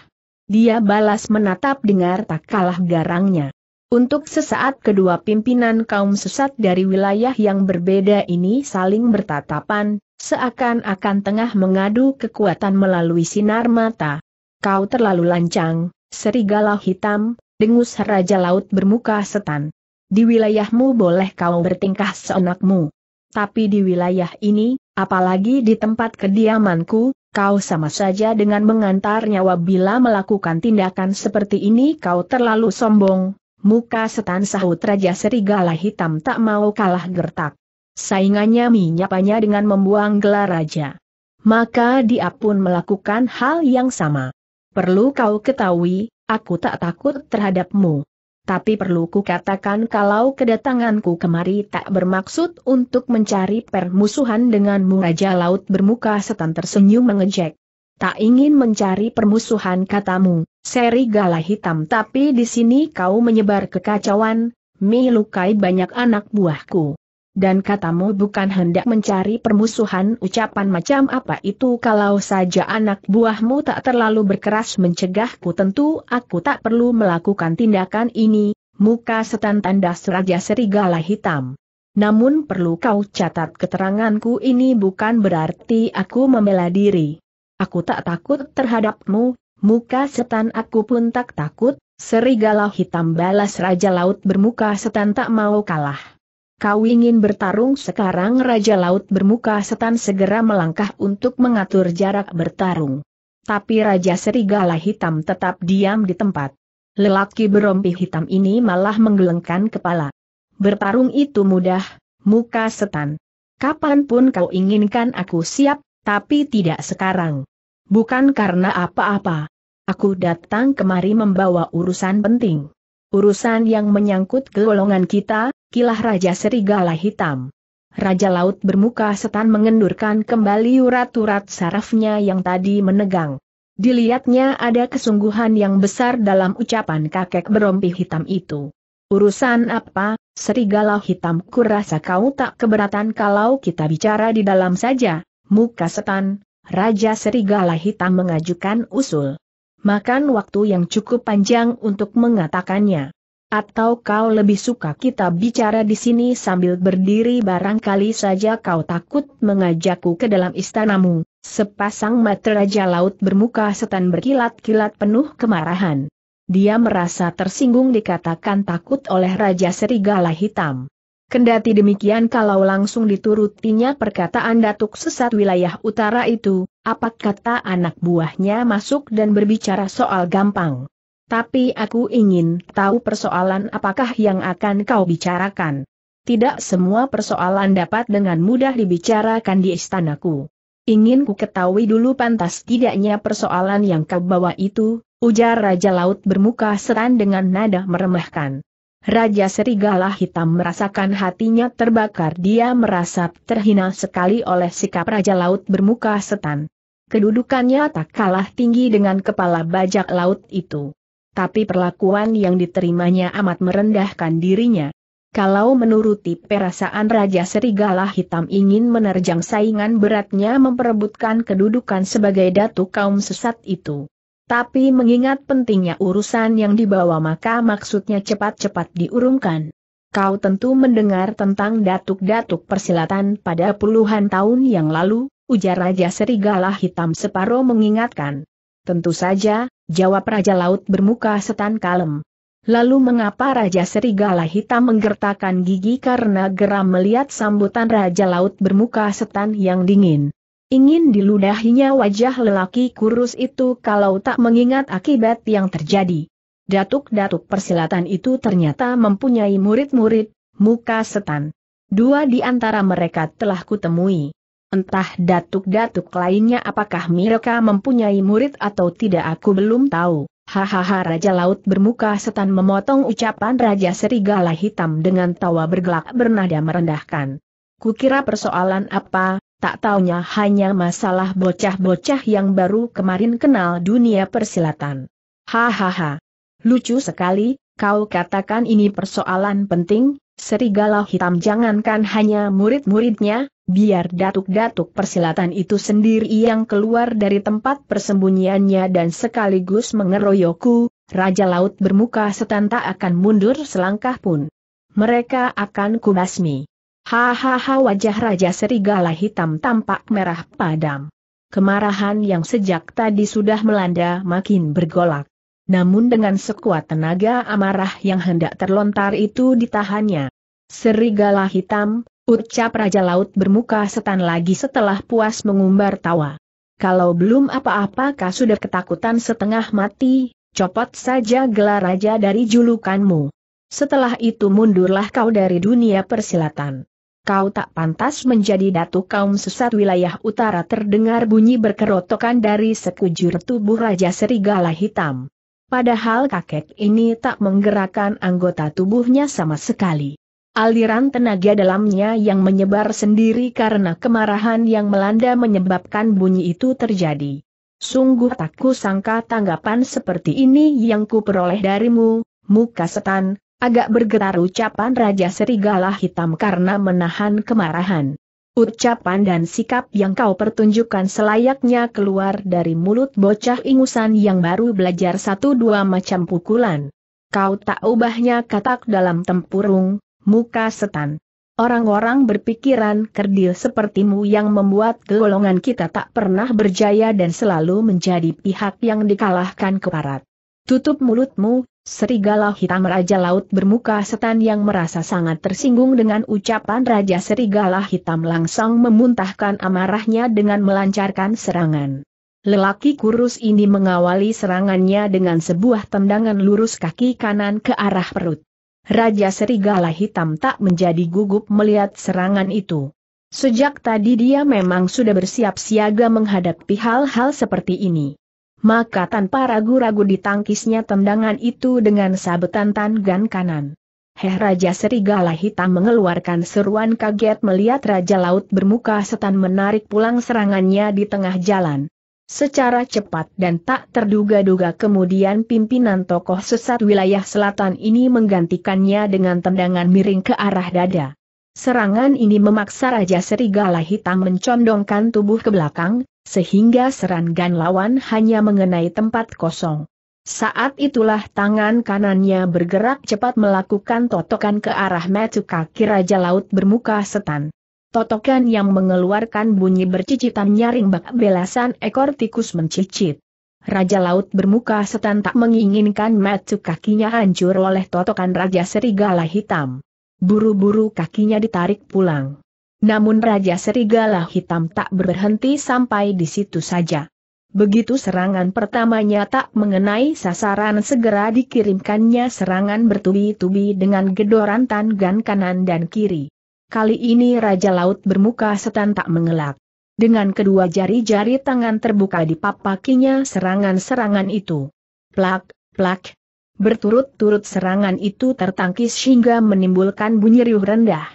Dia balas menatap dengar tak kalah garangnya. Untuk sesaat kedua pimpinan kaum sesat dari wilayah yang berbeda ini saling bertatapan, seakan-akan tengah mengadu kekuatan melalui sinar mata. Kau terlalu lancang, serigala hitam, dengus raja laut bermuka setan. Di wilayahmu boleh kau bertingkah seenakmu. Tapi di wilayah ini, apalagi di tempat kediamanku, kau sama saja dengan mengantar nyawa bila melakukan tindakan seperti ini kau terlalu sombong, Muka setan sahut Raja Serigala Hitam tak mau kalah gertak. Saingannya menyapanya dengan membuang gelar raja. Maka dia pun melakukan hal yang sama. Perlu kau ketahui, aku tak takut terhadapmu. Tapi perlu kukatakan kalau kedatanganku kemari tak bermaksud untuk mencari permusuhan denganmu Raja Laut bermuka setan tersenyum mengejek. Tak ingin mencari permusuhan katamu, serigala hitam tapi di sini kau menyebar kekacauan, melukai banyak anak buahku. Dan katamu bukan hendak mencari permusuhan ucapan macam apa itu kalau saja anak buahmu tak terlalu berkeras mencegahku tentu aku tak perlu melakukan tindakan ini, muka setan tandas Raja Serigala Hitam. Namun perlu kau catat keteranganku ini bukan berarti aku membela diri. Aku tak takut terhadapmu, muka setan aku pun tak takut, serigala hitam balas Raja Laut bermuka setan tak mau kalah. Kau ingin bertarung sekarang Raja Laut bermuka setan segera melangkah untuk mengatur jarak bertarung. Tapi Raja Serigala Hitam tetap diam di tempat. Lelaki berompi hitam ini malah menggelengkan kepala. Bertarung itu mudah, muka setan. Kapanpun kau inginkan aku siap, tapi tidak sekarang. Bukan karena apa-apa. Aku datang kemari membawa urusan penting. Urusan yang menyangkut golongan kita, kilah Raja Serigala Hitam. Raja Laut bermuka setan mengendurkan kembali urat-urat sarafnya yang tadi menegang. Dilihatnya ada kesungguhan yang besar dalam ucapan kakek berompi hitam itu. Urusan apa, serigala hitam kurasa kau tak keberatan kalau kita bicara di dalam saja, muka setan, Raja Serigala Hitam mengajukan usul. Makan waktu yang cukup panjang untuk mengatakannya. Atau kau lebih suka kita bicara di sini sambil berdiri barangkali saja kau takut mengajakku ke dalam istanamu. Sepasang mata Raja Laut bermuka setan berkilat-kilat penuh kemarahan. Dia merasa tersinggung dikatakan takut oleh Raja Serigala Hitam. Kendati demikian kalau langsung diturutinya perkataan Datuk Sesat wilayah utara itu, apa kata anak buahnya masuk dan berbicara soal gampang. Tapi aku ingin tahu persoalan apakah yang akan kau bicarakan. Tidak semua persoalan dapat dengan mudah dibicarakan di istanaku. Ingin ku ketahui dulu pantas tidaknya persoalan yang kau bawa itu, ujar Raja Laut bermuka seran dengan nada meremehkan. Raja Serigala Hitam merasakan hatinya terbakar dia merasa terhina sekali oleh sikap Raja Laut bermuka setan. Kedudukannya tak kalah tinggi dengan kepala bajak laut itu. Tapi perlakuan yang diterimanya amat merendahkan dirinya. Kalau menuruti perasaan Raja Serigala Hitam ingin menerjang saingan beratnya memperebutkan kedudukan sebagai datu kaum sesat itu. Tapi mengingat pentingnya urusan yang dibawa maka maksudnya cepat-cepat diurungkan. Kau tentu mendengar tentang datuk-datuk persilatan pada puluhan tahun yang lalu, ujar Raja Serigala Hitam Separo mengingatkan. Tentu saja, jawab Raja Laut bermuka setan kalem. Lalu mengapa Raja Serigala Hitam menggertakkan gigi karena geram melihat sambutan Raja Laut bermuka setan yang dingin? Ingin diludahinya wajah lelaki kurus itu kalau tak mengingat akibat yang terjadi. Datuk-datuk persilatan itu ternyata mempunyai murid-murid, muka setan. Dua di antara mereka telah kutemui. Entah datuk-datuk lainnya apakah mereka mempunyai murid atau tidak aku belum tahu. Hahaha Raja Laut bermuka setan memotong ucapan Raja Serigala Hitam dengan tawa bergelak bernada merendahkan. Kukira persoalan apa, Tak taunya hanya masalah bocah-bocah yang baru kemarin kenal dunia persilatan. Hahaha. Lucu sekali, kau katakan ini persoalan penting, serigala hitam jangankan hanya murid-muridnya, biar datuk-datuk persilatan itu sendiri yang keluar dari tempat persembunyiannya dan sekaligus mengeroyokku, Raja Laut bermuka setan tak akan mundur selangkah pun. Mereka akan kubasmi. Hahaha wajah Raja Serigala hitam tampak merah padam. Kemarahan yang sejak tadi sudah melanda makin bergolak. Namun dengan sekuat tenaga amarah yang hendak terlontar itu ditahannya. Serigala hitam, ucap Raja Laut bermuka setan lagi setelah puas mengumbar tawa. Kalau belum apa-apa kau sudah ketakutan setengah mati, copot saja gelar raja dari julukanmu. Setelah itu mundurlah kau dari dunia persilatan kau tak pantas menjadi datu kaum sesat wilayah utara terdengar bunyi berkerotokan dari sekujur tubuh Raja Serigala Hitam. Padahal kakek ini tak menggerakkan anggota tubuhnya sama sekali. Aliran tenaga dalamnya yang menyebar sendiri karena kemarahan yang melanda menyebabkan bunyi itu terjadi. Sungguh tak kusangka tanggapan seperti ini yang kuperoleh darimu, muka setan, Agak bergetar ucapan Raja Serigala Hitam karena menahan kemarahan. Ucapan dan sikap yang kau pertunjukkan selayaknya keluar dari mulut bocah ingusan yang baru belajar satu dua macam pukulan. Kau tak ubahnya katak dalam tempurung, muka setan. Orang-orang berpikiran kerdil sepertimu yang membuat golongan kita tak pernah berjaya dan selalu menjadi pihak yang dikalahkan keparat. Tutup mulutmu, Serigala hitam Raja Laut bermuka setan yang merasa sangat tersinggung dengan ucapan Raja Serigala hitam langsung memuntahkan amarahnya dengan melancarkan serangan. Lelaki kurus ini mengawali serangannya dengan sebuah tendangan lurus kaki kanan ke arah perut. Raja Serigala hitam tak menjadi gugup melihat serangan itu. Sejak tadi dia memang sudah bersiap siaga menghadapi hal-hal seperti ini maka tanpa ragu-ragu ditangkisnya tendangan itu dengan sabetan tangan kanan. Heh Raja Serigala Hitam mengeluarkan seruan kaget melihat Raja Laut bermuka setan menarik pulang serangannya di tengah jalan. Secara cepat dan tak terduga-duga kemudian pimpinan tokoh sesat wilayah selatan ini menggantikannya dengan tendangan miring ke arah dada. Serangan ini memaksa Raja Serigala Hitam mencondongkan tubuh ke belakang, sehingga serangan lawan hanya mengenai tempat kosong. Saat itulah tangan kanannya bergerak cepat melakukan totokan ke arah metu kaki Raja Laut bermuka setan. Totokan yang mengeluarkan bunyi bercicitan nyaring bak belasan ekor tikus mencicit. Raja Laut bermuka setan tak menginginkan metu kakinya hancur oleh totokan Raja Serigala Hitam buru-buru kakinya ditarik pulang. Namun Raja Serigala Hitam tak berhenti sampai di situ saja. Begitu serangan pertamanya tak mengenai sasaran segera dikirimkannya serangan bertubi-tubi dengan gedoran tangan kanan dan kiri. Kali ini Raja Laut bermuka setan tak mengelak. Dengan kedua jari-jari tangan terbuka dipapakinya serangan-serangan itu. Plak, plak, Berturut-turut serangan itu tertangkis hingga menimbulkan bunyi riuh rendah.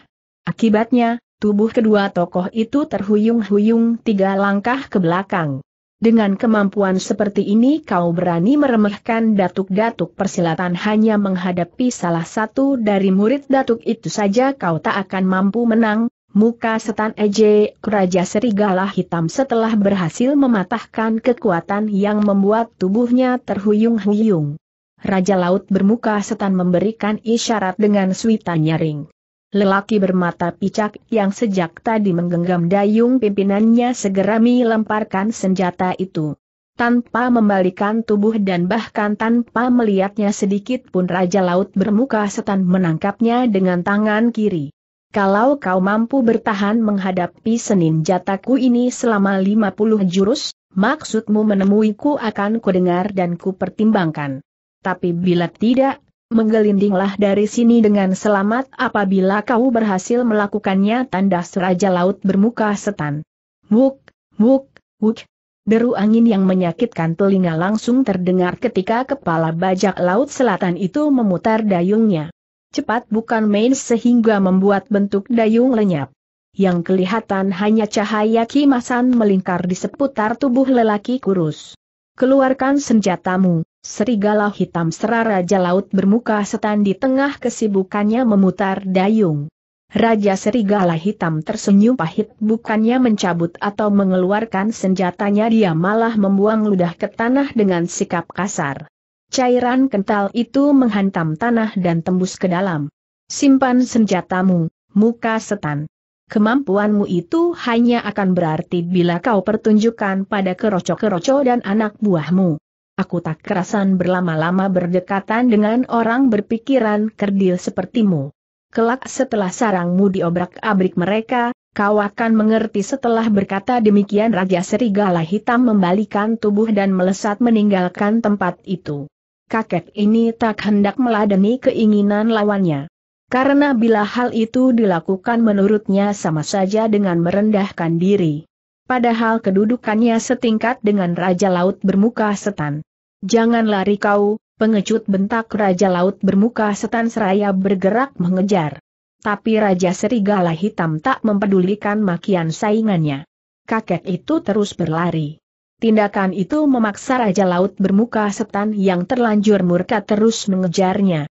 Akibatnya, tubuh kedua tokoh itu terhuyung-huyung tiga langkah ke belakang. Dengan kemampuan seperti ini kau berani meremehkan datuk-datuk persilatan hanya menghadapi salah satu dari murid datuk itu saja kau tak akan mampu menang, muka setan Eje Raja Serigala Hitam setelah berhasil mematahkan kekuatan yang membuat tubuhnya terhuyung-huyung. Raja Laut bermuka setan memberikan isyarat dengan suita nyaring. Lelaki bermata picak yang sejak tadi menggenggam dayung pimpinannya segera melemparkan senjata itu. Tanpa membalikan tubuh dan bahkan tanpa melihatnya sedikit pun Raja Laut bermuka setan menangkapnya dengan tangan kiri. Kalau kau mampu bertahan menghadapi Senin jataku ini selama 50 jurus, maksudmu menemuiku akan kudengar dan kupertimbangkan tapi bila tidak, menggelindinglah dari sini dengan selamat apabila kau berhasil melakukannya tanda seraja Laut bermuka setan. Wuk, wuk, wuk. Deru angin yang menyakitkan telinga langsung terdengar ketika kepala bajak laut selatan itu memutar dayungnya. Cepat bukan main sehingga membuat bentuk dayung lenyap. Yang kelihatan hanya cahaya kimasan melingkar di seputar tubuh lelaki kurus. Keluarkan senjatamu, serigala hitam Raja laut bermuka setan di tengah kesibukannya memutar dayung. Raja Serigala Hitam tersenyum pahit bukannya mencabut atau mengeluarkan senjatanya dia malah membuang ludah ke tanah dengan sikap kasar. Cairan kental itu menghantam tanah dan tembus ke dalam. Simpan senjatamu, muka setan. Kemampuanmu itu hanya akan berarti bila kau pertunjukkan pada keroco-keroco dan anak buahmu. Aku tak kerasan berlama-lama berdekatan dengan orang berpikiran kerdil sepertimu. Kelak setelah sarangmu diobrak-abrik mereka, kau akan mengerti setelah berkata demikian Raja Serigala Hitam membalikan tubuh dan melesat meninggalkan tempat itu. Kakek ini tak hendak meladeni keinginan lawannya. Karena bila hal itu dilakukan menurutnya sama saja dengan merendahkan diri padahal kedudukannya setingkat dengan Raja Laut bermuka setan. Jangan lari kau, pengecut bentak Raja Laut bermuka setan seraya bergerak mengejar. Tapi Raja Serigala Hitam tak mempedulikan makian saingannya. Kakek itu terus berlari. Tindakan itu memaksa Raja Laut bermuka setan yang terlanjur murka terus mengejarnya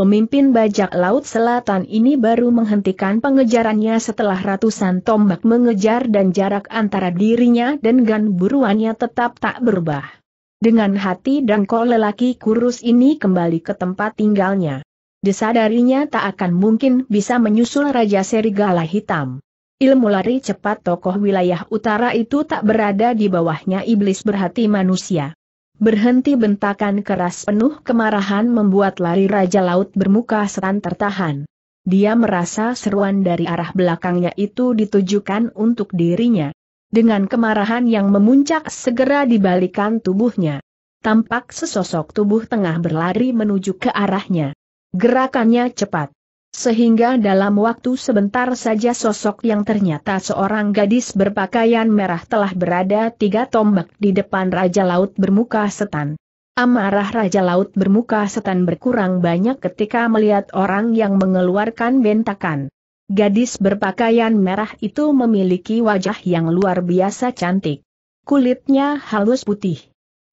pemimpin bajak laut selatan ini baru menghentikan pengejarannya setelah ratusan tombak mengejar dan jarak antara dirinya dan gan buruannya tetap tak berubah. Dengan hati dan kol lelaki kurus ini kembali ke tempat tinggalnya. Disadarinya tak akan mungkin bisa menyusul Raja Serigala Hitam. Ilmu lari cepat tokoh wilayah utara itu tak berada di bawahnya iblis berhati manusia. Berhenti bentakan keras penuh kemarahan membuat lari Raja Laut bermuka seran tertahan. Dia merasa seruan dari arah belakangnya itu ditujukan untuk dirinya. Dengan kemarahan yang memuncak segera dibalikan tubuhnya. Tampak sesosok tubuh tengah berlari menuju ke arahnya. Gerakannya cepat. Sehingga dalam waktu sebentar saja sosok yang ternyata seorang gadis berpakaian merah telah berada tiga tombak di depan Raja Laut bermuka setan. Amarah Raja Laut bermuka setan berkurang banyak ketika melihat orang yang mengeluarkan bentakan. Gadis berpakaian merah itu memiliki wajah yang luar biasa cantik. Kulitnya halus putih.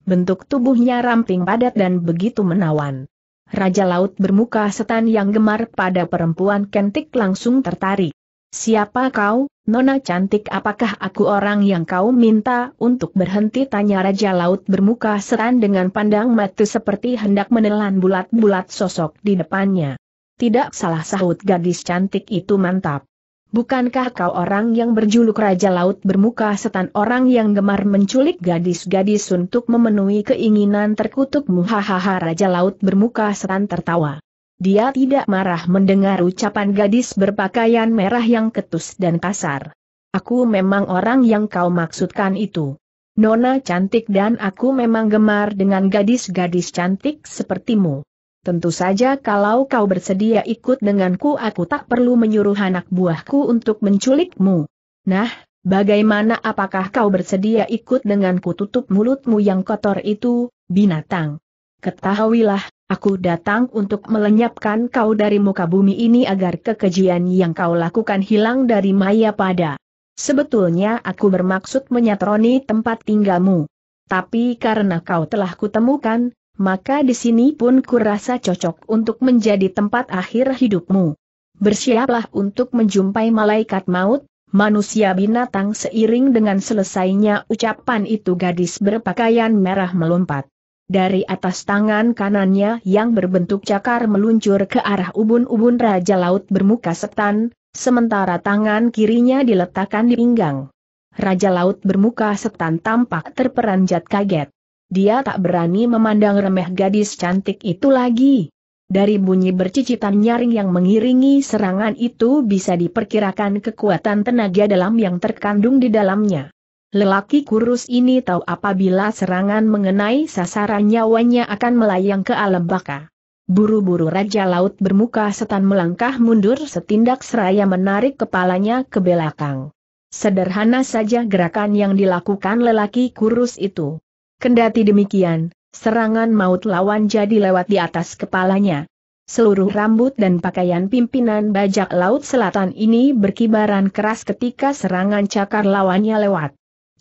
Bentuk tubuhnya ramping padat dan begitu menawan. Raja Laut bermuka setan yang gemar pada perempuan kentik langsung tertarik. Siapa kau, nona cantik apakah aku orang yang kau minta untuk berhenti tanya Raja Laut bermuka setan dengan pandang mata seperti hendak menelan bulat-bulat sosok di depannya. Tidak salah sahut gadis cantik itu mantap. Bukankah kau orang yang berjuluk Raja Laut bermuka setan orang yang gemar menculik gadis-gadis untuk memenuhi keinginan terkutukmu? Hahaha Raja Laut bermuka setan tertawa. Dia tidak marah mendengar ucapan gadis berpakaian merah yang ketus dan kasar. Aku memang orang yang kau maksudkan itu. Nona cantik dan aku memang gemar dengan gadis-gadis cantik sepertimu. Tentu saja kalau kau bersedia ikut denganku aku tak perlu menyuruh anak buahku untuk menculikmu. Nah, bagaimana apakah kau bersedia ikut denganku tutup mulutmu yang kotor itu, binatang? Ketahuilah, aku datang untuk melenyapkan kau dari muka bumi ini agar kekejian yang kau lakukan hilang dari maya pada. Sebetulnya aku bermaksud menyatroni tempat tinggalmu. Tapi karena kau telah kutemukan, maka di sini pun kurasa cocok untuk menjadi tempat akhir hidupmu. Bersiaplah untuk menjumpai malaikat maut, manusia binatang seiring dengan selesainya ucapan itu gadis berpakaian merah melompat. Dari atas tangan kanannya yang berbentuk cakar meluncur ke arah ubun-ubun Raja Laut bermuka setan, sementara tangan kirinya diletakkan di pinggang. Raja Laut bermuka setan tampak terperanjat kaget. Dia tak berani memandang remeh gadis cantik itu lagi. Dari bunyi bercicitan nyaring yang mengiringi serangan itu bisa diperkirakan kekuatan tenaga dalam yang terkandung di dalamnya. Lelaki kurus ini tahu apabila serangan mengenai sasaran nyawanya akan melayang ke alam baka. Buru-buru Raja Laut bermuka setan melangkah mundur setindak seraya menarik kepalanya ke belakang. Sederhana saja gerakan yang dilakukan lelaki kurus itu. Kendati demikian, serangan maut lawan jadi lewat di atas kepalanya. Seluruh rambut dan pakaian pimpinan bajak laut selatan ini berkibaran keras ketika serangan cakar lawannya lewat.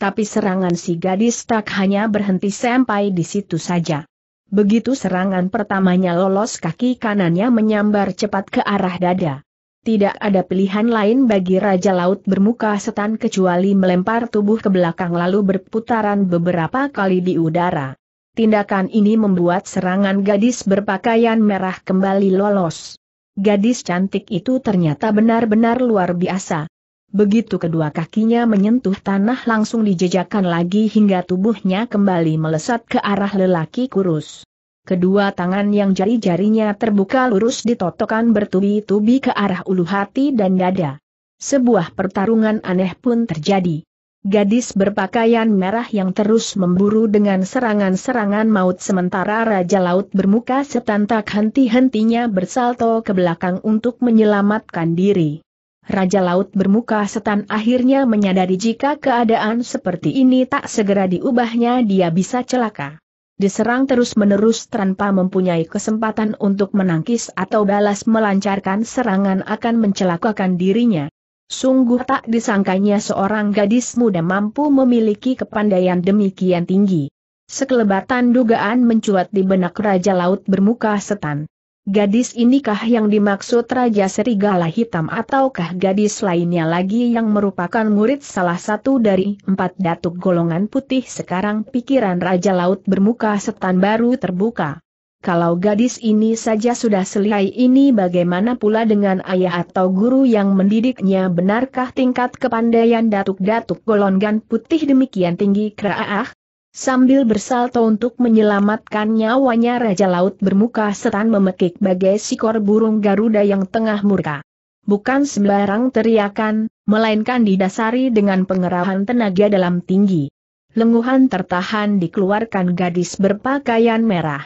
Tapi serangan si gadis tak hanya berhenti sampai di situ saja. Begitu serangan pertamanya lolos kaki kanannya menyambar cepat ke arah dada. Tidak ada pilihan lain bagi Raja Laut bermuka setan kecuali melempar tubuh ke belakang lalu berputaran beberapa kali di udara. Tindakan ini membuat serangan gadis berpakaian merah kembali lolos. Gadis cantik itu ternyata benar-benar luar biasa. Begitu kedua kakinya menyentuh tanah langsung dijejakan lagi hingga tubuhnya kembali melesat ke arah lelaki kurus. Kedua tangan yang jari-jarinya terbuka lurus ditotokan bertubi-tubi ke arah ulu hati dan dada. Sebuah pertarungan aneh pun terjadi. Gadis berpakaian merah yang terus memburu dengan serangan-serangan maut sementara Raja Laut bermuka setan tak henti-hentinya bersalto ke belakang untuk menyelamatkan diri. Raja Laut bermuka setan akhirnya menyadari jika keadaan seperti ini tak segera diubahnya dia bisa celaka diserang terus-menerus tanpa mempunyai kesempatan untuk menangkis atau balas melancarkan serangan akan mencelakakan dirinya. Sungguh tak disangkanya seorang gadis muda mampu memiliki kepandaian demikian tinggi. Sekelebatan dugaan mencuat di benak Raja Laut bermuka setan. Gadis inikah yang dimaksud Raja Serigala Hitam ataukah gadis lainnya lagi yang merupakan murid salah satu dari empat datuk golongan putih sekarang pikiran Raja Laut bermuka setan baru terbuka. Kalau gadis ini saja sudah selihai ini bagaimana pula dengan ayah atau guru yang mendidiknya benarkah tingkat kepandaian datuk-datuk golongan putih demikian tinggi keraah? Sambil bersalto untuk menyelamatkan nyawanya Raja Laut bermuka setan memekik bagai sikor burung Garuda yang tengah murka. Bukan sembarang teriakan, melainkan didasari dengan pengerahan tenaga dalam tinggi. Lenguhan tertahan dikeluarkan gadis berpakaian merah.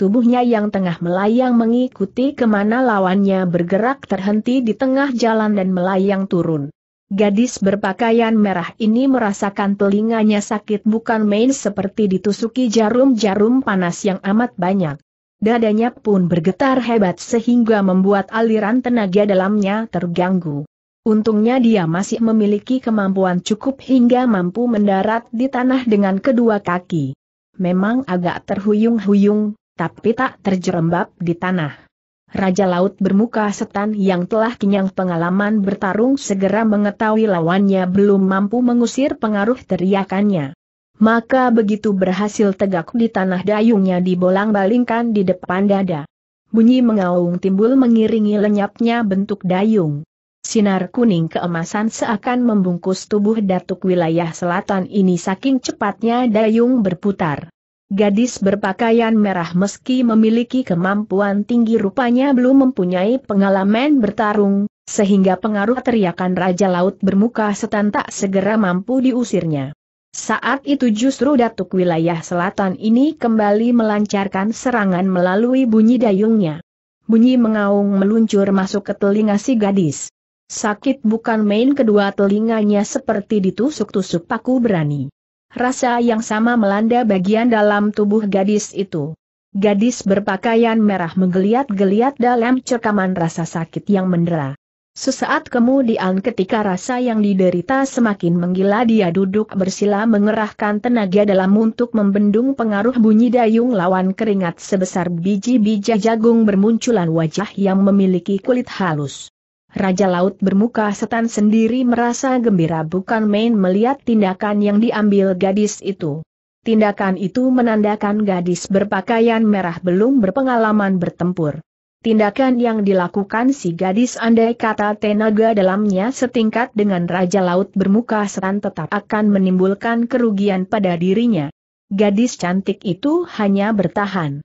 Tubuhnya yang tengah melayang mengikuti kemana lawannya bergerak terhenti di tengah jalan dan melayang turun. Gadis berpakaian merah ini merasakan telinganya sakit bukan main seperti ditusuki jarum-jarum panas yang amat banyak. Dadanya pun bergetar hebat sehingga membuat aliran tenaga dalamnya terganggu. Untungnya dia masih memiliki kemampuan cukup hingga mampu mendarat di tanah dengan kedua kaki. Memang agak terhuyung-huyung, tapi tak terjerembab di tanah. Raja Laut bermuka setan yang telah kenyang pengalaman bertarung segera mengetahui lawannya belum mampu mengusir pengaruh teriakannya. Maka begitu berhasil tegak di tanah dayungnya dibolang-balingkan di depan dada. Bunyi mengaung timbul mengiringi lenyapnya bentuk dayung. Sinar kuning keemasan seakan membungkus tubuh datuk wilayah selatan ini saking cepatnya dayung berputar. Gadis berpakaian merah meski memiliki kemampuan tinggi rupanya belum mempunyai pengalaman bertarung, sehingga pengaruh teriakan Raja Laut bermuka setan tak segera mampu diusirnya. Saat itu justru Datuk wilayah selatan ini kembali melancarkan serangan melalui bunyi dayungnya. Bunyi mengaung meluncur masuk ke telinga si gadis. Sakit bukan main kedua telinganya seperti ditusuk-tusuk paku berani. Rasa yang sama melanda bagian dalam tubuh gadis itu. Gadis berpakaian merah menggeliat-geliat dalam cekaman rasa sakit yang mendera. Sesaat kemudian ketika rasa yang diderita semakin menggila dia duduk bersila mengerahkan tenaga dalam untuk membendung pengaruh bunyi dayung lawan keringat sebesar biji biji jagung bermunculan wajah yang memiliki kulit halus. Raja Laut bermuka setan sendiri merasa gembira bukan main melihat tindakan yang diambil gadis itu. Tindakan itu menandakan gadis berpakaian merah belum berpengalaman bertempur. Tindakan yang dilakukan si gadis andai kata tenaga dalamnya setingkat dengan Raja Laut bermuka setan tetap akan menimbulkan kerugian pada dirinya. Gadis cantik itu hanya bertahan.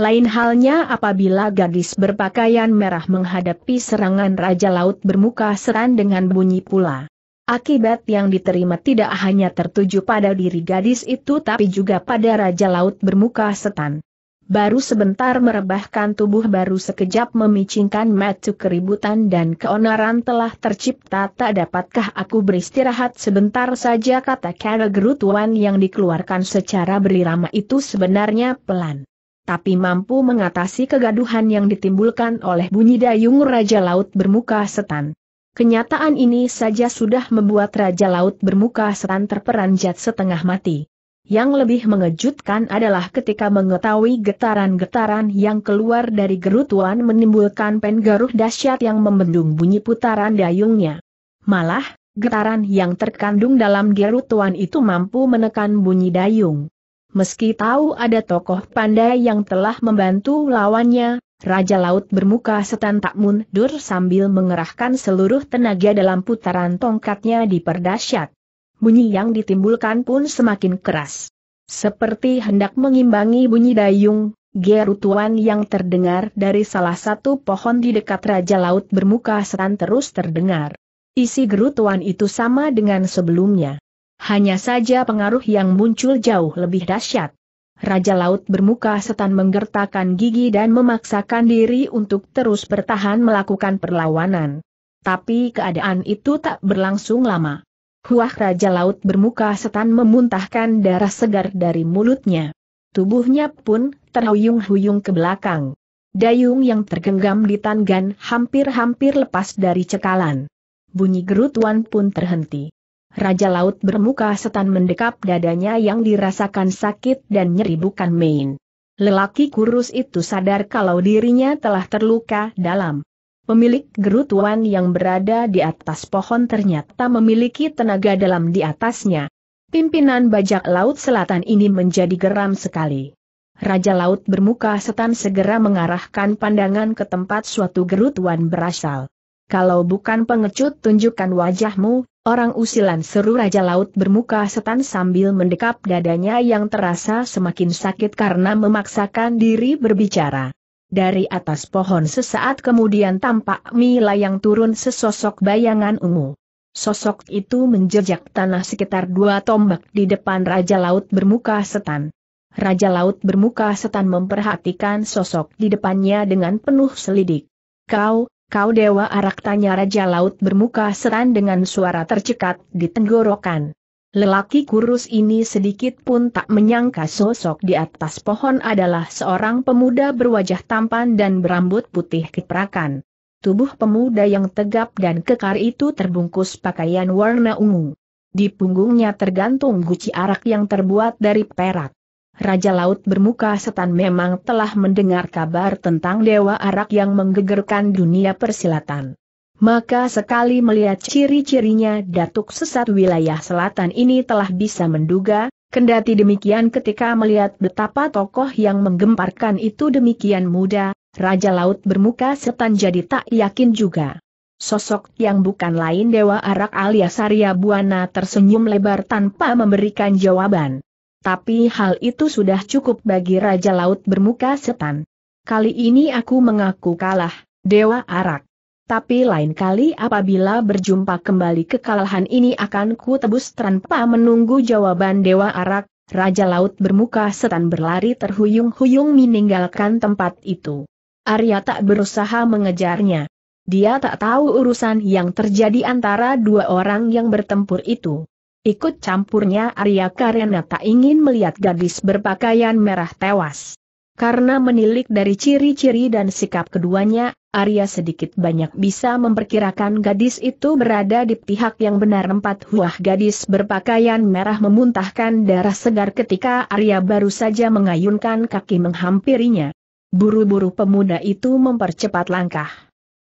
Lain halnya apabila gadis berpakaian merah menghadapi serangan Raja Laut bermuka seran dengan bunyi pula. Akibat yang diterima tidak hanya tertuju pada diri gadis itu tapi juga pada Raja Laut bermuka setan. Baru sebentar merebahkan tubuh baru sekejap memicingkan matu keributan dan keonaran telah tercipta tak dapatkah aku beristirahat sebentar saja kata Kara gerutuan yang dikeluarkan secara berirama itu sebenarnya pelan tapi mampu mengatasi kegaduhan yang ditimbulkan oleh bunyi dayung Raja Laut bermuka setan. Kenyataan ini saja sudah membuat Raja Laut bermuka setan terperanjat setengah mati. Yang lebih mengejutkan adalah ketika mengetahui getaran-getaran yang keluar dari gerutuan menimbulkan pengaruh dahsyat yang membendung bunyi putaran dayungnya. Malah, getaran yang terkandung dalam gerutuan itu mampu menekan bunyi dayung. Meski tahu ada tokoh pandai yang telah membantu lawannya, Raja Laut bermuka setan tak mundur sambil mengerahkan seluruh tenaga dalam putaran tongkatnya di perdasyat. Bunyi yang ditimbulkan pun semakin keras. Seperti hendak mengimbangi bunyi dayung, gerutuan yang terdengar dari salah satu pohon di dekat Raja Laut bermuka setan terus terdengar. Isi gerutuan itu sama dengan sebelumnya. Hanya saja pengaruh yang muncul jauh lebih dahsyat. Raja Laut bermuka setan menggertakkan gigi dan memaksakan diri untuk terus bertahan melakukan perlawanan. Tapi keadaan itu tak berlangsung lama. Huah Raja Laut bermuka setan memuntahkan darah segar dari mulutnya. Tubuhnya pun terhuyung-huyung ke belakang. Dayung yang tergenggam di tanggan hampir-hampir lepas dari cekalan. Bunyi gerutuan pun terhenti. Raja Laut bermuka setan mendekap dadanya yang dirasakan sakit dan nyeri bukan main. Lelaki kurus itu sadar kalau dirinya telah terluka dalam. Pemilik gerutuan yang berada di atas pohon ternyata memiliki tenaga dalam di atasnya. Pimpinan bajak laut selatan ini menjadi geram sekali. Raja Laut bermuka setan segera mengarahkan pandangan ke tempat suatu gerutuan berasal. Kalau bukan pengecut tunjukkan wajahmu, Orang usilan seru Raja Laut bermuka setan sambil mendekap dadanya yang terasa semakin sakit karena memaksakan diri berbicara. Dari atas pohon sesaat kemudian tampak Mila yang turun sesosok bayangan ungu. Sosok itu menjejak tanah sekitar dua tombak di depan Raja Laut bermuka setan. Raja Laut bermuka setan memperhatikan sosok di depannya dengan penuh selidik. Kau, Kau dewa arak tanya Raja Laut bermuka seran dengan suara tercekat di tenggorokan. Lelaki kurus ini sedikit pun tak menyangka sosok di atas pohon adalah seorang pemuda berwajah tampan dan berambut putih keperakan. Tubuh pemuda yang tegap dan kekar itu terbungkus pakaian warna ungu. Di punggungnya tergantung guci arak yang terbuat dari perak. Raja Laut Bermuka Setan memang telah mendengar kabar tentang Dewa Arak yang menggegerkan dunia persilatan. Maka sekali melihat ciri-cirinya Datuk Sesat wilayah selatan ini telah bisa menduga, kendati demikian ketika melihat betapa tokoh yang menggemparkan itu demikian muda, Raja Laut Bermuka Setan jadi tak yakin juga. Sosok yang bukan lain Dewa Arak alias Arya Buana tersenyum lebar tanpa memberikan jawaban tapi hal itu sudah cukup bagi Raja Laut bermuka setan. Kali ini aku mengaku kalah, Dewa Arak. Tapi lain kali apabila berjumpa kembali kekalahan ini akan ku tebus tanpa menunggu jawaban Dewa Arak, Raja Laut bermuka setan berlari terhuyung-huyung meninggalkan tempat itu. Arya tak berusaha mengejarnya. Dia tak tahu urusan yang terjadi antara dua orang yang bertempur itu. Ikut campurnya Arya karena tak ingin melihat gadis berpakaian merah tewas. Karena menilik dari ciri-ciri dan sikap keduanya, Arya sedikit banyak bisa memperkirakan gadis itu berada di pihak yang benar empat huah gadis berpakaian merah memuntahkan darah segar ketika Arya baru saja mengayunkan kaki menghampirinya. Buru-buru pemuda itu mempercepat langkah.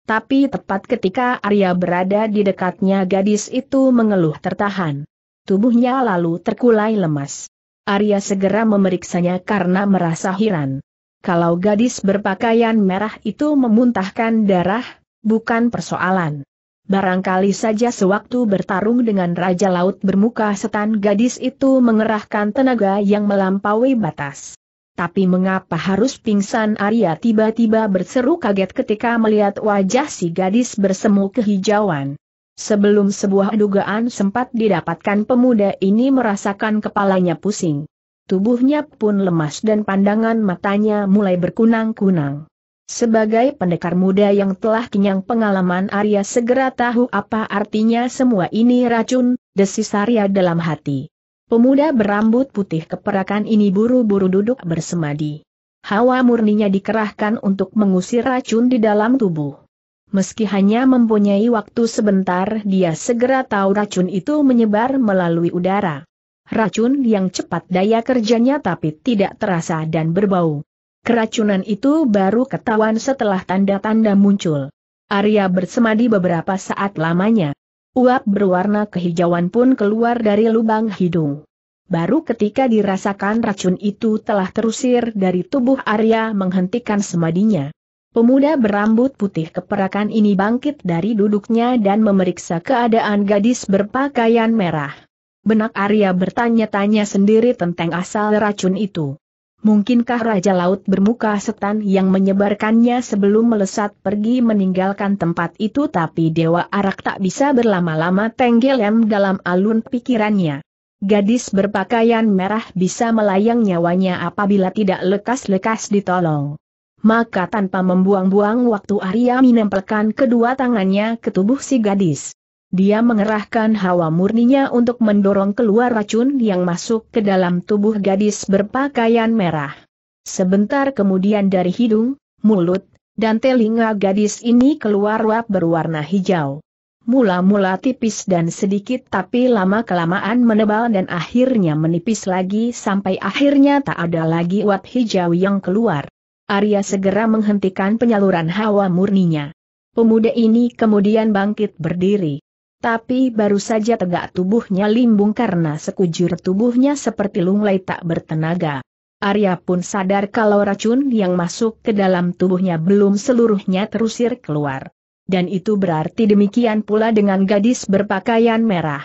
Tapi tepat ketika Arya berada di dekatnya gadis itu mengeluh tertahan tubuhnya lalu terkulai lemas. Arya segera memeriksanya karena merasa heran. Kalau gadis berpakaian merah itu memuntahkan darah, bukan persoalan. Barangkali saja sewaktu bertarung dengan Raja Laut bermuka setan gadis itu mengerahkan tenaga yang melampaui batas. Tapi mengapa harus pingsan Arya tiba-tiba berseru kaget ketika melihat wajah si gadis bersemu kehijauan. Sebelum sebuah dugaan sempat didapatkan pemuda ini merasakan kepalanya pusing. Tubuhnya pun lemas dan pandangan matanya mulai berkunang-kunang. Sebagai pendekar muda yang telah kenyang pengalaman Arya segera tahu apa artinya semua ini racun, desis Arya dalam hati. Pemuda berambut putih keperakan ini buru-buru duduk bersemadi. Hawa murninya dikerahkan untuk mengusir racun di dalam tubuh. Meski hanya mempunyai waktu sebentar dia segera tahu racun itu menyebar melalui udara. Racun yang cepat daya kerjanya tapi tidak terasa dan berbau. Keracunan itu baru ketahuan setelah tanda-tanda muncul. Arya bersemadi beberapa saat lamanya. Uap berwarna kehijauan pun keluar dari lubang hidung. Baru ketika dirasakan racun itu telah terusir dari tubuh Arya menghentikan semadinya. Pemuda berambut putih keperakan ini bangkit dari duduknya dan memeriksa keadaan gadis berpakaian merah. Benak Arya bertanya-tanya sendiri tentang asal racun itu. Mungkinkah Raja Laut bermuka setan yang menyebarkannya sebelum melesat pergi meninggalkan tempat itu tapi Dewa Arak tak bisa berlama-lama tenggelam dalam alun pikirannya. Gadis berpakaian merah bisa melayang nyawanya apabila tidak lekas-lekas ditolong maka tanpa membuang-buang waktu Arya menempelkan kedua tangannya ke tubuh si gadis. Dia mengerahkan hawa murninya untuk mendorong keluar racun yang masuk ke dalam tubuh gadis berpakaian merah. Sebentar kemudian dari hidung, mulut, dan telinga gadis ini keluar uap berwarna hijau. Mula-mula tipis dan sedikit tapi lama-kelamaan menebal dan akhirnya menipis lagi sampai akhirnya tak ada lagi uap hijau yang keluar. Arya segera menghentikan penyaluran hawa murninya. Pemuda ini kemudian bangkit berdiri. Tapi baru saja tegak tubuhnya limbung karena sekujur tubuhnya seperti lunglai tak bertenaga. Arya pun sadar kalau racun yang masuk ke dalam tubuhnya belum seluruhnya terusir keluar. Dan itu berarti demikian pula dengan gadis berpakaian merah.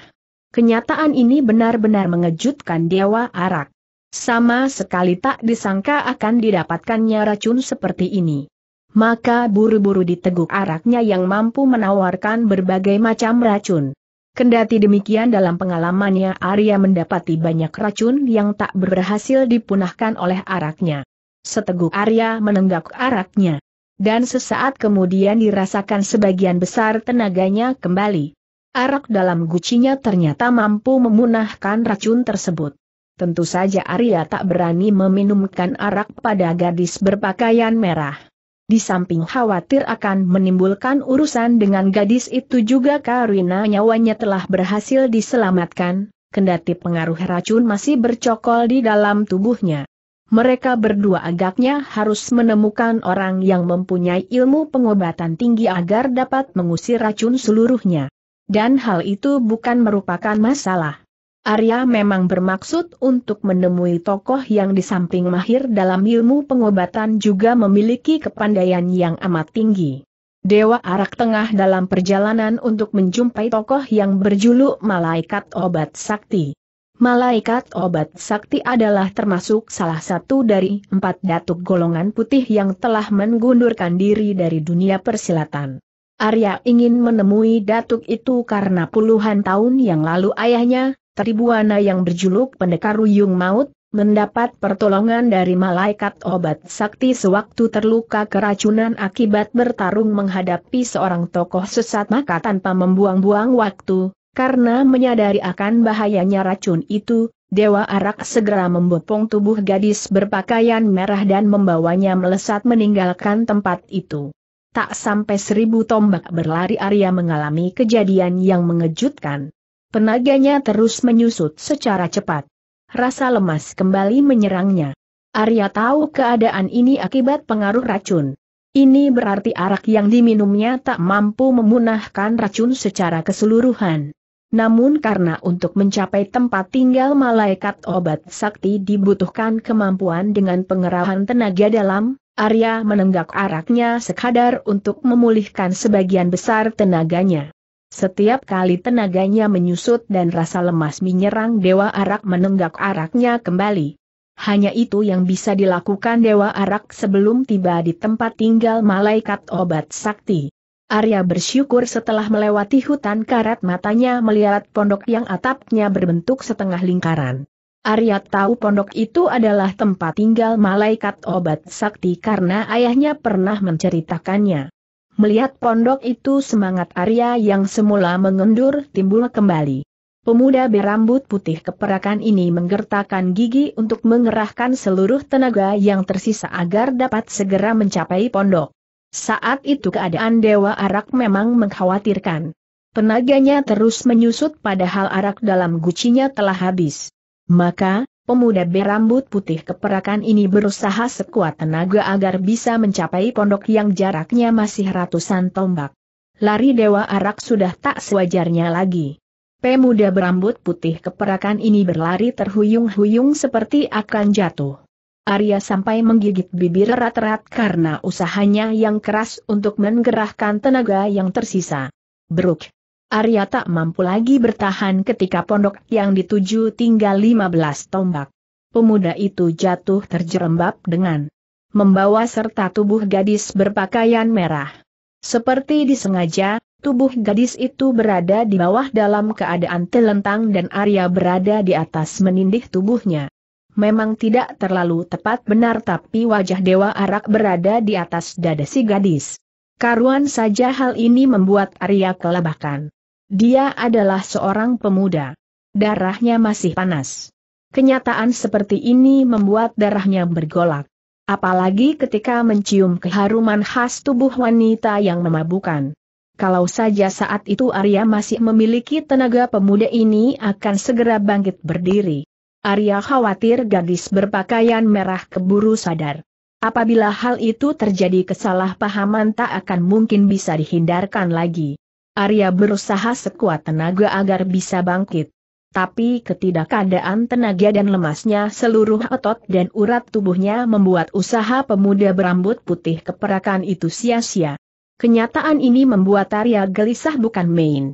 Kenyataan ini benar-benar mengejutkan Dewa Arak. Sama sekali tak disangka akan didapatkannya racun seperti ini. Maka buru-buru diteguk araknya yang mampu menawarkan berbagai macam racun. Kendati demikian dalam pengalamannya Arya mendapati banyak racun yang tak berhasil dipunahkan oleh araknya. Seteguk Arya menenggak araknya. Dan sesaat kemudian dirasakan sebagian besar tenaganya kembali. Arak dalam gucinya ternyata mampu memunahkan racun tersebut. Tentu saja Arya tak berani meminumkan arak pada gadis berpakaian merah. Di samping khawatir akan menimbulkan urusan dengan gadis itu juga karena nyawanya telah berhasil diselamatkan, kendati pengaruh racun masih bercokol di dalam tubuhnya. Mereka berdua agaknya harus menemukan orang yang mempunyai ilmu pengobatan tinggi agar dapat mengusir racun seluruhnya. Dan hal itu bukan merupakan masalah. Arya memang bermaksud untuk menemui tokoh yang di samping mahir dalam ilmu pengobatan juga memiliki kepandaian yang amat tinggi. Dewa Arak tengah dalam perjalanan untuk menjumpai tokoh yang berjuluk Malaikat Obat Sakti. Malaikat Obat Sakti adalah termasuk salah satu dari empat datuk golongan putih yang telah mengundurkan diri dari dunia persilatan. Arya ingin menemui datuk itu karena puluhan tahun yang lalu ayahnya, Tribuana yang berjuluk Pendekar Ruyung Maut, mendapat pertolongan dari malaikat obat sakti sewaktu terluka keracunan akibat bertarung menghadapi seorang tokoh sesat maka tanpa membuang-buang waktu, karena menyadari akan bahayanya racun itu, Dewa Arak segera membopong tubuh gadis berpakaian merah dan membawanya melesat meninggalkan tempat itu. Tak sampai seribu tombak berlari Arya mengalami kejadian yang mengejutkan. Tenaganya terus menyusut secara cepat. Rasa lemas kembali menyerangnya. Arya tahu keadaan ini akibat pengaruh racun. Ini berarti arak yang diminumnya tak mampu memunahkan racun secara keseluruhan. Namun karena untuk mencapai tempat tinggal malaikat obat sakti dibutuhkan kemampuan dengan pengerahan tenaga dalam, Arya menenggak araknya sekadar untuk memulihkan sebagian besar tenaganya. Setiap kali tenaganya menyusut dan rasa lemas menyerang Dewa Arak menenggak araknya kembali. Hanya itu yang bisa dilakukan Dewa Arak sebelum tiba di tempat tinggal malaikat obat sakti. Arya bersyukur setelah melewati hutan karat matanya melihat pondok yang atapnya berbentuk setengah lingkaran. Arya tahu pondok itu adalah tempat tinggal malaikat obat sakti karena ayahnya pernah menceritakannya. Melihat pondok itu semangat Arya yang semula mengendur timbul kembali. Pemuda berambut putih keperakan ini menggertakkan gigi untuk mengerahkan seluruh tenaga yang tersisa agar dapat segera mencapai pondok. Saat itu keadaan Dewa Arak memang mengkhawatirkan. Tenaganya terus menyusut padahal arak dalam gucinya telah habis. Maka, Pemuda berambut putih keperakan ini berusaha sekuat tenaga agar bisa mencapai pondok yang jaraknya masih ratusan tombak. Lari Dewa Arak sudah tak sewajarnya lagi. Pemuda berambut putih keperakan ini berlari terhuyung-huyung seperti akan jatuh. Arya sampai menggigit bibir erat-erat karena usahanya yang keras untuk menggerahkan tenaga yang tersisa. Bruk. Arya tak mampu lagi bertahan ketika pondok yang dituju tinggal 15 tombak. Pemuda itu jatuh terjerembab dengan membawa serta tubuh gadis berpakaian merah. Seperti disengaja, tubuh gadis itu berada di bawah dalam keadaan telentang dan Arya berada di atas menindih tubuhnya. Memang tidak terlalu tepat benar tapi wajah Dewa Arak berada di atas dada si gadis. Karuan saja hal ini membuat Arya kelabakan. Dia adalah seorang pemuda. Darahnya masih panas. Kenyataan seperti ini membuat darahnya bergolak. Apalagi ketika mencium keharuman khas tubuh wanita yang memabukan. Kalau saja saat itu Arya masih memiliki tenaga pemuda ini akan segera bangkit berdiri. Arya khawatir gadis berpakaian merah keburu sadar. Apabila hal itu terjadi kesalahpahaman tak akan mungkin bisa dihindarkan lagi. Arya berusaha sekuat tenaga agar bisa bangkit. Tapi ketidakadaan tenaga dan lemasnya seluruh otot dan urat tubuhnya membuat usaha pemuda berambut putih keperakan itu sia-sia. Kenyataan ini membuat Arya gelisah bukan main.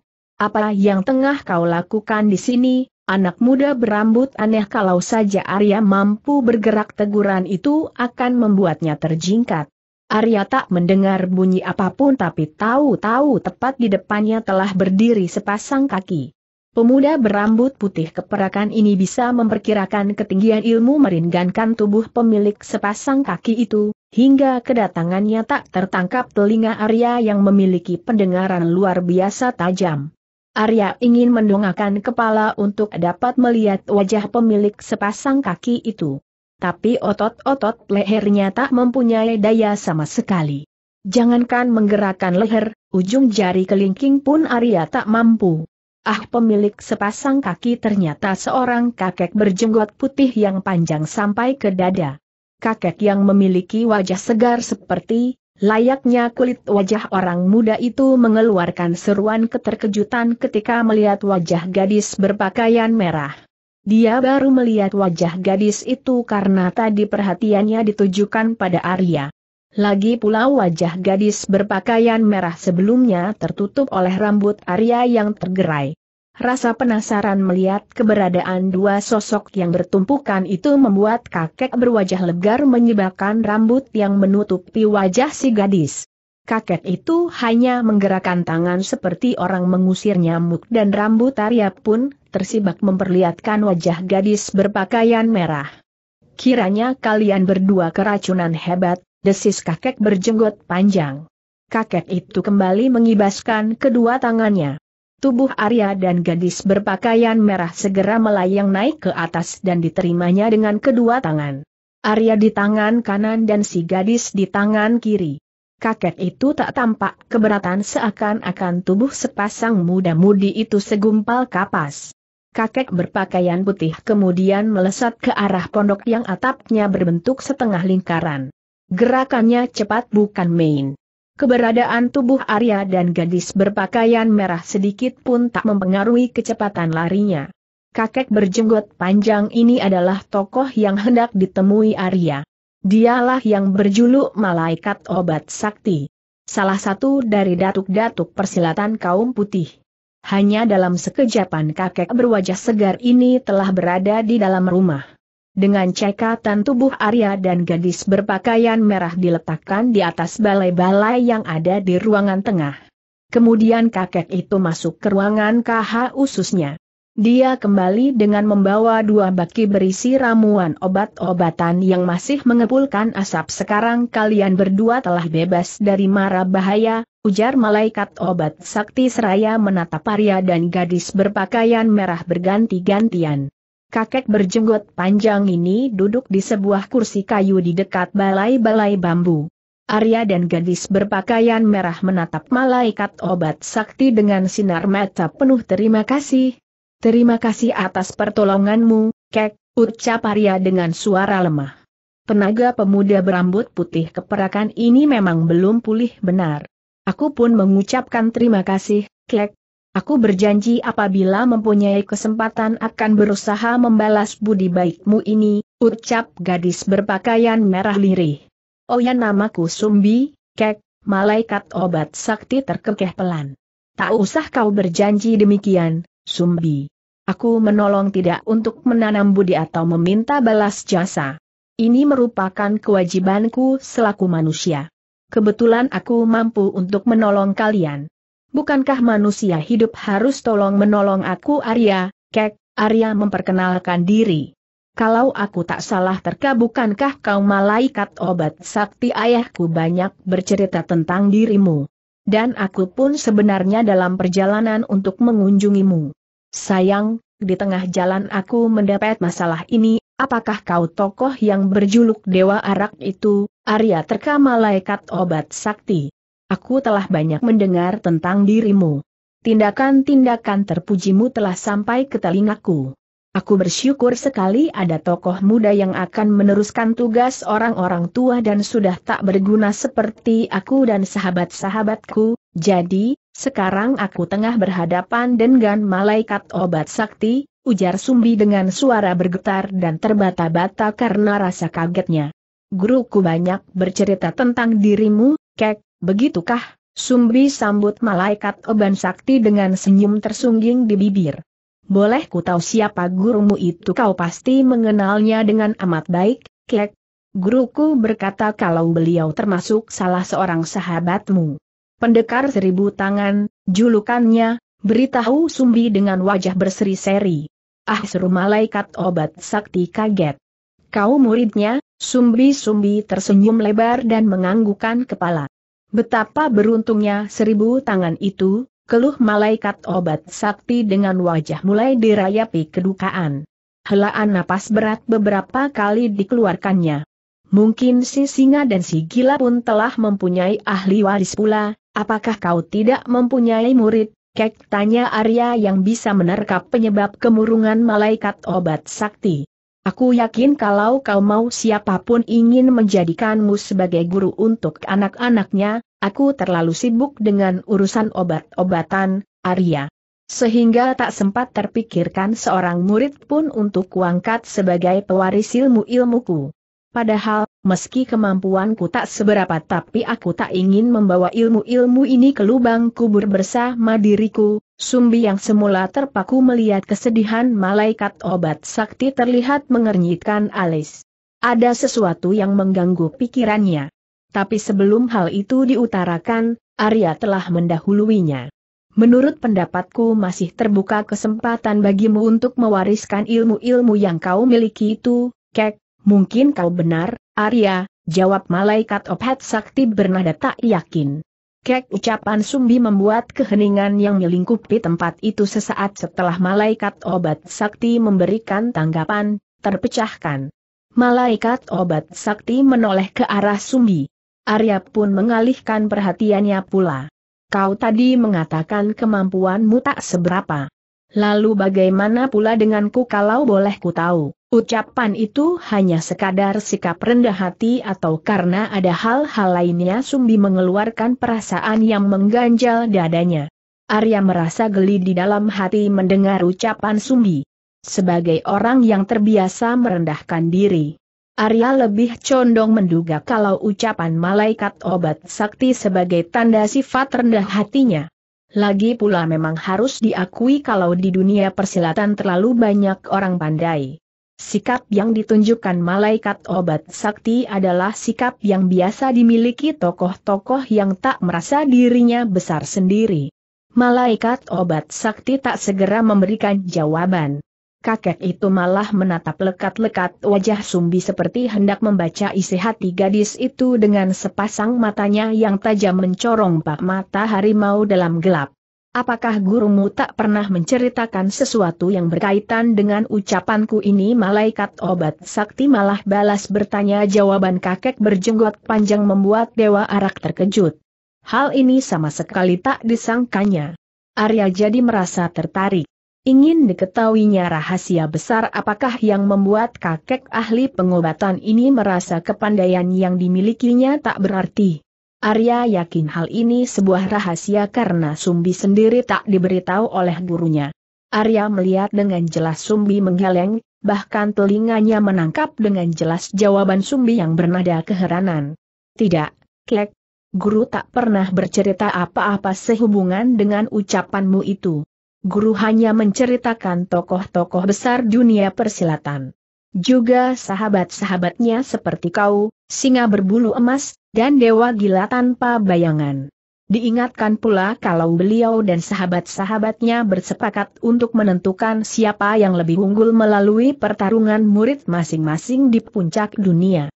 Apa yang tengah kau lakukan di sini, anak muda berambut aneh kalau saja Arya mampu bergerak teguran itu akan membuatnya terjingkat. Arya tak mendengar bunyi apapun tapi tahu-tahu tepat di depannya telah berdiri sepasang kaki. Pemuda berambut putih keperakan ini bisa memperkirakan ketinggian ilmu meringankan tubuh pemilik sepasang kaki itu, hingga kedatangannya tak tertangkap telinga Arya yang memiliki pendengaran luar biasa tajam. Arya ingin mendongakkan kepala untuk dapat melihat wajah pemilik sepasang kaki itu tapi otot-otot lehernya tak mempunyai daya sama sekali. Jangankan menggerakkan leher, ujung jari kelingking pun Arya tak mampu. Ah pemilik sepasang kaki ternyata seorang kakek berjenggot putih yang panjang sampai ke dada. Kakek yang memiliki wajah segar seperti, layaknya kulit wajah orang muda itu mengeluarkan seruan keterkejutan ketika melihat wajah gadis berpakaian merah. Dia baru melihat wajah gadis itu karena tadi perhatiannya ditujukan pada Arya. Lagi pula wajah gadis berpakaian merah sebelumnya tertutup oleh rambut Arya yang tergerai. Rasa penasaran melihat keberadaan dua sosok yang bertumpukan itu membuat kakek berwajah legar menyebabkan rambut yang menutupi wajah si gadis kakek itu hanya menggerakkan tangan seperti orang mengusir nyamuk dan rambut Arya pun tersibak memperlihatkan wajah gadis berpakaian merah. Kiranya kalian berdua keracunan hebat, desis kakek berjenggot panjang. Kakek itu kembali mengibaskan kedua tangannya. Tubuh Arya dan gadis berpakaian merah segera melayang naik ke atas dan diterimanya dengan kedua tangan. Arya di tangan kanan dan si gadis di tangan kiri kakek itu tak tampak keberatan seakan-akan tubuh sepasang muda-mudi itu segumpal kapas. Kakek berpakaian putih kemudian melesat ke arah pondok yang atapnya berbentuk setengah lingkaran. Gerakannya cepat bukan main. Keberadaan tubuh Arya dan gadis berpakaian merah sedikit pun tak mempengaruhi kecepatan larinya. Kakek berjenggot panjang ini adalah tokoh yang hendak ditemui Arya. Dialah yang berjuluk malaikat obat sakti. Salah satu dari datuk-datuk persilatan kaum putih. Hanya dalam sekejapan kakek berwajah segar ini telah berada di dalam rumah. Dengan cekatan tubuh Arya dan gadis berpakaian merah diletakkan di atas balai-balai yang ada di ruangan tengah. Kemudian kakek itu masuk ke ruangan KH ususnya. Dia kembali dengan membawa dua baki berisi ramuan obat-obatan yang masih mengepulkan asap. Sekarang kalian berdua telah bebas dari mara bahaya, ujar malaikat obat sakti seraya menatap Arya dan gadis berpakaian merah berganti-gantian. Kakek berjenggot panjang ini duduk di sebuah kursi kayu di dekat balai-balai bambu. Arya dan gadis berpakaian merah menatap malaikat obat sakti dengan sinar mata penuh terima kasih, Terima kasih atas pertolonganmu, Kek, ucap Arya dengan suara lemah. Tenaga pemuda berambut putih keperakan ini memang belum pulih benar. Aku pun mengucapkan terima kasih, Kek. Aku berjanji apabila mempunyai kesempatan akan berusaha membalas budi baikmu ini, ucap gadis berpakaian merah lirih. Oh ya namaku Sumbi, Kek, malaikat obat sakti terkekeh pelan. Tak usah kau berjanji demikian, Sumbi. Aku menolong tidak untuk menanam budi atau meminta balas jasa. Ini merupakan kewajibanku selaku manusia. Kebetulan aku mampu untuk menolong kalian. Bukankah manusia hidup harus tolong menolong aku Arya, kek, Arya memperkenalkan diri. Kalau aku tak salah terka bukankah kau malaikat obat sakti ayahku banyak bercerita tentang dirimu. Dan aku pun sebenarnya dalam perjalanan untuk mengunjungimu. Sayang, di tengah jalan aku mendapat masalah ini, apakah kau tokoh yang berjuluk Dewa Arak itu, Arya Terka Malaikat Obat Sakti? Aku telah banyak mendengar tentang dirimu. Tindakan-tindakan terpujimu telah sampai ke telingaku. Aku bersyukur sekali ada tokoh muda yang akan meneruskan tugas orang-orang tua dan sudah tak berguna seperti aku dan sahabat-sahabatku, jadi, sekarang aku tengah berhadapan dengan malaikat obat sakti, ujar Sumbi dengan suara bergetar dan terbata-bata karena rasa kagetnya. Guruku banyak bercerita tentang dirimu, kek, begitukah? Sumbi sambut malaikat obat sakti dengan senyum tersungging di bibir. Boleh ku tahu siapa gurumu itu kau pasti mengenalnya dengan amat baik, kek. Guruku berkata kalau beliau termasuk salah seorang sahabatmu. Pendekar Seribu Tangan, julukannya, beritahu Sumbi dengan wajah berseri-seri. Ah seru malaikat obat sakti kaget. Kau muridnya, Sumbi-Sumbi tersenyum lebar dan menganggukan kepala. Betapa beruntungnya seribu tangan itu, keluh malaikat obat sakti dengan wajah mulai dirayapi kedukaan. Helaan napas berat beberapa kali dikeluarkannya. Mungkin si singa dan si gila pun telah mempunyai ahli waris pula, Apakah kau tidak mempunyai murid? Kek tanya Arya yang bisa menerkap penyebab kemurungan malaikat obat sakti. Aku yakin kalau kau mau siapapun ingin menjadikanmu sebagai guru untuk anak-anaknya, aku terlalu sibuk dengan urusan obat-obatan, Arya. Sehingga tak sempat terpikirkan seorang murid pun untuk kuangkat sebagai pewaris ilmu-ilmuku. Padahal, meski kemampuanku tak seberapa tapi aku tak ingin membawa ilmu-ilmu ini ke lubang kubur bersama diriku, Sumbi yang semula terpaku melihat kesedihan malaikat obat sakti terlihat mengernyitkan alis. Ada sesuatu yang mengganggu pikirannya. Tapi sebelum hal itu diutarakan, Arya telah mendahuluinya. Menurut pendapatku masih terbuka kesempatan bagimu untuk mewariskan ilmu-ilmu yang kau miliki itu, Kek, Mungkin kau benar, Arya, jawab malaikat obat Sakti bernada tak yakin. Kek ucapan Sumbi membuat keheningan yang melingkupi tempat itu sesaat setelah malaikat obat sakti memberikan tanggapan, terpecahkan. Malaikat obat sakti menoleh ke arah Sumbi. Arya pun mengalihkan perhatiannya pula. Kau tadi mengatakan kemampuanmu tak seberapa. Lalu bagaimana pula denganku kalau boleh ku tahu? Ucapan itu hanya sekadar sikap rendah hati atau karena ada hal-hal lainnya Sumbi mengeluarkan perasaan yang mengganjal dadanya. Arya merasa geli di dalam hati mendengar ucapan Sumbi. Sebagai orang yang terbiasa merendahkan diri, Arya lebih condong menduga kalau ucapan malaikat obat sakti sebagai tanda sifat rendah hatinya. Lagi pula memang harus diakui kalau di dunia persilatan terlalu banyak orang pandai. Sikap yang ditunjukkan malaikat obat sakti adalah sikap yang biasa dimiliki tokoh-tokoh yang tak merasa dirinya besar sendiri. Malaikat obat sakti tak segera memberikan jawaban. Kakek itu malah menatap lekat-lekat wajah Sumbi seperti hendak membaca isi hati gadis itu dengan sepasang matanya yang tajam mencorong pak mata harimau dalam gelap. Apakah gurumu tak pernah menceritakan sesuatu yang berkaitan dengan ucapanku ini malaikat obat sakti malah balas bertanya jawaban kakek berjenggot panjang membuat Dewa Arak terkejut. Hal ini sama sekali tak disangkanya. Arya jadi merasa tertarik. Ingin diketahuinya rahasia besar apakah yang membuat kakek ahli pengobatan ini merasa kepandaian yang dimilikinya tak berarti. Arya yakin hal ini sebuah rahasia karena Sumbi sendiri tak diberitahu oleh gurunya. Arya melihat dengan jelas Sumbi menggeleng, bahkan telinganya menangkap dengan jelas jawaban Sumbi yang bernada keheranan. Tidak, Klek. Guru tak pernah bercerita apa-apa sehubungan dengan ucapanmu itu. Guru hanya menceritakan tokoh-tokoh besar dunia persilatan. Juga sahabat-sahabatnya seperti kau, singa berbulu emas, dan dewa gila tanpa bayangan. Diingatkan pula kalau beliau dan sahabat-sahabatnya bersepakat untuk menentukan siapa yang lebih unggul melalui pertarungan murid masing-masing di puncak dunia.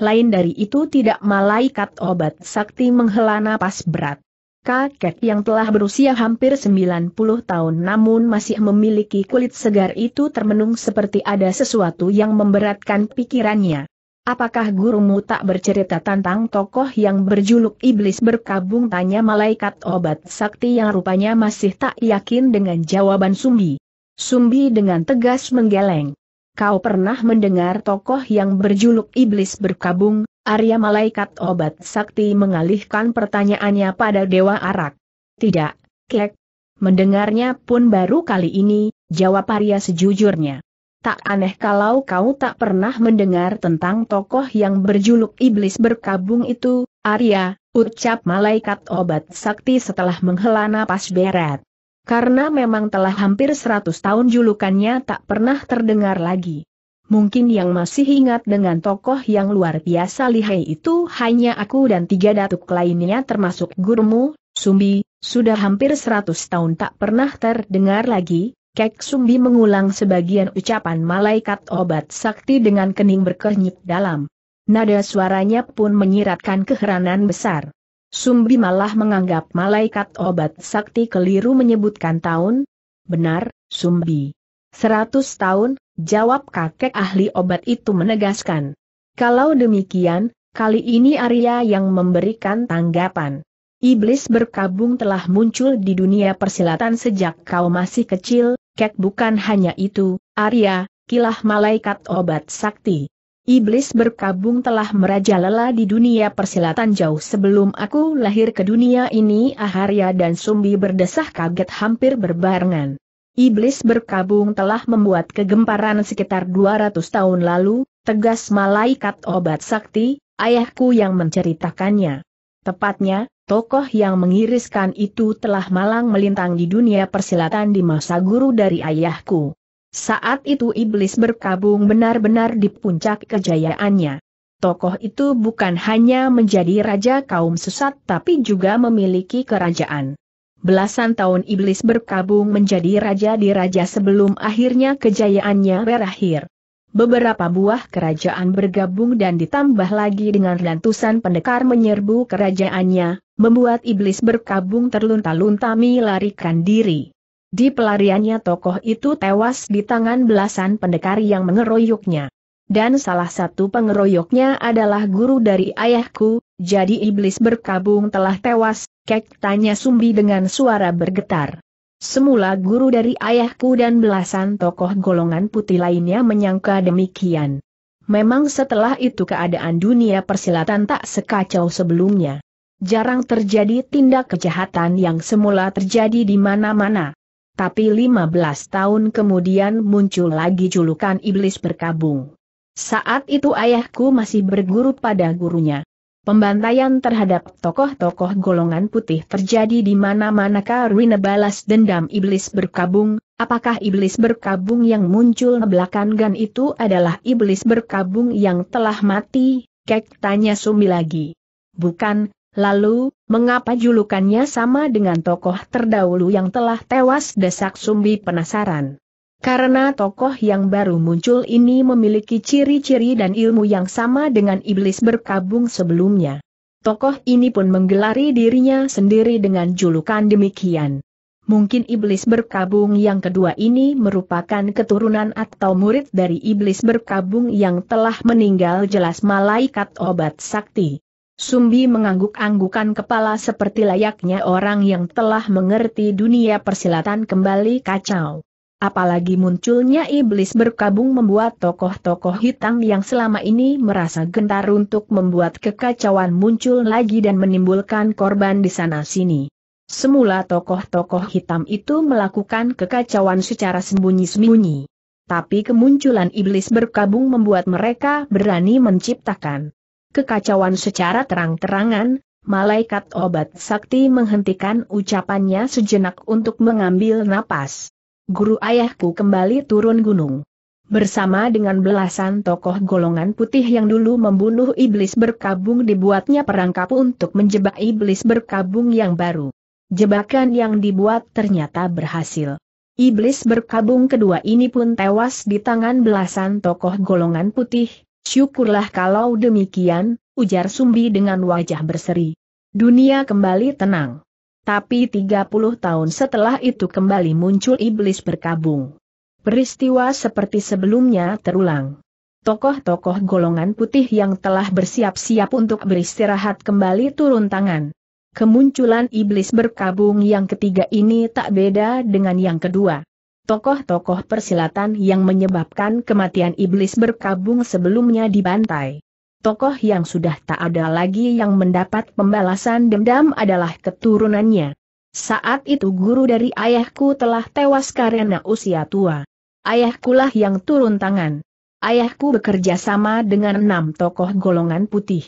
Lain dari itu tidak malaikat obat sakti menghela napas berat kakek yang telah berusia hampir 90 tahun namun masih memiliki kulit segar itu termenung seperti ada sesuatu yang memberatkan pikirannya. Apakah gurumu tak bercerita tentang tokoh yang berjuluk iblis berkabung tanya malaikat obat sakti yang rupanya masih tak yakin dengan jawaban Sumbi. Sumbi dengan tegas menggeleng. Kau pernah mendengar tokoh yang berjuluk iblis berkabung? Arya Malaikat Obat Sakti mengalihkan pertanyaannya pada Dewa Arak. Tidak, Kek. Mendengarnya pun baru kali ini, jawab Arya sejujurnya. Tak aneh kalau kau tak pernah mendengar tentang tokoh yang berjuluk iblis berkabung itu, Arya, ucap malaikat obat sakti setelah menghela napas berat. Karena memang telah hampir seratus tahun julukannya tak pernah terdengar lagi. Mungkin yang masih ingat dengan tokoh yang luar biasa lihai itu hanya aku dan tiga datuk lainnya termasuk gurumu, Sumbi, sudah hampir seratus tahun tak pernah terdengar lagi, Kek Sumbi mengulang sebagian ucapan malaikat obat sakti dengan kening berkernyit dalam. Nada suaranya pun menyiratkan keheranan besar. Sumbi malah menganggap malaikat obat sakti keliru menyebutkan tahun. Benar, Sumbi. Seratus tahun, Jawab kakek ahli obat itu menegaskan. Kalau demikian, kali ini Arya yang memberikan tanggapan. Iblis berkabung telah muncul di dunia persilatan sejak kau masih kecil, kek bukan hanya itu, Arya, kilah malaikat obat sakti. Iblis berkabung telah merajalela di dunia persilatan jauh sebelum aku lahir ke dunia ini Aharya dan Sumbi berdesah kaget hampir berbarengan. Iblis berkabung telah membuat kegemparan sekitar 200 tahun lalu, tegas malaikat obat sakti, ayahku yang menceritakannya. Tepatnya, tokoh yang mengiriskan itu telah malang melintang di dunia persilatan di masa guru dari ayahku. Saat itu iblis berkabung benar-benar di puncak kejayaannya. Tokoh itu bukan hanya menjadi raja kaum sesat tapi juga memiliki kerajaan. Belasan tahun iblis berkabung menjadi raja di raja sebelum akhirnya kejayaannya berakhir. Beberapa buah kerajaan bergabung dan ditambah lagi dengan ratusan pendekar menyerbu kerajaannya, membuat iblis berkabung terlunta-lunta melarikan diri. Di pelariannya tokoh itu tewas di tangan belasan pendekar yang mengeroyoknya. Dan salah satu pengeroyoknya adalah guru dari ayahku, jadi iblis berkabung telah tewas, Kek tanya Sumbi dengan suara bergetar. Semula guru dari ayahku dan belasan tokoh golongan putih lainnya menyangka demikian. Memang setelah itu keadaan dunia persilatan tak sekacau sebelumnya. Jarang terjadi tindak kejahatan yang semula terjadi di mana-mana. Tapi 15 tahun kemudian muncul lagi julukan iblis berkabung. Saat itu ayahku masih berguru pada gurunya. Pembantaian terhadap tokoh-tokoh golongan putih terjadi di mana-mana karena balas dendam iblis berkabung. Apakah iblis berkabung yang muncul belakangan itu adalah iblis berkabung yang telah mati? Kek tanya Sumi lagi. Bukan, lalu, mengapa julukannya sama dengan tokoh terdahulu yang telah tewas desak Sumbi penasaran? Karena tokoh yang baru muncul ini memiliki ciri-ciri dan ilmu yang sama dengan iblis berkabung sebelumnya. Tokoh ini pun menggelari dirinya sendiri dengan julukan demikian. Mungkin iblis berkabung yang kedua ini merupakan keturunan atau murid dari iblis berkabung yang telah meninggal jelas malaikat obat sakti. Sumbi mengangguk-anggukan kepala seperti layaknya orang yang telah mengerti dunia persilatan kembali kacau. Apalagi munculnya iblis berkabung membuat tokoh-tokoh hitam yang selama ini merasa gentar untuk membuat kekacauan muncul lagi dan menimbulkan korban di sana-sini. Semula tokoh-tokoh hitam itu melakukan kekacauan secara sembunyi-sembunyi. Tapi kemunculan iblis berkabung membuat mereka berani menciptakan kekacauan secara terang-terangan, malaikat obat sakti menghentikan ucapannya sejenak untuk mengambil napas guru ayahku kembali turun gunung. Bersama dengan belasan tokoh golongan putih yang dulu membunuh iblis berkabung dibuatnya perangkap untuk menjebak iblis berkabung yang baru. Jebakan yang dibuat ternyata berhasil. Iblis berkabung kedua ini pun tewas di tangan belasan tokoh golongan putih, syukurlah kalau demikian, ujar Sumbi dengan wajah berseri. Dunia kembali tenang. Tapi 30 tahun setelah itu kembali muncul iblis berkabung. Peristiwa seperti sebelumnya terulang. Tokoh-tokoh golongan putih yang telah bersiap-siap untuk beristirahat kembali turun tangan. Kemunculan iblis berkabung yang ketiga ini tak beda dengan yang kedua. Tokoh-tokoh persilatan yang menyebabkan kematian iblis berkabung sebelumnya dibantai tokoh yang sudah tak ada lagi yang mendapat pembalasan dendam adalah keturunannya. Saat itu guru dari ayahku telah tewas karena usia tua. Ayahkulah yang turun tangan. Ayahku bekerja sama dengan enam tokoh golongan putih.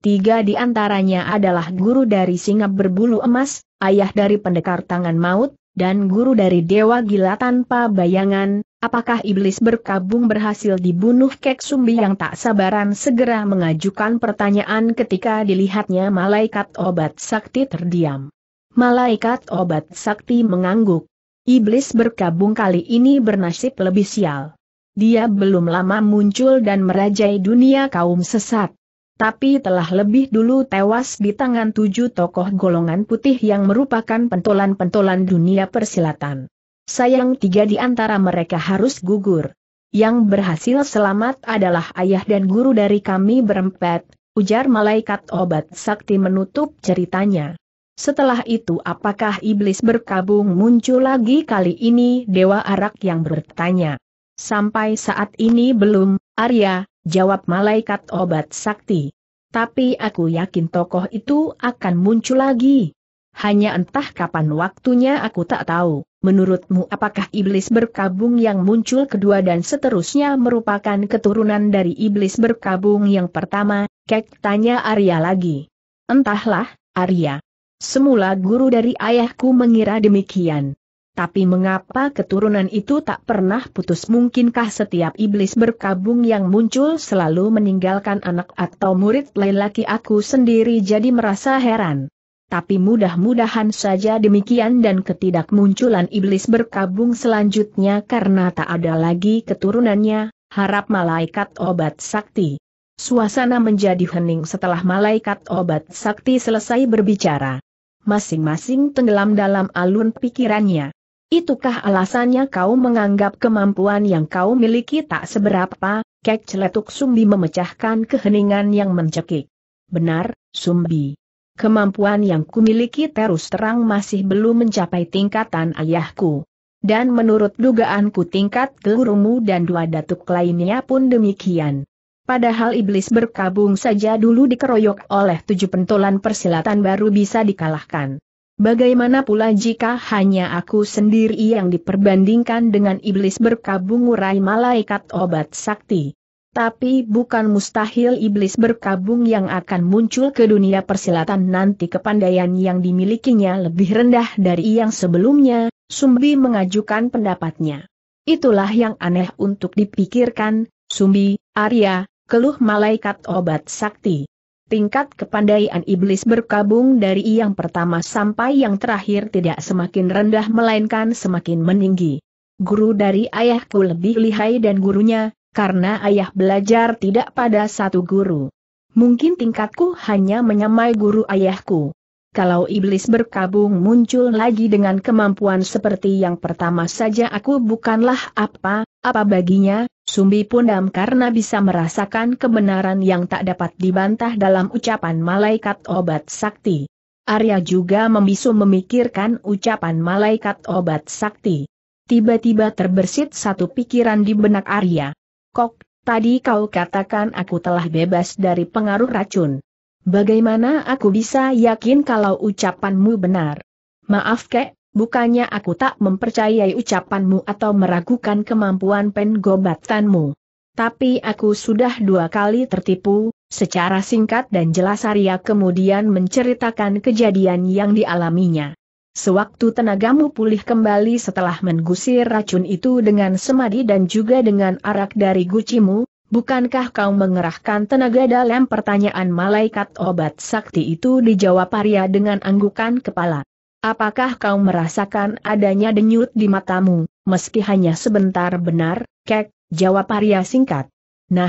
Tiga di antaranya adalah guru dari singa berbulu emas, ayah dari pendekar tangan maut, dan guru dari Dewa Gila tanpa bayangan, apakah iblis berkabung berhasil dibunuh Kek Sumbi yang tak sabaran segera mengajukan pertanyaan ketika dilihatnya malaikat obat sakti terdiam. Malaikat obat sakti mengangguk. Iblis berkabung kali ini bernasib lebih sial. Dia belum lama muncul dan merajai dunia kaum sesat tapi telah lebih dulu tewas di tangan tujuh tokoh golongan putih yang merupakan pentolan-pentolan dunia persilatan. Sayang tiga di antara mereka harus gugur. Yang berhasil selamat adalah ayah dan guru dari kami berempat, ujar malaikat obat sakti menutup ceritanya. Setelah itu apakah iblis berkabung muncul lagi kali ini Dewa Arak yang bertanya. Sampai saat ini belum, Arya, jawab malaikat obat sakti. Tapi aku yakin tokoh itu akan muncul lagi. Hanya entah kapan waktunya aku tak tahu. Menurutmu apakah iblis berkabung yang muncul kedua dan seterusnya merupakan keturunan dari iblis berkabung yang pertama? Kek tanya Arya lagi. Entahlah, Arya. Semula guru dari ayahku mengira demikian. Tapi mengapa keturunan itu tak pernah putus mungkinkah setiap iblis berkabung yang muncul selalu meninggalkan anak atau murid lelaki aku sendiri jadi merasa heran. Tapi mudah-mudahan saja demikian dan ketidakmunculan iblis berkabung selanjutnya karena tak ada lagi keturunannya, harap malaikat obat sakti. Suasana menjadi hening setelah malaikat obat sakti selesai berbicara. Masing-masing tenggelam dalam alun pikirannya. Itukah alasannya kau menganggap kemampuan yang kau miliki tak seberapa? Kek celetuk Sumbi memecahkan keheningan yang mencekik. Benar, Sumbi. Kemampuan yang kumiliki terus terang masih belum mencapai tingkatan ayahku. Dan menurut dugaanku tingkat gurumu dan dua datuk lainnya pun demikian. Padahal iblis berkabung saja dulu dikeroyok oleh tujuh pentolan persilatan baru bisa dikalahkan. Bagaimana pula jika hanya aku sendiri yang diperbandingkan dengan iblis berkabung urai malaikat obat sakti? Tapi bukan mustahil iblis berkabung yang akan muncul ke dunia persilatan nanti kepandaian yang dimilikinya lebih rendah dari yang sebelumnya, Sumbi mengajukan pendapatnya. Itulah yang aneh untuk dipikirkan, Sumbi, Arya, keluh malaikat obat sakti tingkat kepandaian iblis berkabung dari yang pertama sampai yang terakhir tidak semakin rendah melainkan semakin meninggi. Guru dari ayahku lebih lihai dan gurunya, karena ayah belajar tidak pada satu guru. Mungkin tingkatku hanya menyamai guru ayahku. Kalau iblis berkabung muncul lagi dengan kemampuan seperti yang pertama saja aku bukanlah apa, apa baginya, Sumbi pun dam karena bisa merasakan kebenaran yang tak dapat dibantah dalam ucapan malaikat obat sakti. Arya juga membisu memikirkan ucapan malaikat obat sakti. Tiba-tiba terbersit satu pikiran di benak Arya. Kok, tadi kau katakan aku telah bebas dari pengaruh racun. Bagaimana aku bisa yakin kalau ucapanmu benar? Maaf kek, bukannya aku tak mempercayai ucapanmu atau meragukan kemampuan penggobatanmu. Tapi aku sudah dua kali tertipu, secara singkat dan jelas Arya kemudian menceritakan kejadian yang dialaminya. Sewaktu tenagamu pulih kembali setelah menggusir racun itu dengan semadi dan juga dengan arak dari gucimu, bukankah kau mengerahkan tenaga dalam pertanyaan malaikat obat sakti itu dijawab Arya dengan anggukan kepala. Apakah kau merasakan adanya denyut di matamu, meski hanya sebentar benar, kek, jawab Arya singkat. Nah,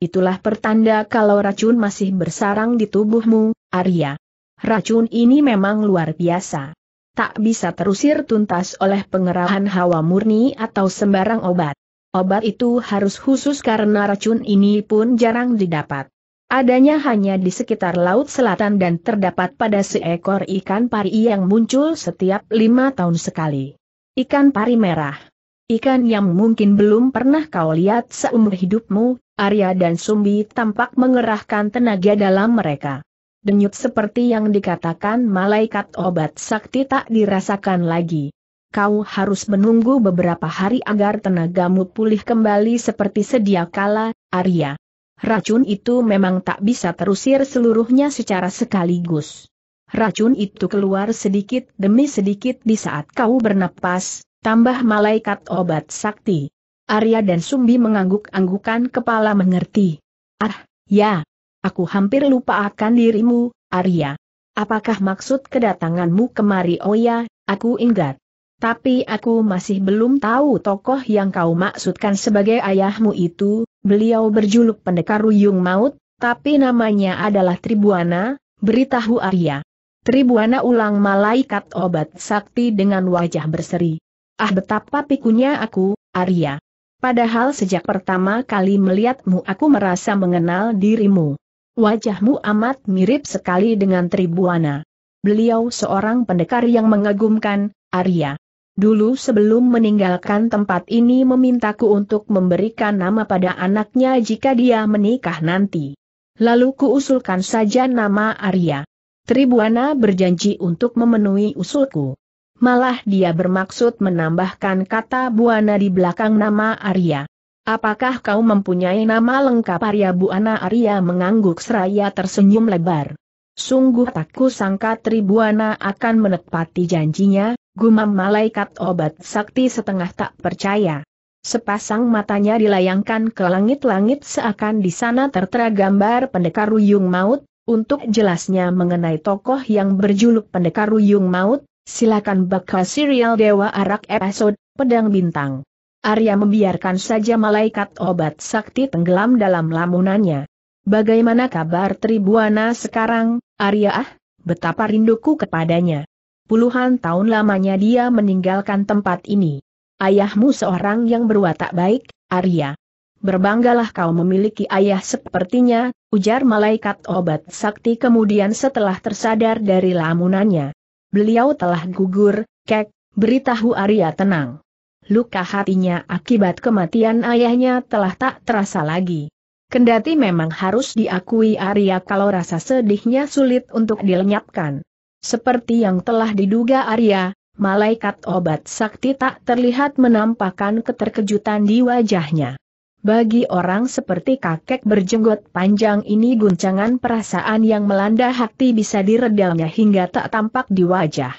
itulah pertanda kalau racun masih bersarang di tubuhmu, Arya. Racun ini memang luar biasa. Tak bisa terusir tuntas oleh pengerahan hawa murni atau sembarang obat. Obat itu harus khusus karena racun ini pun jarang didapat. Adanya hanya di sekitar Laut Selatan dan terdapat pada seekor ikan pari yang muncul setiap lima tahun sekali. Ikan pari merah. Ikan yang mungkin belum pernah kau lihat seumur hidupmu, Arya dan Sumbi tampak mengerahkan tenaga dalam mereka. Denyut seperti yang dikatakan malaikat obat sakti tak dirasakan lagi kau harus menunggu beberapa hari agar tenagamu pulih kembali seperti sedia kala, Arya. Racun itu memang tak bisa terusir seluruhnya secara sekaligus. Racun itu keluar sedikit demi sedikit di saat kau bernapas, tambah malaikat obat sakti. Arya dan Sumbi mengangguk-anggukan kepala mengerti. Ah, ya. Aku hampir lupa akan dirimu, Arya. Apakah maksud kedatanganmu kemari? Oh ya, aku ingat. Tapi aku masih belum tahu tokoh yang kau maksudkan sebagai ayahmu itu, beliau berjuluk pendekar Ruyung Maut, tapi namanya adalah Tribuana, beritahu Arya. Tribuana ulang malaikat obat sakti dengan wajah berseri. Ah betapa pikunya aku, Arya. Padahal sejak pertama kali melihatmu aku merasa mengenal dirimu. Wajahmu amat mirip sekali dengan Tribuana. Beliau seorang pendekar yang mengagumkan, Arya. Dulu sebelum meninggalkan tempat ini memintaku untuk memberikan nama pada anaknya jika dia menikah nanti. Lalu kuusulkan saja nama Arya. Tribuana berjanji untuk memenuhi usulku. Malah dia bermaksud menambahkan kata Buana di belakang nama Arya. Apakah kau mempunyai nama lengkap Arya Buana Arya mengangguk seraya tersenyum lebar. Sungguh tak kusangka Tribuana akan menepati janjinya, gumam malaikat obat sakti setengah tak percaya. Sepasang matanya dilayangkan ke langit-langit seakan di sana tertera gambar pendekar Ruyung Maut, untuk jelasnya mengenai tokoh yang berjuluk pendekar Ruyung Maut, silakan bakal serial Dewa Arak episode, Pedang Bintang. Arya membiarkan saja malaikat obat sakti tenggelam dalam lamunannya. Bagaimana kabar Tribuana sekarang, Arya ah? Betapa rinduku kepadanya. Puluhan tahun lamanya dia meninggalkan tempat ini. Ayahmu seorang yang berwatak baik, Arya. Berbanggalah kau memiliki ayah sepertinya, ujar malaikat obat sakti kemudian setelah tersadar dari lamunannya. Beliau telah gugur, kek, beritahu Arya tenang. Luka hatinya akibat kematian ayahnya telah tak terasa lagi. Kendati memang harus diakui Arya kalau rasa sedihnya sulit untuk dilenyapkan. Seperti yang telah diduga Arya, malaikat obat sakti tak terlihat menampakkan keterkejutan di wajahnya. Bagi orang seperti kakek berjenggot panjang ini guncangan perasaan yang melanda hati bisa diredamnya hingga tak tampak di wajah.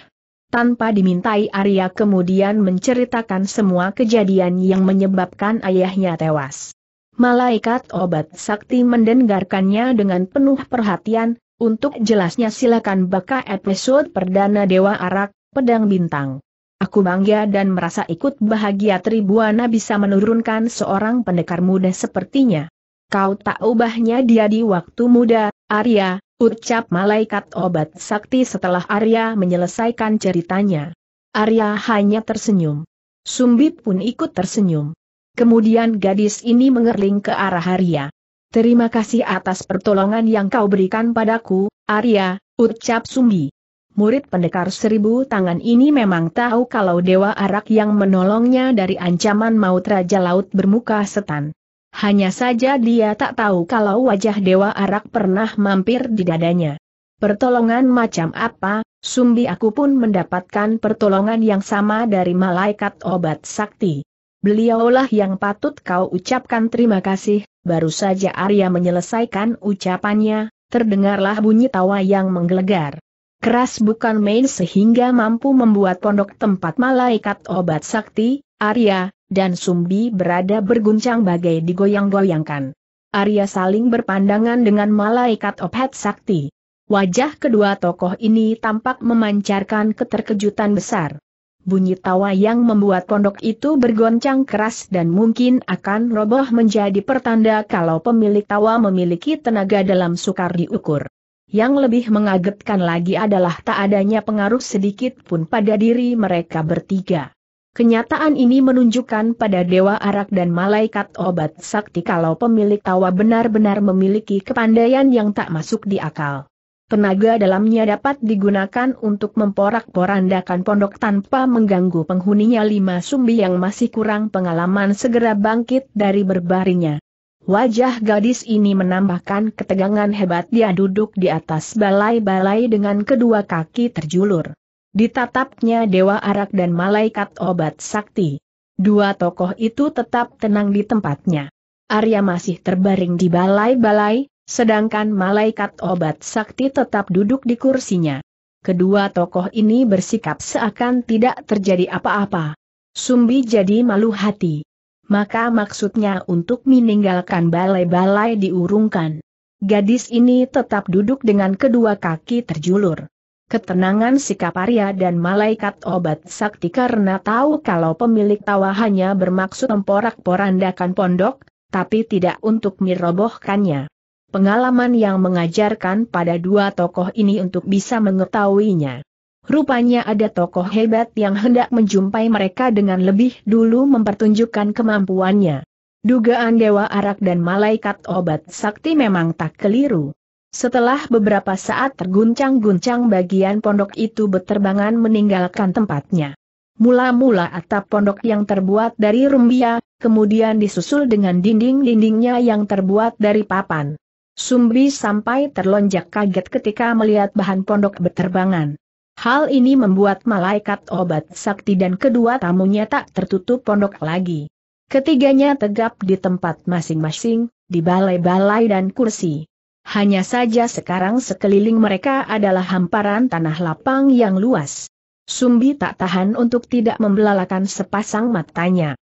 Tanpa dimintai Arya kemudian menceritakan semua kejadian yang menyebabkan ayahnya tewas. Malaikat obat sakti mendengarkannya dengan penuh perhatian, untuk jelasnya silakan baca episode perdana Dewa Arak, Pedang Bintang. Aku bangga dan merasa ikut bahagia Tribuana bisa menurunkan seorang pendekar muda sepertinya. Kau tak ubahnya dia di waktu muda, Arya, ucap malaikat obat sakti setelah Arya menyelesaikan ceritanya. Arya hanya tersenyum. Sumbi pun ikut tersenyum. Kemudian gadis ini mengerling ke arah Arya. Terima kasih atas pertolongan yang kau berikan padaku, Arya, ucap Sumbi. Murid pendekar seribu tangan ini memang tahu kalau Dewa Arak yang menolongnya dari ancaman maut Raja Laut bermuka setan. Hanya saja dia tak tahu kalau wajah Dewa Arak pernah mampir di dadanya. Pertolongan macam apa, Sumbi aku pun mendapatkan pertolongan yang sama dari malaikat obat sakti beliaulah yang patut kau ucapkan terima kasih, baru saja Arya menyelesaikan ucapannya, terdengarlah bunyi tawa yang menggelegar. Keras bukan main sehingga mampu membuat pondok tempat malaikat obat sakti, Arya, dan Sumbi berada berguncang bagai digoyang-goyangkan. Arya saling berpandangan dengan malaikat obat sakti. Wajah kedua tokoh ini tampak memancarkan keterkejutan besar bunyi tawa yang membuat pondok itu bergoncang keras dan mungkin akan roboh menjadi pertanda kalau pemilik tawa memiliki tenaga dalam sukar diukur. Yang lebih mengagetkan lagi adalah tak adanya pengaruh sedikit pun pada diri mereka bertiga. Kenyataan ini menunjukkan pada Dewa Arak dan Malaikat Obat Sakti kalau pemilik tawa benar-benar memiliki kepandaian yang tak masuk di akal. Tenaga dalamnya dapat digunakan untuk memporak-porandakan pondok tanpa mengganggu penghuninya lima sumbi yang masih kurang pengalaman segera bangkit dari berbaringnya. Wajah gadis ini menambahkan ketegangan hebat dia duduk di atas balai-balai dengan kedua kaki terjulur. Ditatapnya Dewa Arak dan Malaikat Obat Sakti. Dua tokoh itu tetap tenang di tempatnya. Arya masih terbaring di balai-balai, sedangkan malaikat obat sakti tetap duduk di kursinya. Kedua tokoh ini bersikap seakan tidak terjadi apa-apa. Sumbi jadi malu hati. Maka maksudnya untuk meninggalkan balai-balai diurungkan. Gadis ini tetap duduk dengan kedua kaki terjulur. Ketenangan sikap Arya dan malaikat obat sakti karena tahu kalau pemilik tawa hanya bermaksud memporak-porandakan pondok, tapi tidak untuk merobohkannya pengalaman yang mengajarkan pada dua tokoh ini untuk bisa mengetahuinya. Rupanya ada tokoh hebat yang hendak menjumpai mereka dengan lebih dulu mempertunjukkan kemampuannya. Dugaan Dewa Arak dan Malaikat Obat Sakti memang tak keliru. Setelah beberapa saat terguncang-guncang bagian pondok itu beterbangan meninggalkan tempatnya. Mula-mula atap pondok yang terbuat dari rumbia, kemudian disusul dengan dinding-dindingnya yang terbuat dari papan. Sumbi sampai terlonjak kaget ketika melihat bahan pondok beterbangan. Hal ini membuat malaikat obat sakti dan kedua tamunya tak tertutup pondok lagi. Ketiganya tegap di tempat masing-masing, di balai-balai dan kursi. Hanya saja sekarang sekeliling mereka adalah hamparan tanah lapang yang luas. Sumbi tak tahan untuk tidak membelalakan sepasang matanya.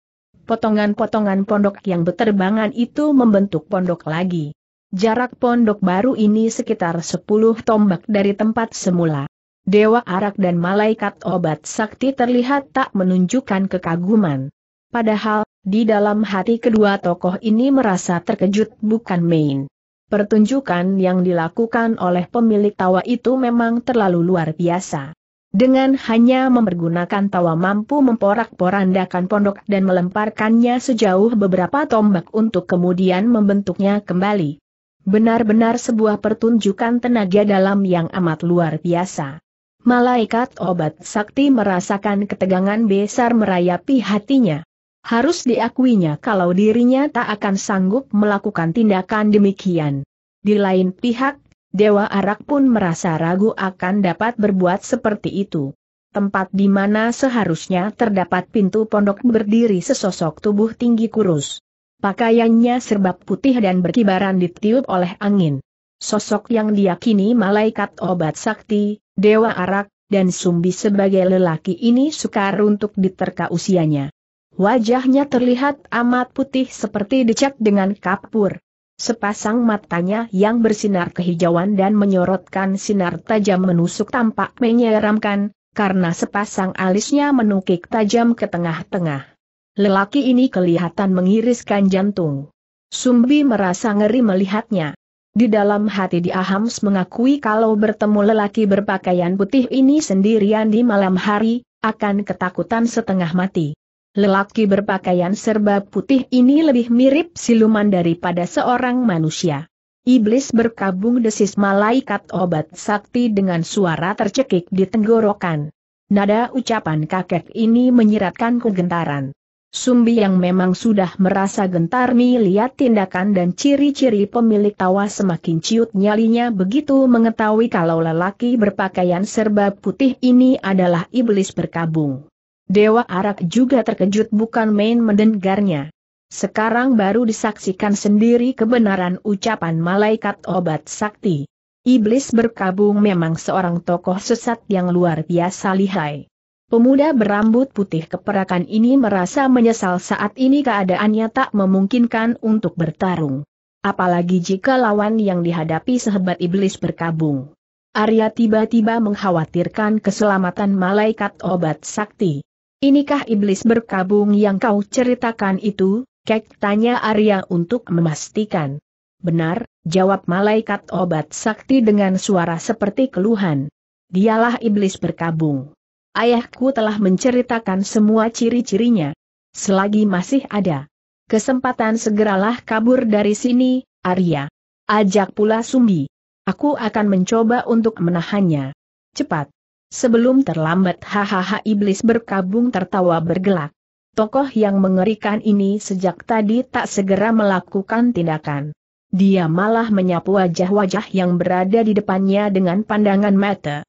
Potongan-potongan pondok yang beterbangan itu membentuk pondok lagi. Jarak pondok baru ini sekitar 10 tombak dari tempat semula. Dewa arak dan malaikat obat sakti terlihat tak menunjukkan kekaguman. Padahal, di dalam hati kedua tokoh ini merasa terkejut bukan main. Pertunjukan yang dilakukan oleh pemilik tawa itu memang terlalu luar biasa. Dengan hanya mempergunakan tawa mampu memporak-porandakan pondok dan melemparkannya sejauh beberapa tombak untuk kemudian membentuknya kembali. Benar-benar sebuah pertunjukan tenaga dalam yang amat luar biasa. Malaikat obat sakti merasakan ketegangan besar merayapi hatinya. Harus diakuinya kalau dirinya tak akan sanggup melakukan tindakan demikian. Di lain pihak, Dewa Arak pun merasa ragu akan dapat berbuat seperti itu. Tempat di mana seharusnya terdapat pintu pondok berdiri sesosok tubuh tinggi kurus. Pakaiannya serba putih dan berkibaran ditiup oleh angin. Sosok yang diyakini malaikat obat sakti, dewa arak, dan sumbi sebagai lelaki ini sukar untuk diterka usianya. Wajahnya terlihat amat putih seperti dicat dengan kapur. Sepasang matanya yang bersinar kehijauan dan menyorotkan sinar tajam menusuk tampak menyeramkan, karena sepasang alisnya menukik tajam ke tengah-tengah. Lelaki ini kelihatan mengiriskan jantung. Sumbi merasa ngeri melihatnya. Di dalam hati Diahams mengakui kalau bertemu lelaki berpakaian putih ini sendirian di malam hari, akan ketakutan setengah mati. Lelaki berpakaian serba putih ini lebih mirip siluman daripada seorang manusia. Iblis berkabung desis malaikat obat sakti dengan suara tercekik di tenggorokan. Nada ucapan kakek ini menyiratkan kegentaran. Sumbi yang memang sudah merasa gentar melihat tindakan dan ciri-ciri pemilik tawa semakin ciut nyalinya begitu mengetahui kalau lelaki berpakaian serba putih ini adalah iblis berkabung. Dewa Arak juga terkejut bukan main mendengarnya. Sekarang baru disaksikan sendiri kebenaran ucapan malaikat obat sakti. Iblis berkabung memang seorang tokoh sesat yang luar biasa lihai. Pemuda berambut putih keperakan ini merasa menyesal saat ini keadaannya tak memungkinkan untuk bertarung. Apalagi jika lawan yang dihadapi sehebat iblis berkabung. Arya tiba-tiba mengkhawatirkan keselamatan malaikat obat sakti. Inikah iblis berkabung yang kau ceritakan itu? Kek tanya Arya untuk memastikan. Benar, jawab malaikat obat sakti dengan suara seperti keluhan. Dialah iblis berkabung. Ayahku telah menceritakan semua ciri-cirinya. Selagi masih ada kesempatan segeralah kabur dari sini, Arya. Ajak pula Sumbi. Aku akan mencoba untuk menahannya. Cepat. Sebelum terlambat hahaha iblis berkabung tertawa bergelak. Tokoh yang mengerikan ini sejak tadi tak segera melakukan tindakan. Dia malah menyapu wajah-wajah yang berada di depannya dengan pandangan mata.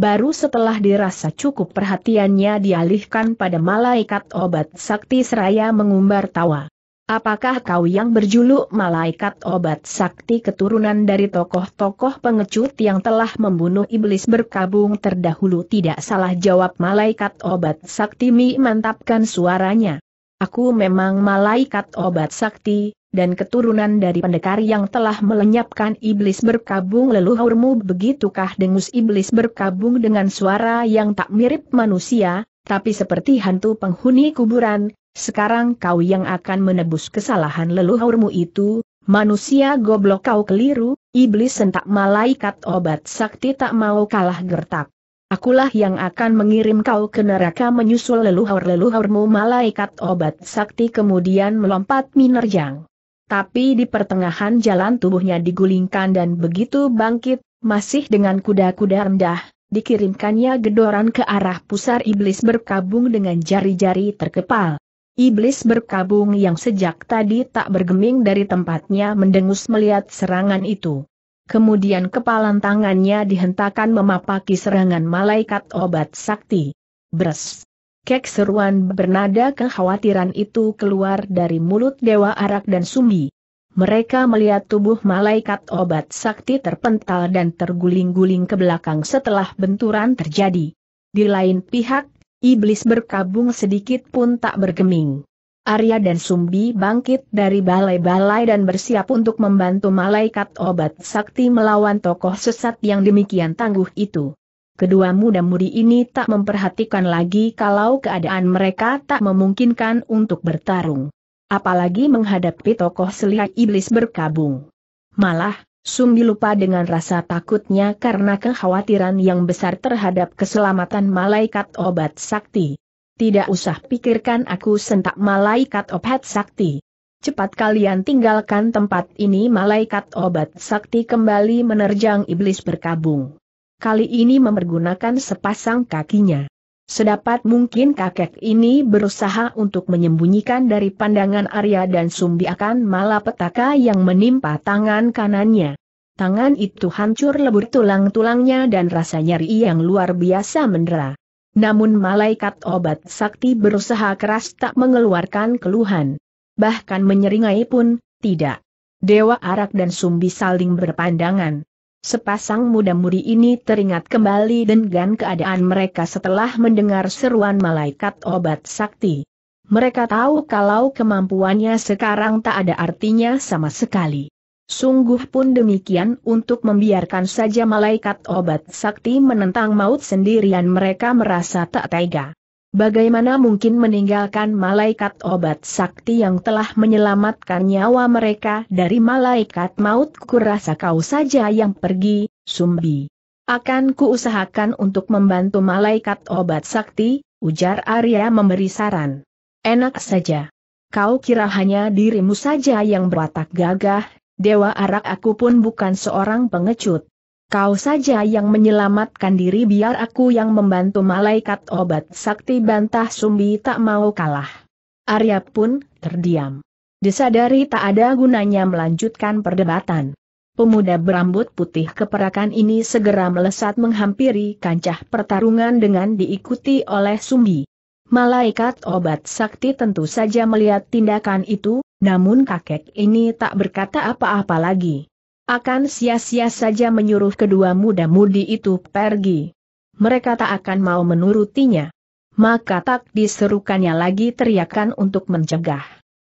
Baru setelah dirasa cukup perhatiannya dialihkan pada malaikat obat sakti seraya mengumbar tawa. Apakah kau yang berjuluk malaikat obat sakti keturunan dari tokoh-tokoh pengecut yang telah membunuh iblis berkabung terdahulu tidak salah jawab malaikat obat sakti mi mantapkan suaranya. Aku memang malaikat obat sakti, dan keturunan dari pendekar yang telah melenyapkan iblis berkabung leluhurmu begitukah dengus iblis berkabung dengan suara yang tak mirip manusia, tapi seperti hantu penghuni kuburan, sekarang kau yang akan menebus kesalahan leluhurmu itu, manusia goblok kau keliru, iblis sentak malaikat obat sakti tak mau kalah gertak. Akulah yang akan mengirim kau ke neraka menyusul leluhur-leluhurmu malaikat obat sakti kemudian melompat minerjang tapi di pertengahan jalan tubuhnya digulingkan dan begitu bangkit, masih dengan kuda-kuda rendah, dikirimkannya gedoran ke arah pusar iblis berkabung dengan jari-jari terkepal. Iblis berkabung yang sejak tadi tak bergeming dari tempatnya mendengus melihat serangan itu. Kemudian kepalan tangannya dihentakan memapaki serangan malaikat obat sakti. Bres. Kek seruan bernada kekhawatiran itu keluar dari mulut Dewa Arak dan Sumbi. Mereka melihat tubuh malaikat obat sakti terpental dan terguling-guling ke belakang setelah benturan terjadi. Di lain pihak, iblis berkabung sedikit pun tak bergeming. Arya dan Sumbi bangkit dari balai-balai dan bersiap untuk membantu malaikat obat sakti melawan tokoh sesat yang demikian tangguh itu kedua muda-mudi ini tak memperhatikan lagi kalau keadaan mereka tak memungkinkan untuk bertarung. Apalagi menghadapi tokoh selia iblis berkabung. Malah, Sumbi lupa dengan rasa takutnya karena kekhawatiran yang besar terhadap keselamatan malaikat obat sakti. Tidak usah pikirkan aku sentak malaikat obat sakti. Cepat kalian tinggalkan tempat ini malaikat obat sakti kembali menerjang iblis berkabung kali ini memergunakan sepasang kakinya. Sedapat mungkin kakek ini berusaha untuk menyembunyikan dari pandangan Arya dan Sumbi akan malapetaka yang menimpa tangan kanannya. Tangan itu hancur lebur tulang-tulangnya dan rasa nyeri yang luar biasa mendera. Namun malaikat obat sakti berusaha keras tak mengeluarkan keluhan. Bahkan menyeringai pun, tidak. Dewa Arak dan Sumbi saling berpandangan. Sepasang muda-mudi ini teringat kembali dengan keadaan mereka setelah mendengar seruan malaikat obat sakti. Mereka tahu kalau kemampuannya sekarang tak ada artinya sama sekali. Sungguh pun demikian untuk membiarkan saja malaikat obat sakti menentang maut sendirian mereka merasa tak tega. Bagaimana mungkin meninggalkan malaikat obat sakti yang telah menyelamatkan nyawa mereka dari malaikat maut kurasa kau saja yang pergi, Sumbi. Akan kuusahakan untuk membantu malaikat obat sakti, ujar Arya memberi saran. Enak saja. Kau kira hanya dirimu saja yang berwatak gagah, Dewa Arak aku pun bukan seorang pengecut. Kau saja yang menyelamatkan diri biar aku yang membantu malaikat obat sakti bantah Sumbi tak mau kalah. Arya pun terdiam. Disadari tak ada gunanya melanjutkan perdebatan. Pemuda berambut putih keperakan ini segera melesat menghampiri kancah pertarungan dengan diikuti oleh Sumbi. Malaikat obat sakti tentu saja melihat tindakan itu, namun kakek ini tak berkata apa-apa lagi. Akan sia-sia saja menyuruh kedua muda-mudi itu pergi. Mereka tak akan mau menurutinya. Maka tak diserukannya lagi teriakan untuk mencegah.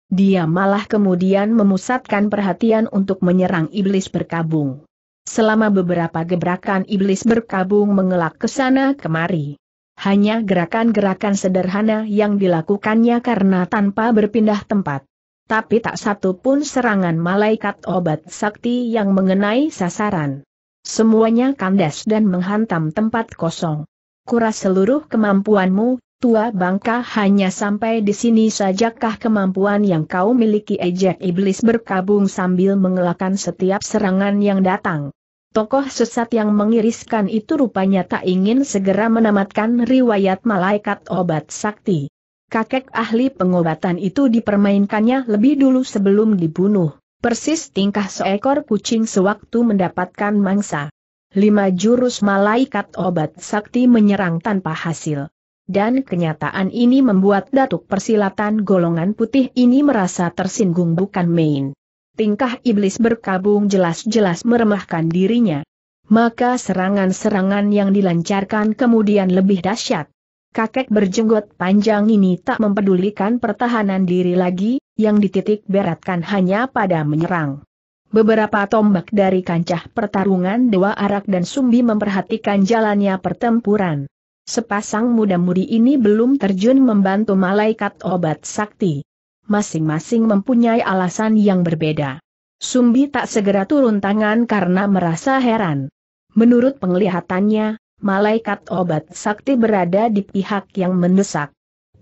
Dia malah kemudian memusatkan perhatian untuk menyerang iblis berkabung. Selama beberapa gebrakan iblis berkabung mengelak ke sana kemari hanya gerakan-gerakan sederhana yang dilakukannya karena tanpa berpindah tempat tapi tak satu pun serangan malaikat obat sakti yang mengenai sasaran. Semuanya kandas dan menghantam tempat kosong. Kuras seluruh kemampuanmu, tua bangka hanya sampai di sini sajakah kemampuan yang kau miliki ejek iblis berkabung sambil mengelakkan setiap serangan yang datang. Tokoh sesat yang mengiriskan itu rupanya tak ingin segera menamatkan riwayat malaikat obat sakti kakek ahli pengobatan itu dipermainkannya lebih dulu sebelum dibunuh, persis tingkah seekor kucing sewaktu mendapatkan mangsa. Lima jurus malaikat obat sakti menyerang tanpa hasil. Dan kenyataan ini membuat datuk persilatan golongan putih ini merasa tersinggung bukan main. Tingkah iblis berkabung jelas-jelas meremahkan dirinya. Maka serangan-serangan yang dilancarkan kemudian lebih dahsyat kakek berjenggot panjang ini tak mempedulikan pertahanan diri lagi, yang dititik beratkan hanya pada menyerang. Beberapa tombak dari kancah pertarungan Dewa Arak dan Sumbi memperhatikan jalannya pertempuran. Sepasang muda-mudi ini belum terjun membantu malaikat obat sakti. Masing-masing mempunyai alasan yang berbeda. Sumbi tak segera turun tangan karena merasa heran. Menurut penglihatannya, malaikat obat sakti berada di pihak yang mendesak.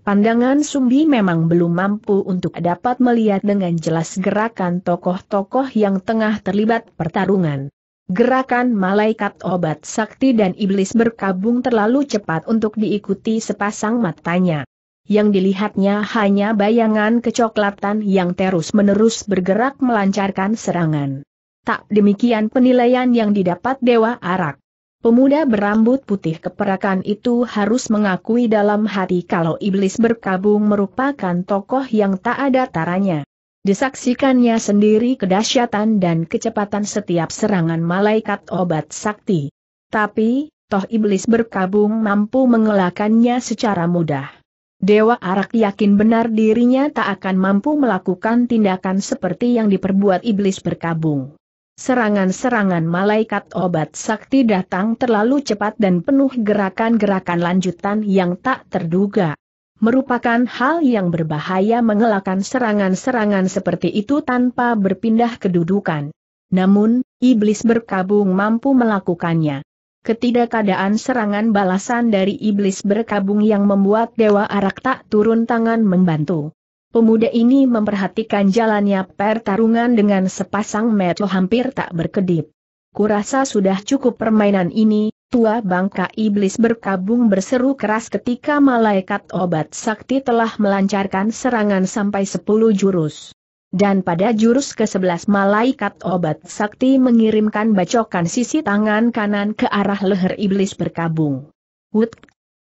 Pandangan Sumbi memang belum mampu untuk dapat melihat dengan jelas gerakan tokoh-tokoh yang tengah terlibat pertarungan. Gerakan malaikat obat sakti dan iblis berkabung terlalu cepat untuk diikuti sepasang matanya. Yang dilihatnya hanya bayangan kecoklatan yang terus-menerus bergerak melancarkan serangan. Tak demikian penilaian yang didapat Dewa Arak. Pemuda berambut putih keperakan itu harus mengakui dalam hati kalau iblis berkabung merupakan tokoh yang tak ada taranya. Disaksikannya sendiri kedahsyatan dan kecepatan setiap serangan malaikat obat sakti. Tapi, toh iblis berkabung mampu mengelakannya secara mudah. Dewa Arak yakin benar dirinya tak akan mampu melakukan tindakan seperti yang diperbuat iblis berkabung. Serangan-serangan malaikat obat sakti datang terlalu cepat dan penuh gerakan-gerakan lanjutan yang tak terduga. Merupakan hal yang berbahaya mengelakkan serangan-serangan seperti itu tanpa berpindah kedudukan. Namun, iblis berkabung mampu melakukannya. Ketidakadaan serangan balasan dari iblis berkabung yang membuat Dewa Arak tak turun tangan membantu. Pemuda ini memperhatikan jalannya pertarungan dengan sepasang mata hampir tak berkedip. Kurasa sudah cukup permainan ini, tua bangka iblis berkabung berseru keras ketika malaikat obat sakti telah melancarkan serangan sampai sepuluh jurus. Dan pada jurus ke-11 malaikat obat sakti mengirimkan bacokan sisi tangan kanan ke arah leher iblis berkabung. Wut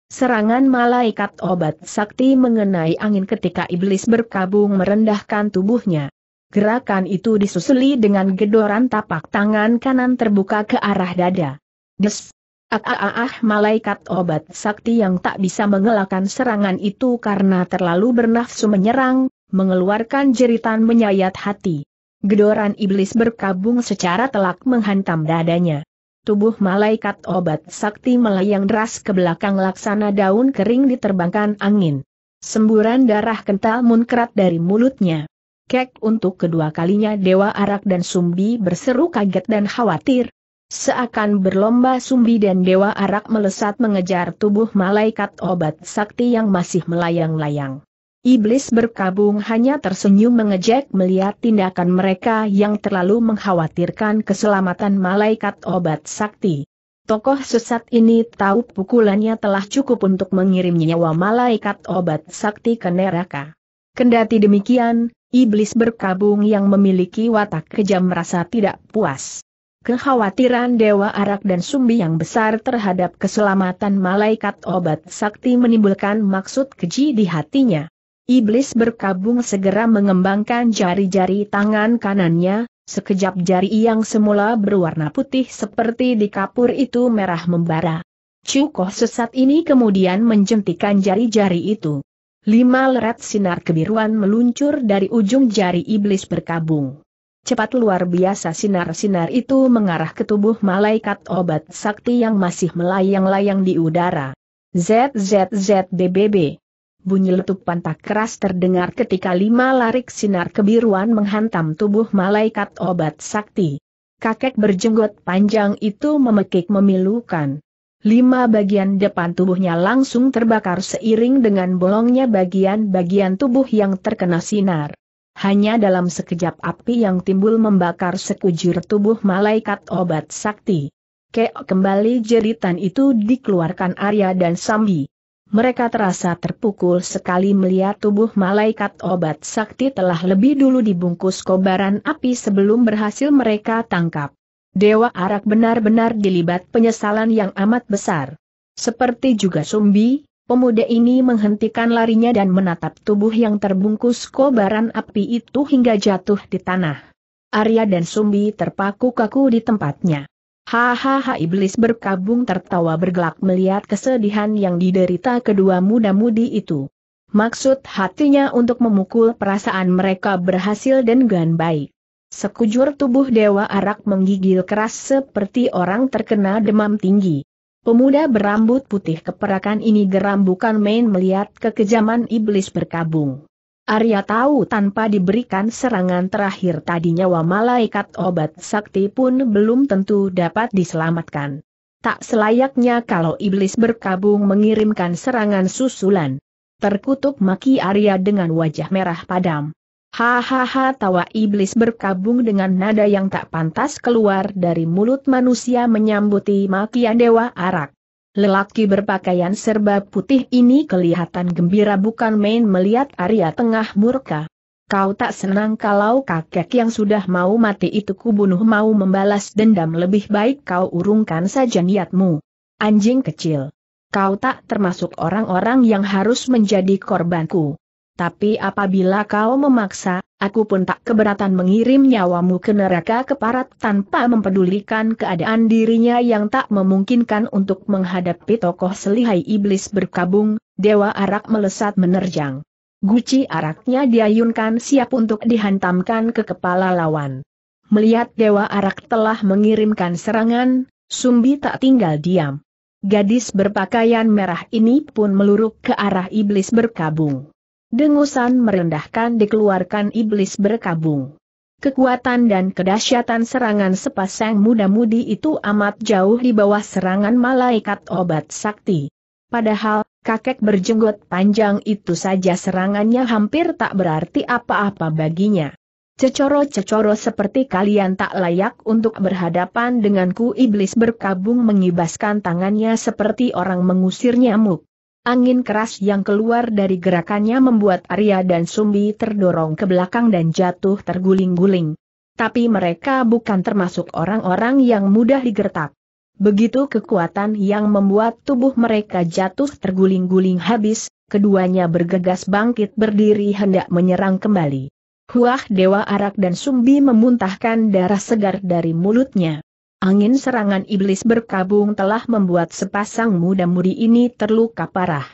Serangan malaikat obat sakti mengenai angin ketika iblis berkabung merendahkan tubuhnya. Gerakan itu disusuli dengan gedoran tapak tangan kanan terbuka ke arah dada. Des! Ah, ah, ah, ah malaikat obat sakti yang tak bisa mengelakkan serangan itu karena terlalu bernafsu menyerang, mengeluarkan jeritan menyayat hati. Gedoran iblis berkabung secara telak menghantam dadanya. Tubuh malaikat obat sakti melayang deras ke belakang laksana daun kering diterbangkan angin. Semburan darah kental munkrat dari mulutnya. Kek untuk kedua kalinya Dewa Arak dan Sumbi berseru kaget dan khawatir. Seakan berlomba Sumbi dan Dewa Arak melesat mengejar tubuh malaikat obat sakti yang masih melayang-layang. Iblis berkabung hanya tersenyum mengejek melihat tindakan mereka yang terlalu mengkhawatirkan keselamatan malaikat obat sakti. Tokoh sesat ini tahu pukulannya telah cukup untuk mengirim nyawa malaikat obat sakti ke neraka. Kendati demikian, iblis berkabung yang memiliki watak kejam merasa tidak puas. Kekhawatiran Dewa Arak dan Sumbi yang besar terhadap keselamatan malaikat obat sakti menimbulkan maksud keji di hatinya. Iblis berkabung segera mengembangkan jari-jari tangan kanannya, sekejap jari yang semula berwarna putih seperti di kapur itu merah membara. Cukoh sesat ini kemudian menjentikan jari-jari itu. Lima leret sinar kebiruan meluncur dari ujung jari iblis berkabung. Cepat luar biasa sinar-sinar itu mengarah ke tubuh malaikat obat sakti yang masih melayang-layang di udara. ZZZBBB bunyi letupan tak keras terdengar ketika lima larik sinar kebiruan menghantam tubuh malaikat obat sakti. Kakek berjenggot panjang itu memekik memilukan. Lima bagian depan tubuhnya langsung terbakar seiring dengan bolongnya bagian-bagian tubuh yang terkena sinar. Hanya dalam sekejap api yang timbul membakar sekujur tubuh malaikat obat sakti. Keok kembali jeritan itu dikeluarkan Arya dan Sambi. Mereka terasa terpukul sekali melihat tubuh malaikat obat sakti telah lebih dulu dibungkus kobaran api sebelum berhasil mereka tangkap. Dewa Arak benar-benar dilibat penyesalan yang amat besar. Seperti juga Sumbi, Pemuda ini menghentikan larinya dan menatap tubuh yang terbungkus kobaran api itu hingga jatuh di tanah. Arya dan Sumbi terpaku kaku di tempatnya. Hahaha iblis berkabung tertawa bergelak melihat kesedihan yang diderita kedua muda-mudi itu. Maksud hatinya untuk memukul perasaan mereka berhasil dan gan baik. Sekujur tubuh Dewa Arak menggigil keras seperti orang terkena demam tinggi. Pemuda berambut putih keperakan ini geram bukan main melihat kekejaman iblis berkabung. Arya tahu tanpa diberikan serangan terakhir tadi nyawa malaikat obat sakti pun belum tentu dapat diselamatkan. Tak selayaknya kalau iblis berkabung mengirimkan serangan susulan. Terkutuk maki Arya dengan wajah merah padam. Hahaha tawa iblis berkabung dengan nada yang tak pantas keluar dari mulut manusia menyambuti makian Dewa Arak. Lelaki berpakaian serba putih ini kelihatan gembira bukan main melihat Arya tengah murka. Kau tak senang kalau kakek yang sudah mau mati itu kubunuh mau membalas dendam lebih baik kau urungkan saja niatmu. Anjing kecil. Kau tak termasuk orang-orang yang harus menjadi korbanku. Tapi apabila kau memaksa, aku pun tak keberatan mengirim nyawamu ke neraka keparat tanpa mempedulikan keadaan dirinya yang tak memungkinkan untuk menghadapi tokoh selihai iblis berkabung, Dewa Arak melesat menerjang. Guci araknya diayunkan siap untuk dihantamkan ke kepala lawan. Melihat Dewa Arak telah mengirimkan serangan, Sumbi tak tinggal diam. Gadis berpakaian merah ini pun meluruk ke arah iblis berkabung. Dengusan merendahkan dikeluarkan iblis berkabung. Kekuatan dan kedahsyatan serangan sepasang muda-mudi itu amat jauh di bawah serangan malaikat obat sakti. Padahal, kakek berjenggot panjang itu saja serangannya hampir tak berarti apa-apa baginya. Cecoro-cecoro seperti kalian tak layak untuk berhadapan denganku iblis berkabung mengibaskan tangannya seperti orang mengusir nyamuk. Angin keras yang keluar dari gerakannya membuat Arya dan Sumbi terdorong ke belakang dan jatuh terguling-guling. Tapi mereka bukan termasuk orang-orang yang mudah digertak. Begitu kekuatan yang membuat tubuh mereka jatuh terguling-guling habis, keduanya bergegas bangkit berdiri hendak menyerang kembali. Huah Dewa Arak dan Sumbi memuntahkan darah segar dari mulutnya. Angin serangan iblis berkabung telah membuat sepasang muda mudi ini terluka parah.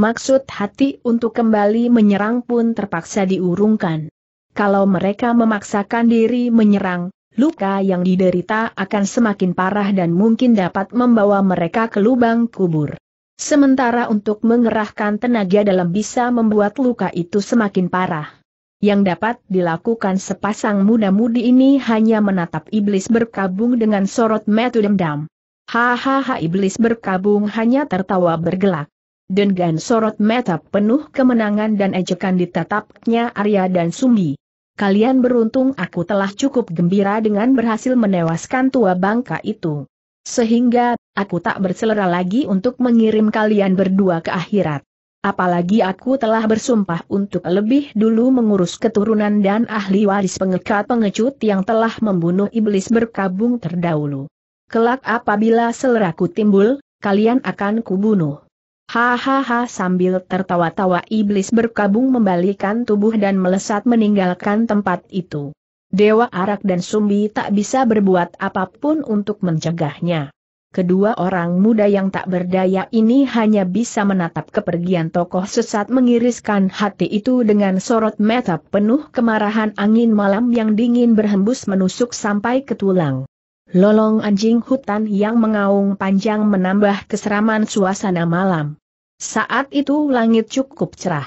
Maksud hati untuk kembali menyerang pun terpaksa diurungkan. Kalau mereka memaksakan diri menyerang, luka yang diderita akan semakin parah dan mungkin dapat membawa mereka ke lubang kubur. Sementara untuk mengerahkan tenaga dalam bisa membuat luka itu semakin parah. Yang dapat dilakukan sepasang muda-mudi ini hanya menatap iblis berkabung dengan sorot metu dendam. Hahaha iblis berkabung hanya tertawa bergelak. Dengan sorot mata penuh kemenangan dan ejekan ditatapnya Arya dan Sumbi. Kalian beruntung aku telah cukup gembira dengan berhasil menewaskan tua bangka itu. Sehingga, aku tak berselera lagi untuk mengirim kalian berdua ke akhirat. Apalagi aku telah bersumpah untuk lebih dulu mengurus keturunan dan ahli waris pengekat pengecut yang telah membunuh iblis berkabung terdahulu. Kelak apabila seleraku timbul, kalian akan kubunuh. Hahaha sambil tertawa-tawa iblis berkabung membalikan tubuh dan melesat meninggalkan tempat itu. Dewa Arak dan Sumbi tak bisa berbuat apapun untuk mencegahnya kedua orang muda yang tak berdaya ini hanya bisa menatap kepergian tokoh sesat mengiriskan hati itu dengan sorot mata penuh kemarahan angin malam yang dingin berhembus menusuk sampai ke tulang. Lolong anjing hutan yang mengaung panjang menambah keseraman suasana malam. Saat itu langit cukup cerah.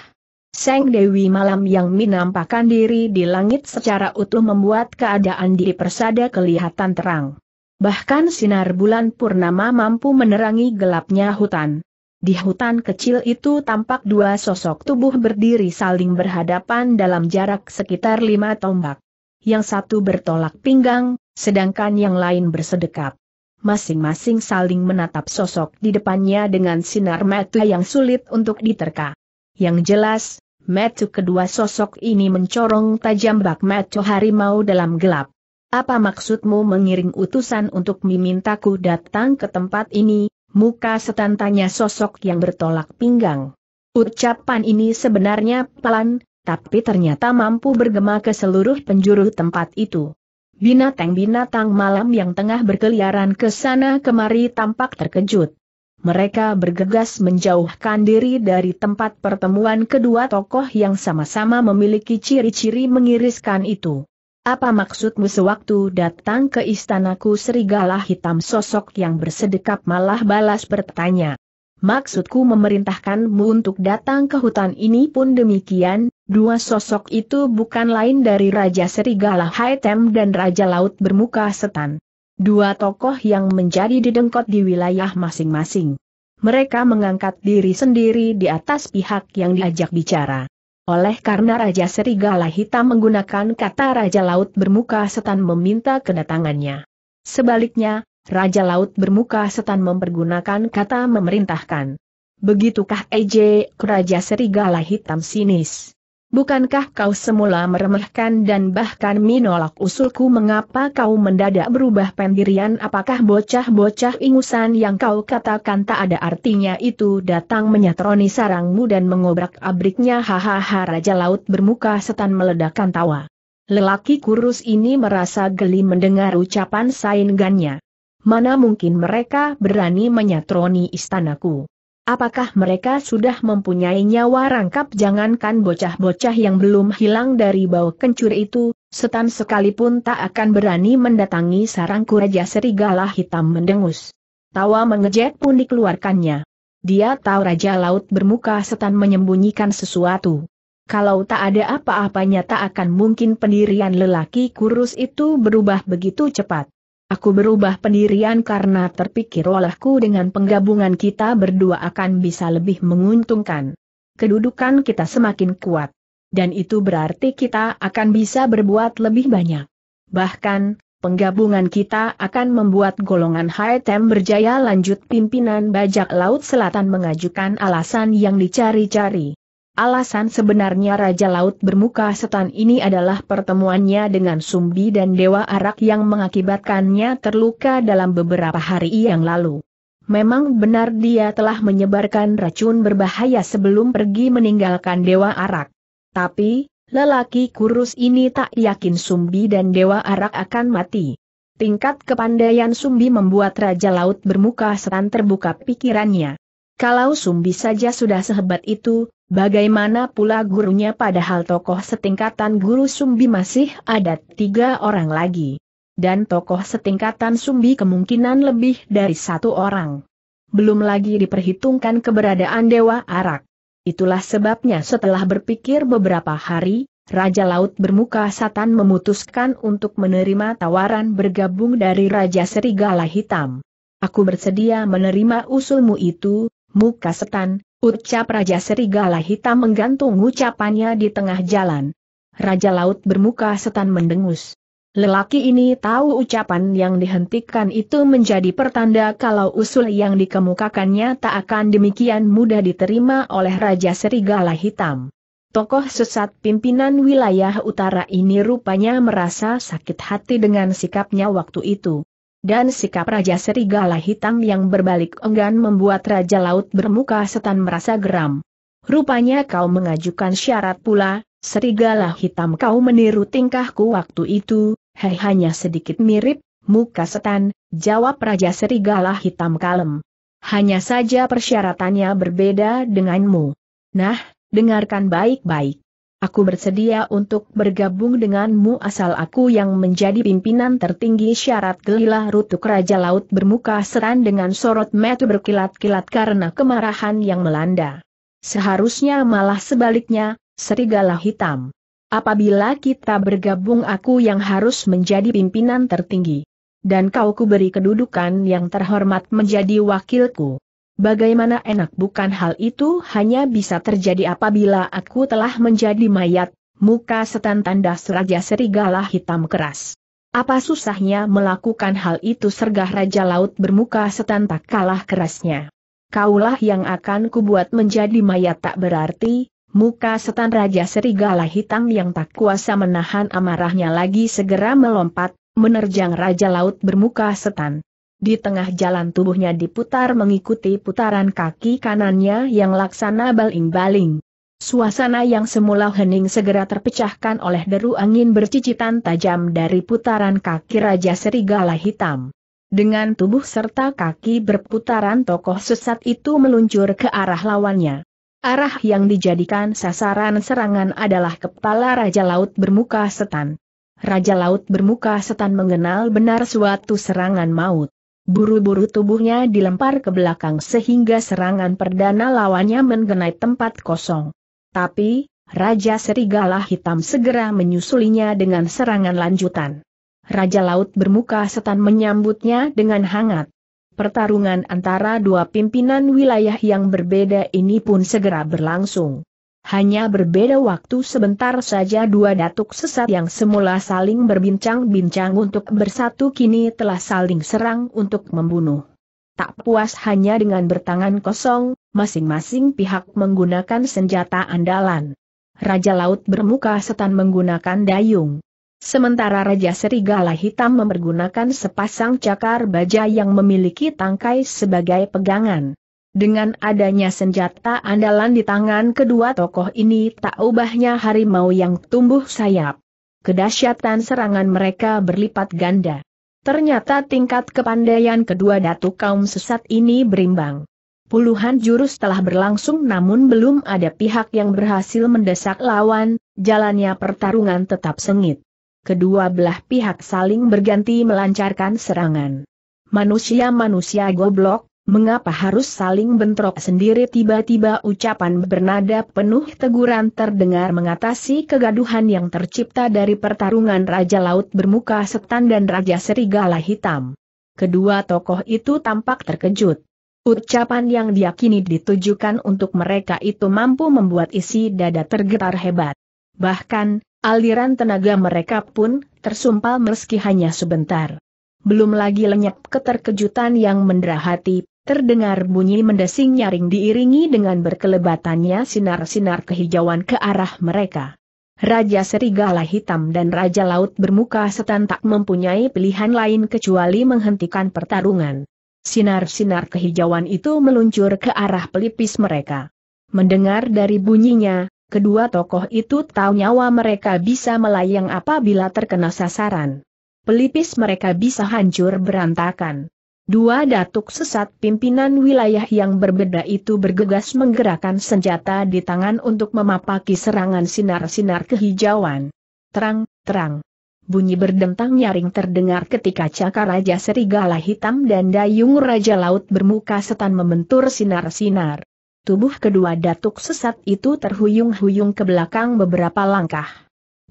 Seng Dewi malam yang menampakkan diri di langit secara utuh membuat keadaan di persada kelihatan terang. Bahkan sinar bulan purnama mampu menerangi gelapnya hutan. Di hutan kecil itu tampak dua sosok tubuh berdiri saling berhadapan dalam jarak sekitar lima tombak. Yang satu bertolak pinggang, sedangkan yang lain bersedekap. Masing-masing saling menatap sosok di depannya dengan sinar mata yang sulit untuk diterka. Yang jelas, mata kedua sosok ini mencorong tajam bak metu harimau dalam gelap. Apa maksudmu mengiring utusan untuk memintaku datang ke tempat ini? Muka setan tanya sosok yang bertolak pinggang. Ucapan ini sebenarnya pelan, tapi ternyata mampu bergema ke seluruh penjuru tempat itu. Binatang-binatang malam yang tengah berkeliaran ke sana kemari tampak terkejut. Mereka bergegas menjauhkan diri dari tempat pertemuan kedua tokoh yang sama-sama memiliki ciri-ciri mengiriskan itu. Apa maksudmu sewaktu datang ke istanaku serigala hitam sosok yang bersedekap malah balas bertanya. Maksudku memerintahkanmu untuk datang ke hutan ini pun demikian, dua sosok itu bukan lain dari Raja Serigala Haitem dan Raja Laut Bermuka Setan. Dua tokoh yang menjadi didengkot di wilayah masing-masing. Mereka mengangkat diri sendiri di atas pihak yang diajak bicara. Oleh karena Raja Serigala Hitam menggunakan kata Raja Laut Bermuka Setan meminta kedatangannya. Sebaliknya, Raja Laut Bermuka Setan mempergunakan kata memerintahkan. Begitukah Ej, Raja Serigala Hitam sinis. Bukankah kau semula meremehkan dan bahkan menolak usulku mengapa kau mendadak berubah pendirian apakah bocah-bocah ingusan yang kau katakan tak ada artinya itu datang menyatroni sarangmu dan mengobrak-abriknya hahaha Raja Laut bermuka setan meledakkan tawa. Lelaki kurus ini merasa geli mendengar ucapan saingannya. Mana mungkin mereka berani menyatroni istanaku. Apakah mereka sudah mempunyai nyawa rangkap jangankan bocah-bocah yang belum hilang dari bau kencur itu, setan sekalipun tak akan berani mendatangi sarang kuraja serigala hitam mendengus. Tawa mengejek pun dikeluarkannya. Dia tahu Raja Laut bermuka setan menyembunyikan sesuatu. Kalau tak ada apa-apanya tak akan mungkin pendirian lelaki kurus itu berubah begitu cepat. Aku berubah pendirian karena terpikir olehku dengan penggabungan kita berdua akan bisa lebih menguntungkan. Kedudukan kita semakin kuat. Dan itu berarti kita akan bisa berbuat lebih banyak. Bahkan, penggabungan kita akan membuat golongan HTM berjaya lanjut pimpinan bajak laut selatan mengajukan alasan yang dicari-cari. Alasan sebenarnya Raja Laut Bermuka Setan ini adalah pertemuannya dengan Sumbi dan Dewa Arak yang mengakibatkannya terluka dalam beberapa hari yang lalu. Memang benar dia telah menyebarkan racun berbahaya sebelum pergi meninggalkan Dewa Arak. Tapi, lelaki kurus ini tak yakin Sumbi dan Dewa Arak akan mati. Tingkat kepandaian Sumbi membuat Raja Laut Bermuka Setan terbuka pikirannya. Kalau Sumbi saja sudah sehebat itu, Bagaimana pula gurunya padahal tokoh setingkatan guru Sumbi masih ada tiga orang lagi. Dan tokoh setingkatan Sumbi kemungkinan lebih dari satu orang. Belum lagi diperhitungkan keberadaan Dewa Arak. Itulah sebabnya setelah berpikir beberapa hari, Raja Laut Bermuka Satan memutuskan untuk menerima tawaran bergabung dari Raja Serigala Hitam. Aku bersedia menerima usulmu itu, Muka Setan, Ucap Raja Serigala Hitam menggantung ucapannya di tengah jalan. Raja Laut bermuka setan mendengus. Lelaki ini tahu ucapan yang dihentikan itu menjadi pertanda kalau usul yang dikemukakannya tak akan demikian mudah diterima oleh Raja Serigala Hitam. Tokoh sesat pimpinan wilayah utara ini rupanya merasa sakit hati dengan sikapnya waktu itu dan sikap Raja Serigala Hitam yang berbalik enggan membuat Raja Laut Bermuka Setan merasa geram. Rupanya kau mengajukan syarat pula, Serigala Hitam kau meniru tingkahku waktu itu, hei hanya sedikit mirip, muka setan, jawab Raja Serigala Hitam kalem. Hanya saja persyaratannya berbeda denganmu. Nah, dengarkan baik-baik. Aku bersedia untuk bergabung denganmu asal aku yang menjadi pimpinan tertinggi syarat gelilah rutuk Raja Laut bermuka seran dengan sorot metu berkilat-kilat karena kemarahan yang melanda. Seharusnya malah sebaliknya, serigala hitam. Apabila kita bergabung aku yang harus menjadi pimpinan tertinggi. Dan kau kuberi kedudukan yang terhormat menjadi wakilku. Bagaimana enak bukan hal itu hanya bisa terjadi apabila aku telah menjadi mayat, muka setan tanda seraja Serigala hitam keras. Apa susahnya melakukan hal itu sergah Raja Laut bermuka setan tak kalah kerasnya. Kaulah yang akan kubuat menjadi mayat tak berarti, muka setan Raja Serigala hitam yang tak kuasa menahan amarahnya lagi segera melompat, menerjang Raja Laut bermuka setan. Di tengah jalan tubuhnya diputar mengikuti putaran kaki kanannya yang laksana baling-baling. Suasana yang semula hening segera terpecahkan oleh deru angin bercicitan tajam dari putaran kaki Raja Serigala Hitam. Dengan tubuh serta kaki berputaran tokoh sesat itu meluncur ke arah lawannya. Arah yang dijadikan sasaran serangan adalah kepala Raja Laut bermuka setan. Raja Laut bermuka setan mengenal benar suatu serangan maut. Buru-buru tubuhnya dilempar ke belakang sehingga serangan perdana lawannya mengenai tempat kosong. Tapi, Raja Serigala Hitam segera menyusulinya dengan serangan lanjutan. Raja Laut bermuka setan menyambutnya dengan hangat. Pertarungan antara dua pimpinan wilayah yang berbeda ini pun segera berlangsung. Hanya berbeda waktu sebentar saja dua datuk sesat yang semula saling berbincang-bincang untuk bersatu kini telah saling serang untuk membunuh. Tak puas hanya dengan bertangan kosong, masing-masing pihak menggunakan senjata andalan. Raja Laut bermuka setan menggunakan dayung. Sementara Raja Serigala Hitam mempergunakan sepasang cakar baja yang memiliki tangkai sebagai pegangan. Dengan adanya senjata andalan di tangan kedua tokoh ini tak ubahnya harimau yang tumbuh sayap. Kedahsyatan serangan mereka berlipat ganda. Ternyata tingkat kepandaian kedua datu kaum sesat ini berimbang. Puluhan jurus telah berlangsung namun belum ada pihak yang berhasil mendesak lawan, jalannya pertarungan tetap sengit. Kedua belah pihak saling berganti melancarkan serangan. Manusia-manusia goblok, mengapa harus saling bentrok sendiri tiba-tiba ucapan bernada penuh teguran terdengar mengatasi kegaduhan yang tercipta dari pertarungan Raja Laut Bermuka Setan dan Raja Serigala Hitam. Kedua tokoh itu tampak terkejut. Ucapan yang diakini ditujukan untuk mereka itu mampu membuat isi dada tergetar hebat. Bahkan, aliran tenaga mereka pun tersumpal meski hanya sebentar. Belum lagi lenyap keterkejutan yang mendera hati, Terdengar bunyi mendesing nyaring diiringi dengan berkelebatannya sinar-sinar kehijauan ke arah mereka. Raja Serigala Hitam dan Raja Laut bermuka setan tak mempunyai pilihan lain kecuali menghentikan pertarungan. Sinar-sinar kehijauan itu meluncur ke arah pelipis mereka. Mendengar dari bunyinya, kedua tokoh itu tahu nyawa mereka bisa melayang apabila terkena sasaran. Pelipis mereka bisa hancur berantakan. Dua datuk sesat pimpinan wilayah yang berbeda itu bergegas menggerakkan senjata di tangan untuk memapaki serangan sinar-sinar kehijauan. Terang, terang. Bunyi berdentang nyaring terdengar ketika cakar Raja Serigala Hitam dan Dayung Raja Laut bermuka setan membentur sinar-sinar. Tubuh kedua datuk sesat itu terhuyung-huyung ke belakang beberapa langkah.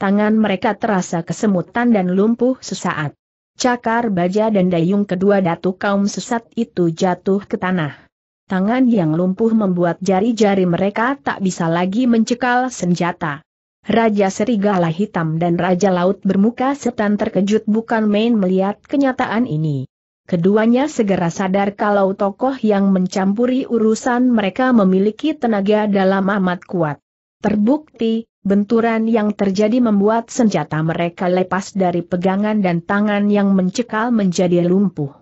Tangan mereka terasa kesemutan dan lumpuh sesaat. Cakar baja dan dayung kedua datu kaum sesat itu jatuh ke tanah. Tangan yang lumpuh membuat jari-jari mereka tak bisa lagi mencekal senjata. Raja Serigala Hitam dan Raja Laut bermuka setan terkejut bukan main melihat kenyataan ini. Keduanya segera sadar kalau tokoh yang mencampuri urusan mereka memiliki tenaga dalam amat kuat. Terbukti, Benturan yang terjadi membuat senjata mereka lepas dari pegangan dan tangan yang mencekal menjadi lumpuh.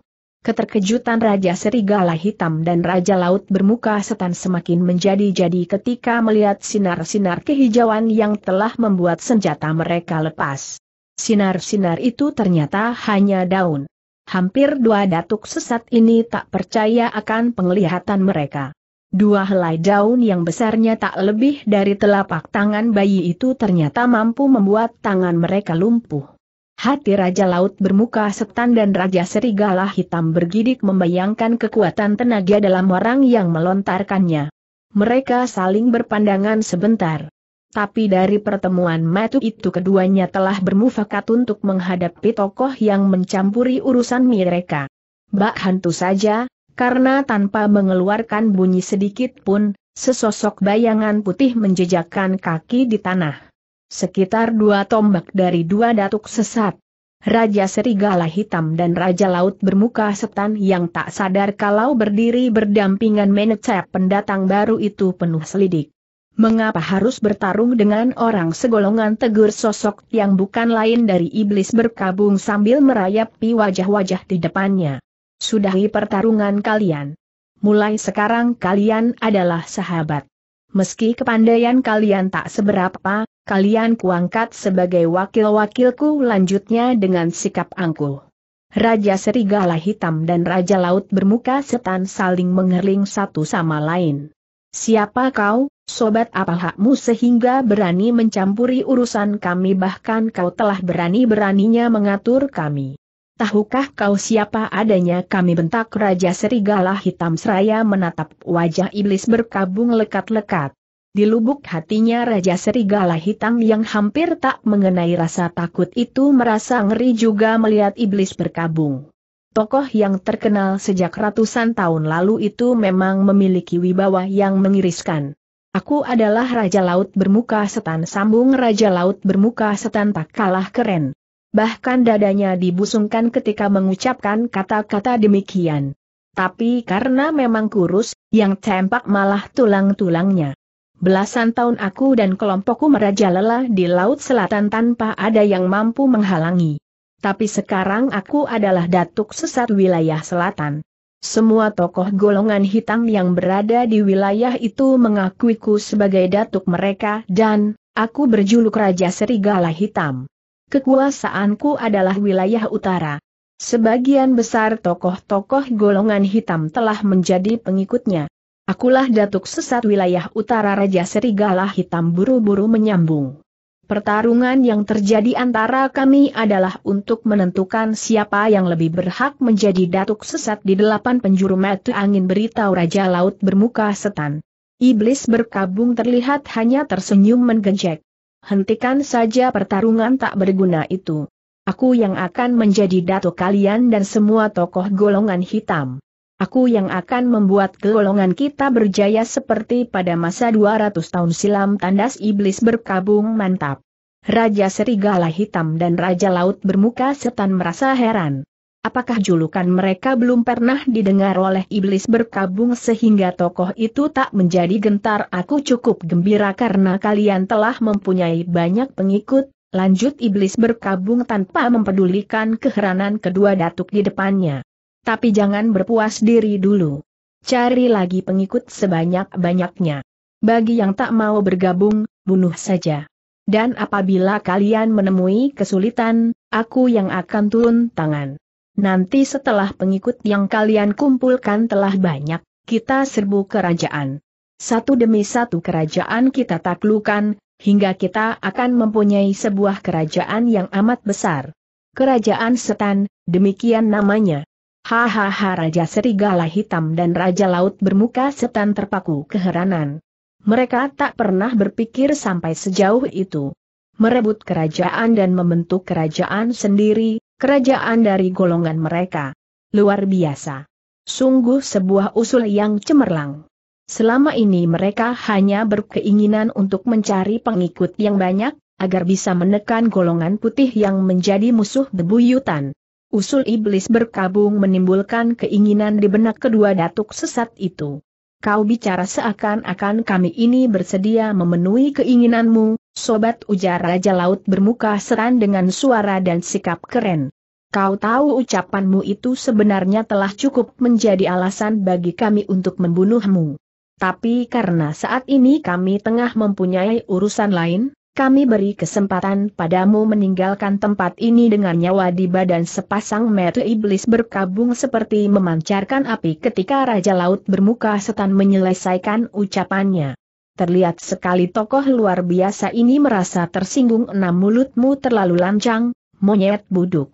Keterkejutan Raja Serigala Hitam dan Raja Laut Bermuka Setan semakin menjadi-jadi ketika melihat sinar-sinar kehijauan yang telah membuat senjata mereka lepas. Sinar-sinar itu ternyata hanya daun. Hampir dua datuk sesat ini tak percaya akan penglihatan mereka. Dua helai daun yang besarnya tak lebih dari telapak tangan bayi itu ternyata mampu membuat tangan mereka lumpuh. Hati Raja Laut bermuka setan dan Raja Serigala Hitam bergidik membayangkan kekuatan tenaga dalam orang yang melontarkannya. Mereka saling berpandangan sebentar. Tapi dari pertemuan matu itu keduanya telah bermufakat untuk menghadapi tokoh yang mencampuri urusan mereka. Bak hantu saja, karena tanpa mengeluarkan bunyi sedikit pun, sesosok bayangan putih menjejakkan kaki di tanah. Sekitar dua tombak dari dua datuk sesat. Raja Serigala Hitam dan Raja Laut bermuka setan yang tak sadar kalau berdiri berdampingan menecap pendatang baru itu penuh selidik. Mengapa harus bertarung dengan orang segolongan tegur sosok yang bukan lain dari iblis berkabung sambil merayapi wajah-wajah di depannya? Sudahi pertarungan kalian. Mulai sekarang kalian adalah sahabat. Meski kepandaian kalian tak seberapa, kalian kuangkat sebagai wakil-wakilku lanjutnya dengan sikap angkuh. Raja Serigala Hitam dan Raja Laut bermuka setan saling mengerling satu sama lain. Siapa kau, sobat apa hakmu sehingga berani mencampuri urusan kami bahkan kau telah berani-beraninya mengatur kami. Tahukah kau siapa adanya kami bentak Raja Serigala Hitam Seraya menatap wajah iblis berkabung lekat-lekat. Di lubuk hatinya Raja Serigala Hitam yang hampir tak mengenai rasa takut itu merasa ngeri juga melihat iblis berkabung. Tokoh yang terkenal sejak ratusan tahun lalu itu memang memiliki wibawa yang mengiriskan. Aku adalah Raja Laut Bermuka Setan sambung Raja Laut Bermuka Setan tak kalah keren bahkan dadanya dibusungkan ketika mengucapkan kata-kata demikian. Tapi karena memang kurus, yang tampak malah tulang-tulangnya. Belasan tahun aku dan kelompokku merajalela di Laut Selatan tanpa ada yang mampu menghalangi. Tapi sekarang aku adalah datuk sesat wilayah selatan. Semua tokoh golongan hitam yang berada di wilayah itu mengakuiku sebagai datuk mereka dan, aku berjuluk Raja Serigala Hitam kekuasaanku adalah wilayah utara. Sebagian besar tokoh-tokoh golongan hitam telah menjadi pengikutnya. Akulah datuk sesat wilayah utara Raja Serigala Hitam buru-buru menyambung. Pertarungan yang terjadi antara kami adalah untuk menentukan siapa yang lebih berhak menjadi datuk sesat di delapan penjuru mata angin beritahu Raja Laut bermuka setan. Iblis berkabung terlihat hanya tersenyum mengejek hentikan saja pertarungan tak berguna itu. Aku yang akan menjadi datuk kalian dan semua tokoh golongan hitam. Aku yang akan membuat golongan kita berjaya seperti pada masa 200 tahun silam tandas iblis berkabung mantap. Raja Serigala Hitam dan Raja Laut Bermuka Setan merasa heran apakah julukan mereka belum pernah didengar oleh iblis berkabung sehingga tokoh itu tak menjadi gentar aku cukup gembira karena kalian telah mempunyai banyak pengikut, lanjut iblis berkabung tanpa mempedulikan keheranan kedua datuk di depannya. Tapi jangan berpuas diri dulu. Cari lagi pengikut sebanyak-banyaknya. Bagi yang tak mau bergabung, bunuh saja. Dan apabila kalian menemui kesulitan, aku yang akan turun tangan. Nanti setelah pengikut yang kalian kumpulkan telah banyak, kita serbu kerajaan. Satu demi satu kerajaan kita taklukan, hingga kita akan mempunyai sebuah kerajaan yang amat besar. Kerajaan Setan, demikian namanya. Hahaha Raja Serigala Hitam dan Raja Laut Bermuka Setan terpaku keheranan. Mereka tak pernah berpikir sampai sejauh itu. Merebut kerajaan dan membentuk kerajaan sendiri, kerajaan dari golongan mereka. Luar biasa. Sungguh sebuah usul yang cemerlang. Selama ini mereka hanya berkeinginan untuk mencari pengikut yang banyak, agar bisa menekan golongan putih yang menjadi musuh bebuyutan. Usul iblis berkabung menimbulkan keinginan di benak kedua datuk sesat itu. Kau bicara seakan-akan kami ini bersedia memenuhi keinginanmu, sobat ujar Raja Laut bermuka seran dengan suara dan sikap keren. Kau tahu ucapanmu itu sebenarnya telah cukup menjadi alasan bagi kami untuk membunuhmu. Tapi karena saat ini kami tengah mempunyai urusan lain, kami beri kesempatan padamu meninggalkan tempat ini dengan nyawa di badan sepasang mata iblis berkabung seperti memancarkan api ketika Raja Laut bermuka setan menyelesaikan ucapannya. Terlihat sekali tokoh luar biasa ini merasa tersinggung enam mulutmu terlalu lancang, monyet buduk.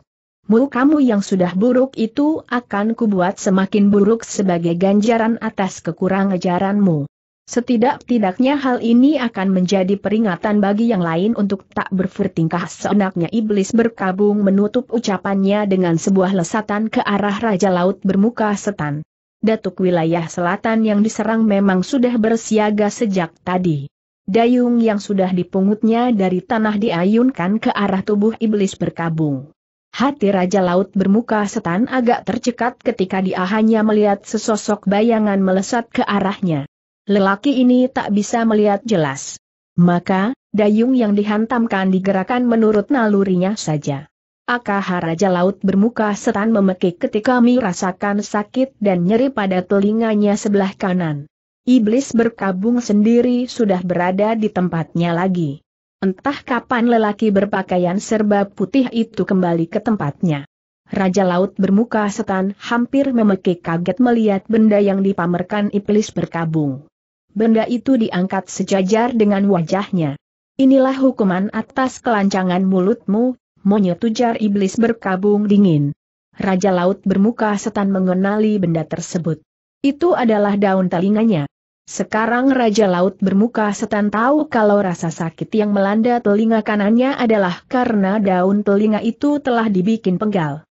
Mulu kamu yang sudah buruk itu akan kubuat semakin buruk sebagai ganjaran atas kekurang ajaranmu. Setidak-tidaknya hal ini akan menjadi peringatan bagi yang lain untuk tak berfurtingkah seenaknya iblis berkabung menutup ucapannya dengan sebuah lesatan ke arah Raja Laut bermuka setan. Datuk wilayah selatan yang diserang memang sudah bersiaga sejak tadi. Dayung yang sudah dipungutnya dari tanah diayunkan ke arah tubuh iblis berkabung. Hati Raja Laut bermuka setan agak tercekat ketika dia hanya melihat sesosok bayangan melesat ke arahnya. Lelaki ini tak bisa melihat jelas. Maka, dayung yang dihantamkan digerakkan menurut nalurinya saja. Akaha Raja Laut bermuka setan memekik ketika merasakan sakit dan nyeri pada telinganya sebelah kanan. Iblis berkabung sendiri sudah berada di tempatnya lagi. Entah kapan lelaki berpakaian serba putih itu kembali ke tempatnya. Raja Laut bermuka setan hampir memekik kaget melihat benda yang dipamerkan iblis berkabung benda itu diangkat sejajar dengan wajahnya. Inilah hukuman atas kelancangan mulutmu, monyet ujar iblis berkabung dingin. Raja Laut bermuka setan mengenali benda tersebut. Itu adalah daun telinganya. Sekarang Raja Laut bermuka setan tahu kalau rasa sakit yang melanda telinga kanannya adalah karena daun telinga itu telah dibikin penggal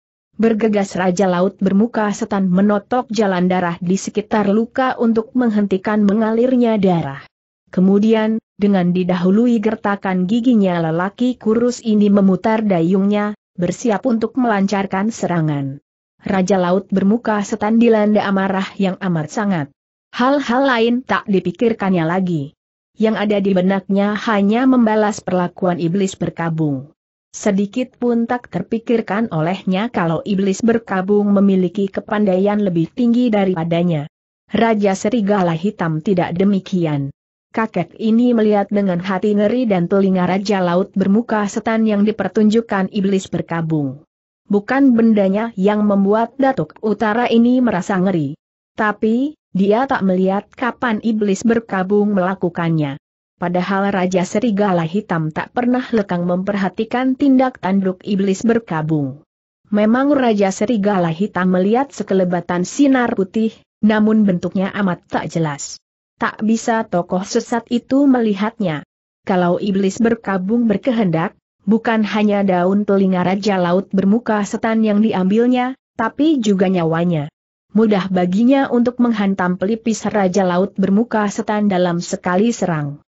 bergegas Raja Laut bermuka setan menotok jalan darah di sekitar luka untuk menghentikan mengalirnya darah. Kemudian, dengan didahului gertakan giginya lelaki kurus ini memutar dayungnya, bersiap untuk melancarkan serangan. Raja Laut bermuka setan dilanda amarah yang amat sangat. Hal-hal lain tak dipikirkannya lagi. Yang ada di benaknya hanya membalas perlakuan iblis berkabung. Sedikit pun tak terpikirkan olehnya kalau iblis berkabung memiliki kepandaian lebih tinggi daripadanya. Raja Serigala Hitam tidak demikian. Kakek ini melihat dengan hati ngeri dan telinga Raja Laut bermuka setan yang dipertunjukkan iblis berkabung. Bukan bendanya yang membuat Datuk Utara ini merasa ngeri. Tapi, dia tak melihat kapan iblis berkabung melakukannya. Padahal Raja Serigala Hitam tak pernah lekang memperhatikan tindak tanduk iblis berkabung. Memang Raja Serigala Hitam melihat sekelebatan sinar putih, namun bentuknya amat tak jelas. Tak bisa tokoh sesat itu melihatnya. Kalau iblis berkabung berkehendak, bukan hanya daun telinga Raja Laut bermuka setan yang diambilnya, tapi juga nyawanya. Mudah baginya untuk menghantam pelipis Raja Laut bermuka setan dalam sekali serang.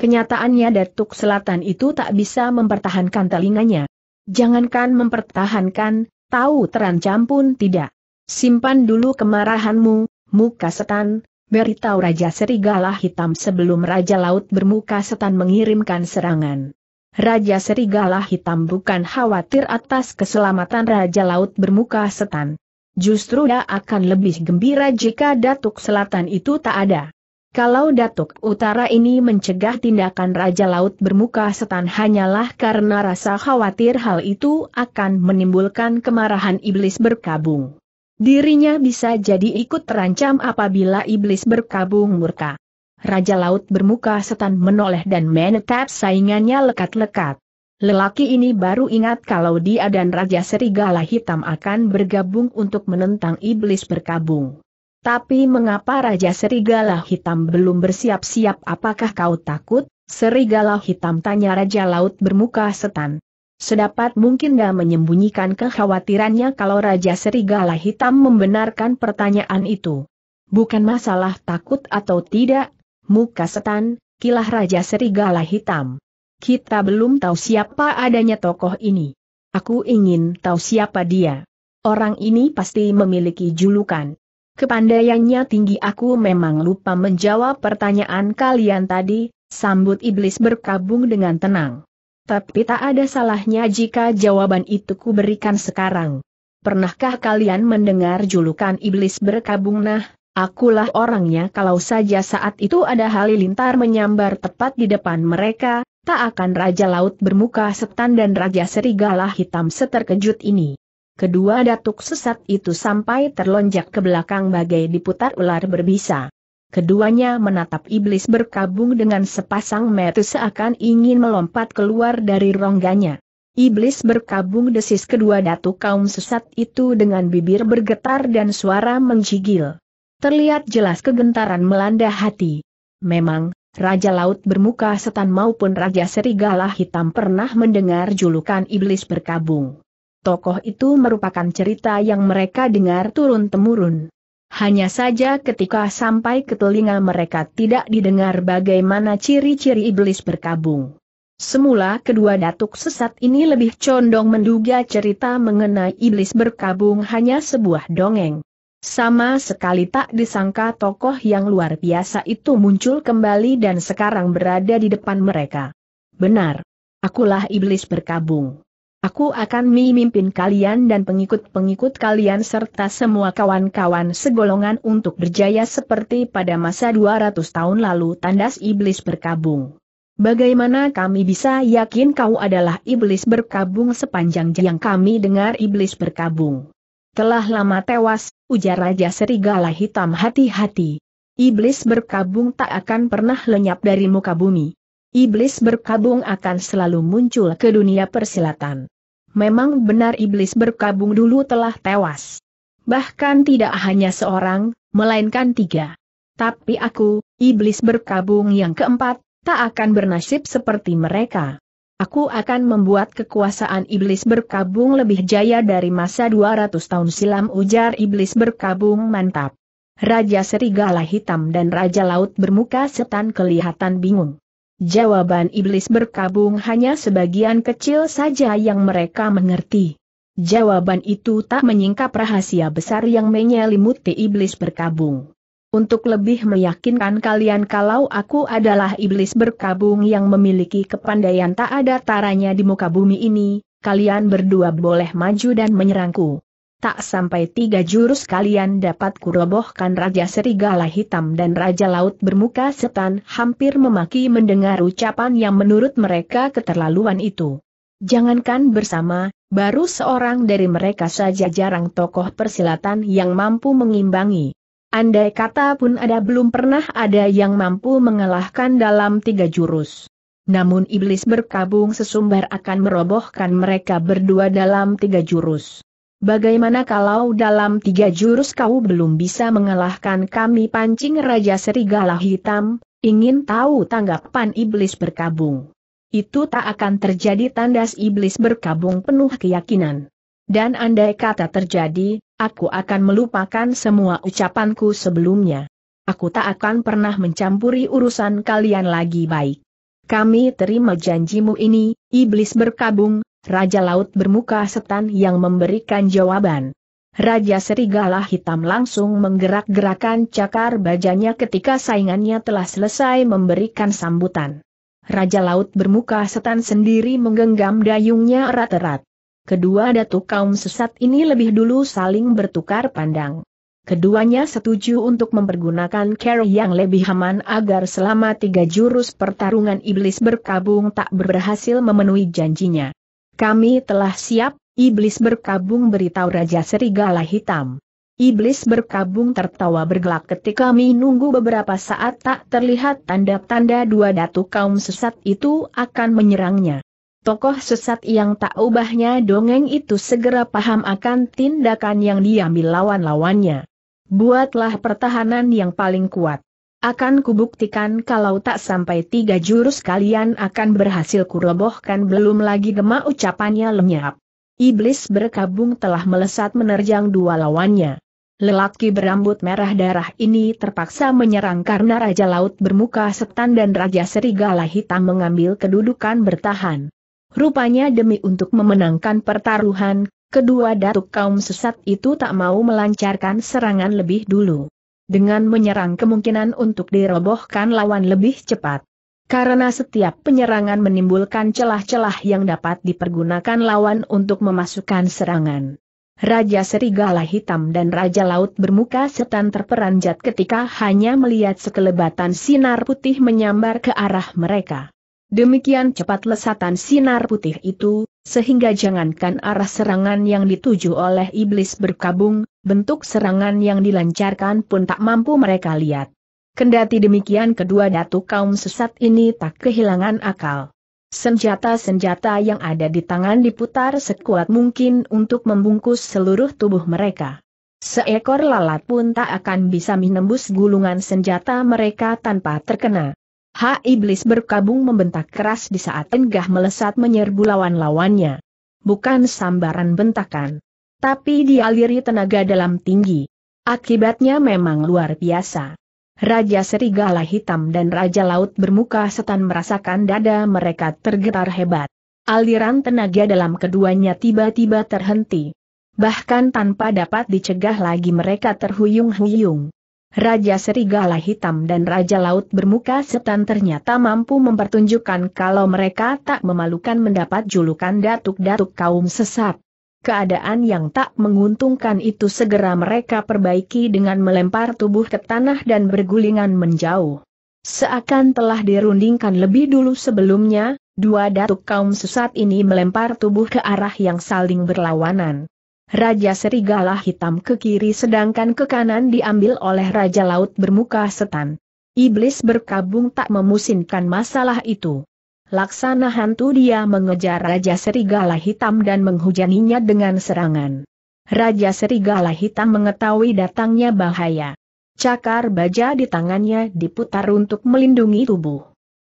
Kenyataannya Datuk Selatan itu tak bisa mempertahankan telinganya. Jangankan mempertahankan, tahu terancam pun tidak. Simpan dulu kemarahanmu, muka setan, beritahu Raja Serigala Hitam sebelum Raja Laut bermuka setan mengirimkan serangan. Raja Serigala Hitam bukan khawatir atas keselamatan Raja Laut bermuka setan. Justru dia akan lebih gembira jika Datuk Selatan itu tak ada. Kalau Datuk Utara ini mencegah tindakan Raja Laut bermuka setan hanyalah karena rasa khawatir hal itu akan menimbulkan kemarahan iblis berkabung. Dirinya bisa jadi ikut terancam apabila iblis berkabung murka. Raja Laut bermuka setan menoleh dan menetap saingannya lekat-lekat. Lelaki ini baru ingat kalau dia dan Raja Serigala Hitam akan bergabung untuk menentang iblis berkabung. Tapi mengapa Raja Serigala Hitam belum bersiap-siap apakah kau takut? Serigala Hitam tanya Raja Laut bermuka setan. Sedapat mungkin dia menyembunyikan kekhawatirannya kalau Raja Serigala Hitam membenarkan pertanyaan itu. Bukan masalah takut atau tidak, muka setan, kilah Raja Serigala Hitam. Kita belum tahu siapa adanya tokoh ini. Aku ingin tahu siapa dia. Orang ini pasti memiliki julukan. Kepandaiannya tinggi aku memang lupa menjawab pertanyaan kalian tadi, sambut iblis berkabung dengan tenang. Tapi tak ada salahnya jika jawaban itu kuberikan sekarang. Pernahkah kalian mendengar julukan iblis berkabung nah? Akulah orangnya kalau saja saat itu ada halilintar menyambar tepat di depan mereka, tak akan Raja Laut bermuka setan dan Raja Serigala Hitam seterkejut ini kedua datuk sesat itu sampai terlonjak ke belakang bagai diputar ular berbisa. Keduanya menatap iblis berkabung dengan sepasang mata seakan ingin melompat keluar dari rongganya. Iblis berkabung desis kedua datuk kaum sesat itu dengan bibir bergetar dan suara menjigil. Terlihat jelas kegentaran melanda hati. Memang, Raja Laut bermuka setan maupun Raja Serigala Hitam pernah mendengar julukan iblis berkabung tokoh itu merupakan cerita yang mereka dengar turun-temurun. Hanya saja ketika sampai ke telinga mereka tidak didengar bagaimana ciri-ciri iblis berkabung. Semula kedua datuk sesat ini lebih condong menduga cerita mengenai iblis berkabung hanya sebuah dongeng. Sama sekali tak disangka tokoh yang luar biasa itu muncul kembali dan sekarang berada di depan mereka. Benar. Akulah iblis berkabung. Aku akan memimpin kalian dan pengikut-pengikut kalian serta semua kawan-kawan segolongan untuk berjaya seperti pada masa 200 tahun lalu tandas iblis berkabung. Bagaimana kami bisa yakin kau adalah iblis berkabung sepanjang yang kami dengar iblis berkabung? Telah lama tewas, ujar Raja Serigala Hitam hati-hati. Iblis berkabung tak akan pernah lenyap dari muka bumi. Iblis berkabung akan selalu muncul ke dunia persilatan. Memang benar iblis berkabung dulu telah tewas. Bahkan tidak hanya seorang, melainkan tiga. Tapi aku, iblis berkabung yang keempat, tak akan bernasib seperti mereka. Aku akan membuat kekuasaan iblis berkabung lebih jaya dari masa 200 tahun silam ujar iblis berkabung mantap. Raja Serigala Hitam dan Raja Laut bermuka setan kelihatan bingung. Jawaban iblis berkabung hanya sebagian kecil saja yang mereka mengerti. Jawaban itu tak menyingkap rahasia besar yang menyelimuti iblis berkabung. Untuk lebih meyakinkan kalian kalau aku adalah iblis berkabung yang memiliki kepandaian tak ada taranya di muka bumi ini, kalian berdua boleh maju dan menyerangku. Tak sampai tiga jurus kalian dapat kurobohkan Raja Serigala Hitam dan Raja Laut Bermuka Setan hampir memaki mendengar ucapan yang menurut mereka keterlaluan itu. Jangankan bersama, baru seorang dari mereka saja jarang tokoh persilatan yang mampu mengimbangi. Andai kata pun ada belum pernah ada yang mampu mengalahkan dalam tiga jurus. Namun iblis berkabung sesumbar akan merobohkan mereka berdua dalam tiga jurus. Bagaimana kalau dalam tiga jurus kau belum bisa mengalahkan kami pancing Raja Serigala Hitam, ingin tahu tanggapan iblis berkabung. Itu tak akan terjadi tandas iblis berkabung penuh keyakinan. Dan andai kata terjadi, aku akan melupakan semua ucapanku sebelumnya. Aku tak akan pernah mencampuri urusan kalian lagi baik. Kami terima janjimu ini, iblis berkabung, Raja Laut bermuka setan yang memberikan jawaban. Raja Serigala Hitam langsung menggerak-gerakan cakar bajanya ketika saingannya telah selesai memberikan sambutan. Raja Laut bermuka setan sendiri menggenggam dayungnya erat-erat. Kedua datuk kaum sesat ini lebih dulu saling bertukar pandang. Keduanya setuju untuk mempergunakan cara yang lebih aman agar selama tiga jurus pertarungan iblis berkabung tak berhasil memenuhi janjinya. Kami telah siap, Iblis berkabung beritahu Raja Serigala Hitam. Iblis berkabung tertawa bergelak ketika kami nunggu beberapa saat tak terlihat tanda-tanda dua datu kaum sesat itu akan menyerangnya. Tokoh sesat yang tak ubahnya dongeng itu segera paham akan tindakan yang diambil lawan-lawannya. Buatlah pertahanan yang paling kuat. Akan kubuktikan kalau tak sampai tiga jurus kalian akan berhasil kurobohkan belum lagi gema ucapannya lenyap. Iblis berkabung telah melesat menerjang dua lawannya. Lelaki berambut merah darah ini terpaksa menyerang karena Raja Laut bermuka setan dan Raja Serigala Hitam mengambil kedudukan bertahan. Rupanya demi untuk memenangkan pertaruhan, kedua datuk kaum sesat itu tak mau melancarkan serangan lebih dulu dengan menyerang kemungkinan untuk dirobohkan lawan lebih cepat. Karena setiap penyerangan menimbulkan celah-celah yang dapat dipergunakan lawan untuk memasukkan serangan. Raja Serigala Hitam dan Raja Laut bermuka setan terperanjat ketika hanya melihat sekelebatan sinar putih menyambar ke arah mereka. Demikian cepat lesatan sinar putih itu, sehingga jangankan arah serangan yang dituju oleh iblis berkabung, bentuk serangan yang dilancarkan pun tak mampu mereka lihat. Kendati demikian kedua datu kaum sesat ini tak kehilangan akal. Senjata-senjata yang ada di tangan diputar sekuat mungkin untuk membungkus seluruh tubuh mereka. Seekor lalat pun tak akan bisa menembus gulungan senjata mereka tanpa terkena. Ha iblis berkabung membentak keras di saat enggah melesat menyerbu lawan-lawannya. Bukan sambaran bentakan tapi dialiri tenaga dalam tinggi. Akibatnya memang luar biasa. Raja Serigala Hitam dan Raja Laut bermuka setan merasakan dada mereka tergetar hebat. Aliran tenaga dalam keduanya tiba-tiba terhenti. Bahkan tanpa dapat dicegah lagi mereka terhuyung-huyung. Raja Serigala Hitam dan Raja Laut bermuka setan ternyata mampu mempertunjukkan kalau mereka tak memalukan mendapat julukan datuk-datuk kaum sesat. Keadaan yang tak menguntungkan itu segera mereka perbaiki dengan melempar tubuh ke tanah dan bergulingan menjauh. Seakan telah dirundingkan lebih dulu sebelumnya, dua datuk kaum sesat ini melempar tubuh ke arah yang saling berlawanan. Raja Serigala Hitam ke kiri sedangkan ke kanan diambil oleh Raja Laut bermuka setan. Iblis berkabung tak memusinkan masalah itu. Laksana hantu dia mengejar Raja Serigala Hitam dan menghujaninya dengan serangan. Raja Serigala Hitam mengetahui datangnya bahaya. Cakar baja di tangannya diputar untuk melindungi tubuh.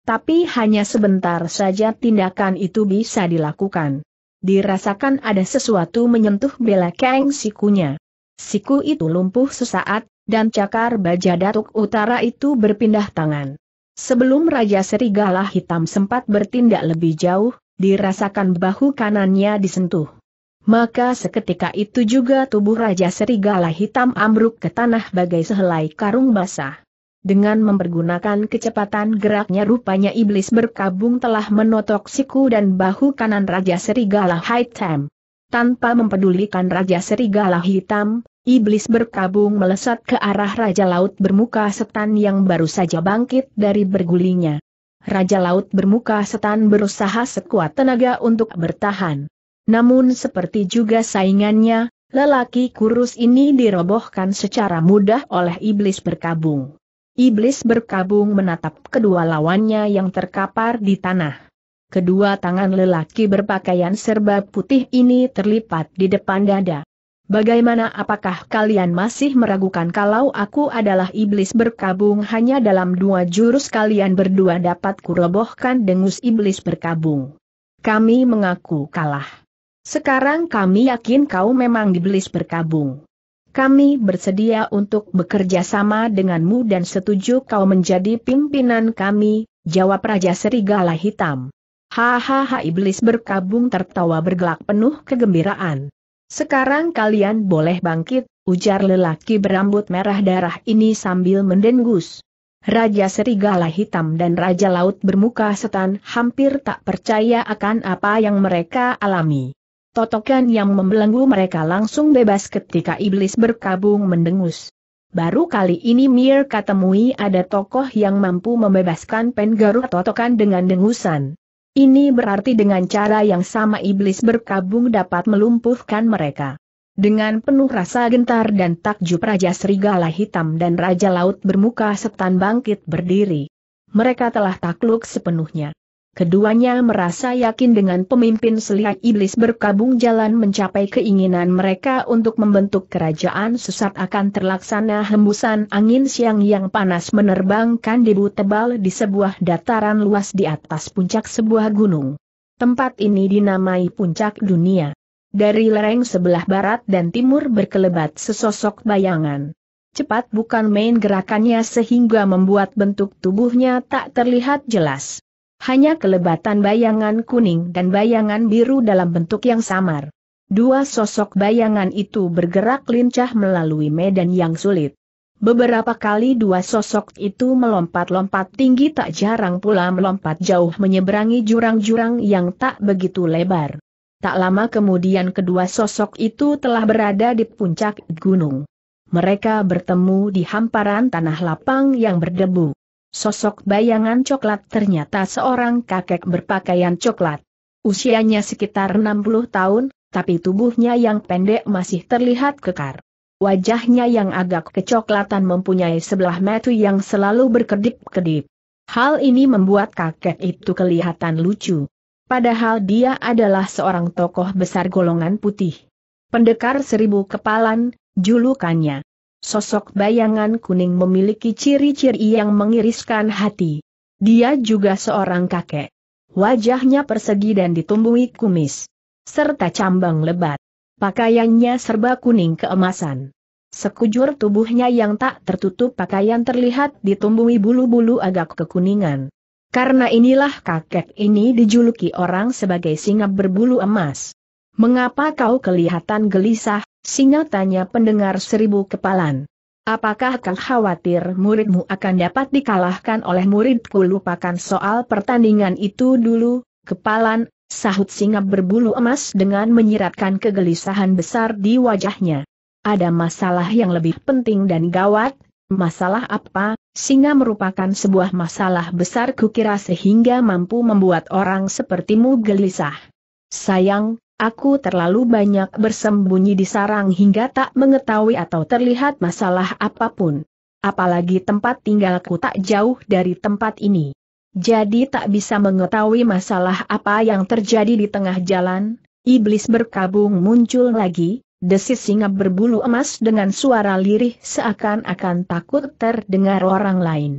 Tapi hanya sebentar saja tindakan itu bisa dilakukan. Dirasakan ada sesuatu menyentuh bela keng sikunya. Siku itu lumpuh sesaat, dan cakar baja datuk utara itu berpindah tangan. Sebelum Raja Serigala Hitam sempat bertindak lebih jauh, dirasakan bahu kanannya disentuh. Maka seketika itu juga tubuh Raja Serigala Hitam ambruk ke tanah bagai sehelai karung basah. Dengan mempergunakan kecepatan geraknya rupanya iblis berkabung telah menotok siku dan bahu kanan Raja Serigala Hitam. Tanpa mempedulikan Raja Serigala Hitam, iblis berkabung melesat ke arah Raja Laut bermuka setan yang baru saja bangkit dari bergulingnya. Raja Laut bermuka setan berusaha sekuat tenaga untuk bertahan. Namun seperti juga saingannya, lelaki kurus ini dirobohkan secara mudah oleh iblis berkabung. Iblis berkabung menatap kedua lawannya yang terkapar di tanah. Kedua tangan lelaki berpakaian serba putih ini terlipat di depan dada. Bagaimana apakah kalian masih meragukan kalau aku adalah iblis berkabung hanya dalam dua jurus kalian berdua dapat kurebohkan dengus iblis berkabung. Kami mengaku kalah. Sekarang kami yakin kau memang iblis berkabung. Kami bersedia untuk bekerja sama denganmu dan setuju kau menjadi pimpinan kami, jawab Raja Serigala Hitam. Hahaha iblis berkabung tertawa bergelak penuh kegembiraan. Sekarang kalian boleh bangkit, ujar lelaki berambut merah darah ini sambil mendengus. Raja Serigala Hitam dan Raja Laut bermuka setan hampir tak percaya akan apa yang mereka alami. Totokan yang membelenggu mereka langsung bebas ketika iblis berkabung mendengus. Baru kali ini Mir ketemui ada tokoh yang mampu membebaskan Pengaruh Totokan dengan dengusan. Ini berarti dengan cara yang sama iblis berkabung dapat melumpuhkan mereka. Dengan penuh rasa gentar dan takjub Raja Serigala Hitam dan Raja Laut bermuka setan bangkit berdiri. Mereka telah takluk sepenuhnya. Keduanya merasa yakin dengan pemimpin selihat iblis berkabung jalan mencapai keinginan mereka untuk membentuk kerajaan sesat akan terlaksana hembusan angin siang yang panas menerbangkan debu tebal di sebuah dataran luas di atas puncak sebuah gunung. Tempat ini dinamai puncak dunia. Dari lereng sebelah barat dan timur berkelebat sesosok bayangan. Cepat bukan main gerakannya sehingga membuat bentuk tubuhnya tak terlihat jelas. Hanya kelebatan bayangan kuning dan bayangan biru dalam bentuk yang samar. Dua sosok bayangan itu bergerak lincah melalui medan yang sulit. Beberapa kali dua sosok itu melompat-lompat tinggi tak jarang pula melompat jauh menyeberangi jurang-jurang yang tak begitu lebar. Tak lama kemudian kedua sosok itu telah berada di puncak gunung. Mereka bertemu di hamparan tanah lapang yang berdebu. Sosok bayangan coklat ternyata seorang kakek berpakaian coklat. Usianya sekitar 60 tahun, tapi tubuhnya yang pendek masih terlihat kekar. Wajahnya yang agak kecoklatan mempunyai sebelah mata yang selalu berkedip-kedip. Hal ini membuat kakek itu kelihatan lucu. Padahal dia adalah seorang tokoh besar golongan putih. Pendekar seribu kepalan, julukannya. Sosok bayangan kuning memiliki ciri-ciri yang mengiriskan hati. Dia juga seorang kakek. Wajahnya persegi dan ditumbuhi kumis. Serta cambang lebat. Pakaiannya serba kuning keemasan. Sekujur tubuhnya yang tak tertutup pakaian terlihat ditumbuhi bulu-bulu agak kekuningan. Karena inilah kakek ini dijuluki orang sebagai singa berbulu emas. Mengapa kau kelihatan gelisah? Singa tanya pendengar seribu kepalan. Apakah kau khawatir muridmu akan dapat dikalahkan oleh muridku lupakan soal pertandingan itu dulu, kepalan, sahut singa berbulu emas dengan menyiratkan kegelisahan besar di wajahnya. Ada masalah yang lebih penting dan gawat, masalah apa, singa merupakan sebuah masalah besar kukira sehingga mampu membuat orang sepertimu gelisah. Sayang, Aku terlalu banyak bersembunyi di sarang hingga tak mengetahui atau terlihat masalah apapun. Apalagi tempat tinggalku tak jauh dari tempat ini. Jadi tak bisa mengetahui masalah apa yang terjadi di tengah jalan, iblis berkabung muncul lagi, desis singa berbulu emas dengan suara lirih seakan-akan takut terdengar orang lain.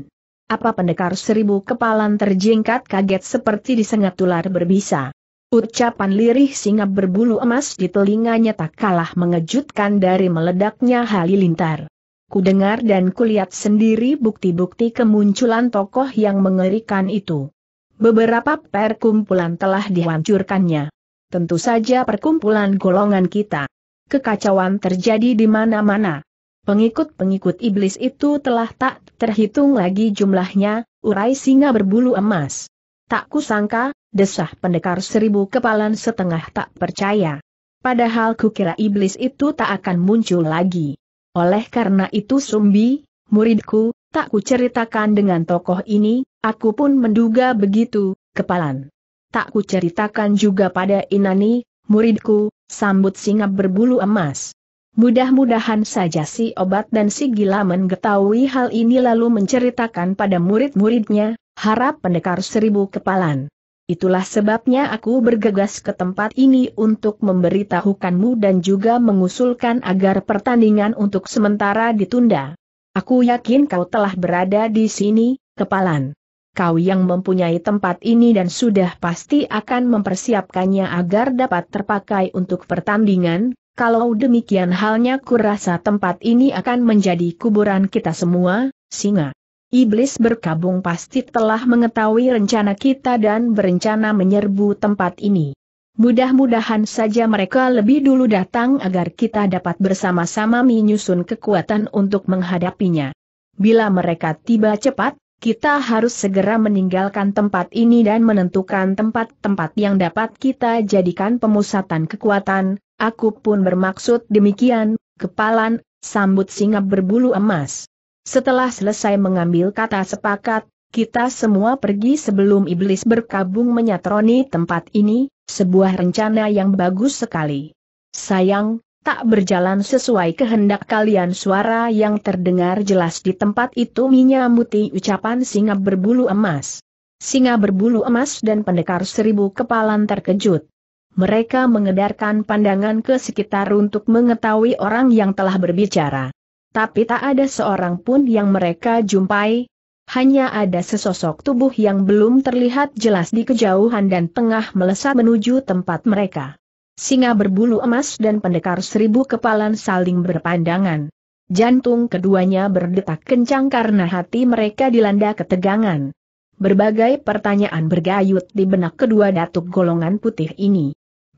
Apa pendekar seribu kepalan terjingkat kaget seperti disengat ular berbisa. Ucapan lirih singa berbulu emas di telinganya tak kalah mengejutkan dari meledaknya halilintar. Kudengar dan kulihat sendiri bukti-bukti kemunculan tokoh yang mengerikan itu. Beberapa perkumpulan telah dihancurkannya. Tentu saja perkumpulan golongan kita. Kekacauan terjadi di mana-mana. Pengikut-pengikut iblis itu telah tak terhitung lagi jumlahnya, urai singa berbulu emas. Tak kusangka, desah pendekar seribu kepalan setengah tak percaya. Padahal kukira iblis itu tak akan muncul lagi. Oleh karena itu Sumbi, muridku, tak kuceritakan dengan tokoh ini, aku pun menduga begitu, kepalan. Tak kuceritakan juga pada Inani, muridku, sambut singap berbulu emas. Mudah-mudahan saja si obat dan si gila mengetahui hal ini lalu menceritakan pada murid-muridnya, harap pendekar seribu kepalan. Itulah sebabnya aku bergegas ke tempat ini untuk memberitahukanmu dan juga mengusulkan agar pertandingan untuk sementara ditunda. Aku yakin kau telah berada di sini, kepalan. Kau yang mempunyai tempat ini dan sudah pasti akan mempersiapkannya agar dapat terpakai untuk pertandingan, kalau demikian halnya kurasa tempat ini akan menjadi kuburan kita semua, singa. Iblis berkabung pasti telah mengetahui rencana kita dan berencana menyerbu tempat ini. Mudah-mudahan saja mereka lebih dulu datang agar kita dapat bersama-sama menyusun kekuatan untuk menghadapinya. Bila mereka tiba cepat, kita harus segera meninggalkan tempat ini dan menentukan tempat-tempat yang dapat kita jadikan pemusatan kekuatan. Aku pun bermaksud demikian, kepalan, sambut singap berbulu emas. Setelah selesai mengambil kata sepakat, kita semua pergi sebelum iblis berkabung menyatroni tempat ini, sebuah rencana yang bagus sekali. Sayang, tak berjalan sesuai kehendak kalian suara yang terdengar jelas di tempat itu menyambuti ucapan singa berbulu emas. Singa berbulu emas dan pendekar seribu kepalan terkejut. Mereka mengedarkan pandangan ke sekitar untuk mengetahui orang yang telah berbicara tapi tak ada seorang pun yang mereka jumpai. Hanya ada sesosok tubuh yang belum terlihat jelas di kejauhan dan tengah melesat menuju tempat mereka. Singa berbulu emas dan pendekar seribu kepalan saling berpandangan. Jantung keduanya berdetak kencang karena hati mereka dilanda ketegangan. Berbagai pertanyaan bergayut di benak kedua datuk golongan putih ini.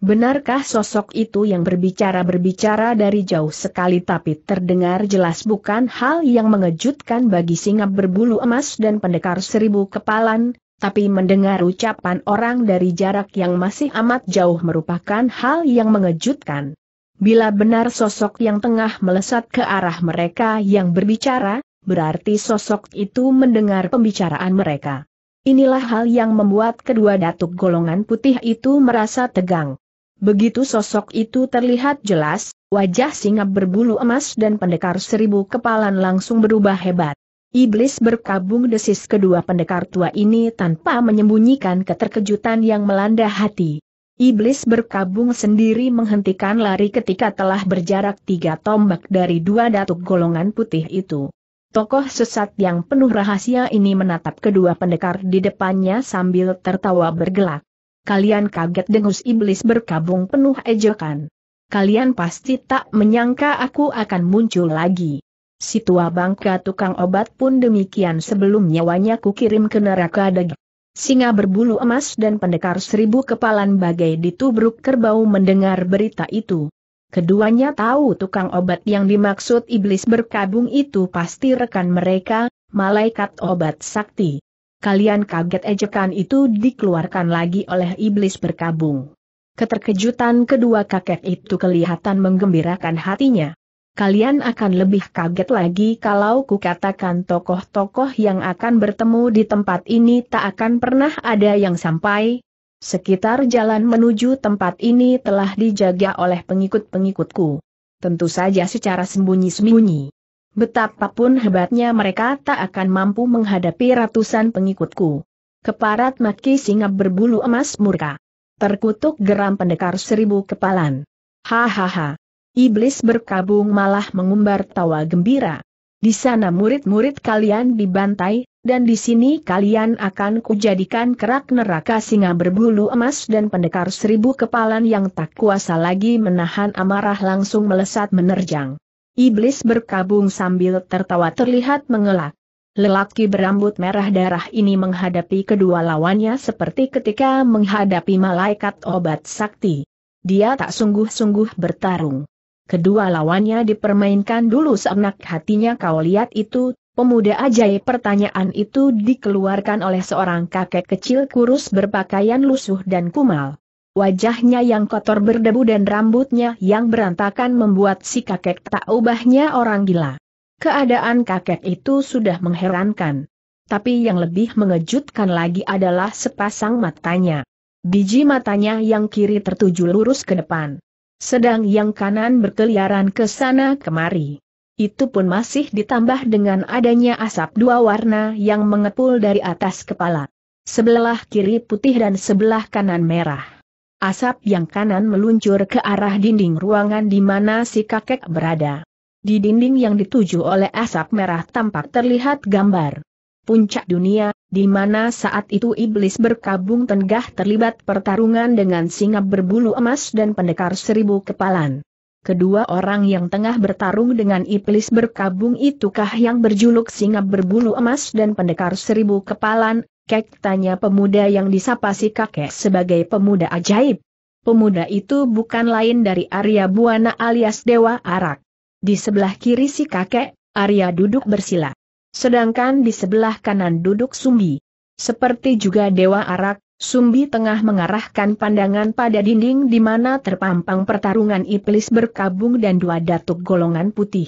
Benarkah sosok itu yang berbicara-berbicara dari jauh sekali tapi terdengar jelas bukan hal yang mengejutkan bagi singap berbulu emas dan pendekar seribu kepalan, tapi mendengar ucapan orang dari jarak yang masih amat jauh merupakan hal yang mengejutkan. Bila benar sosok yang tengah melesat ke arah mereka yang berbicara, berarti sosok itu mendengar pembicaraan mereka. Inilah hal yang membuat kedua datuk golongan putih itu merasa tegang. Begitu sosok itu terlihat jelas, wajah singa berbulu emas dan pendekar seribu kepalan langsung berubah hebat. Iblis berkabung desis kedua pendekar tua ini tanpa menyembunyikan keterkejutan yang melanda hati. Iblis berkabung sendiri menghentikan lari ketika telah berjarak tiga tombak dari dua datuk golongan putih itu. Tokoh sesat yang penuh rahasia ini menatap kedua pendekar di depannya sambil tertawa bergelak kalian kaget dengus iblis berkabung penuh ejekan. Kalian pasti tak menyangka aku akan muncul lagi. Si tua bangka tukang obat pun demikian sebelum nyawanya kukirim ke neraka deg. Singa berbulu emas dan pendekar seribu kepalan bagai ditubruk kerbau mendengar berita itu. Keduanya tahu tukang obat yang dimaksud iblis berkabung itu pasti rekan mereka, malaikat obat sakti kalian kaget ejekan itu dikeluarkan lagi oleh iblis berkabung. Keterkejutan kedua kakek itu kelihatan menggembirakan hatinya. Kalian akan lebih kaget lagi kalau kukatakan tokoh-tokoh yang akan bertemu di tempat ini tak akan pernah ada yang sampai. Sekitar jalan menuju tempat ini telah dijaga oleh pengikut-pengikutku. Tentu saja secara sembunyi-sembunyi. Betapapun hebatnya mereka tak akan mampu menghadapi ratusan pengikutku. Keparat maki singa berbulu emas murka. Terkutuk geram pendekar seribu kepalan. Hahaha. Iblis berkabung malah mengumbar tawa gembira. Di sana murid-murid kalian dibantai, dan di sini kalian akan kujadikan kerak neraka singa berbulu emas dan pendekar seribu kepalan yang tak kuasa lagi menahan amarah langsung melesat menerjang. Iblis berkabung sambil tertawa terlihat mengelak. Lelaki berambut merah darah ini menghadapi kedua lawannya seperti ketika menghadapi malaikat obat sakti. Dia tak sungguh-sungguh bertarung. Kedua lawannya dipermainkan dulu seenak hatinya kau lihat itu Pemuda ajaib pertanyaan itu dikeluarkan oleh seorang kakek kecil kurus berpakaian lusuh dan kumal. Wajahnya yang kotor berdebu dan rambutnya yang berantakan membuat si kakek tak ubahnya orang gila. Keadaan kakek itu sudah mengherankan. Tapi yang lebih mengejutkan lagi adalah sepasang matanya. Biji matanya yang kiri tertuju lurus ke depan. Sedang yang kanan berkeliaran ke sana kemari. Itu pun masih ditambah dengan adanya asap dua warna yang mengepul dari atas kepala. Sebelah kiri putih dan sebelah kanan merah. Asap yang kanan meluncur ke arah dinding ruangan di mana si kakek berada. Di dinding yang dituju oleh asap merah tampak terlihat gambar. Puncak dunia, di mana saat itu iblis berkabung tengah terlibat pertarungan dengan singa berbulu emas dan pendekar seribu kepalan. Kedua orang yang tengah bertarung dengan iblis berkabung itukah yang berjuluk singa berbulu emas dan pendekar seribu kepalan, Kek tanya pemuda yang disapa si kakek sebagai pemuda ajaib. Pemuda itu bukan lain dari Arya Buana alias Dewa Arak. Di sebelah kiri si kakek, Arya duduk bersila. Sedangkan di sebelah kanan duduk Sumbi. Seperti juga Dewa Arak, Sumbi tengah mengarahkan pandangan pada dinding di mana terpampang pertarungan iblis berkabung dan dua datuk golongan putih.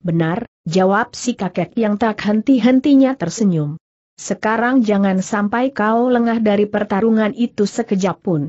Benar, jawab si kakek yang tak henti-hentinya tersenyum. Sekarang jangan sampai kau lengah dari pertarungan itu sekejap pun.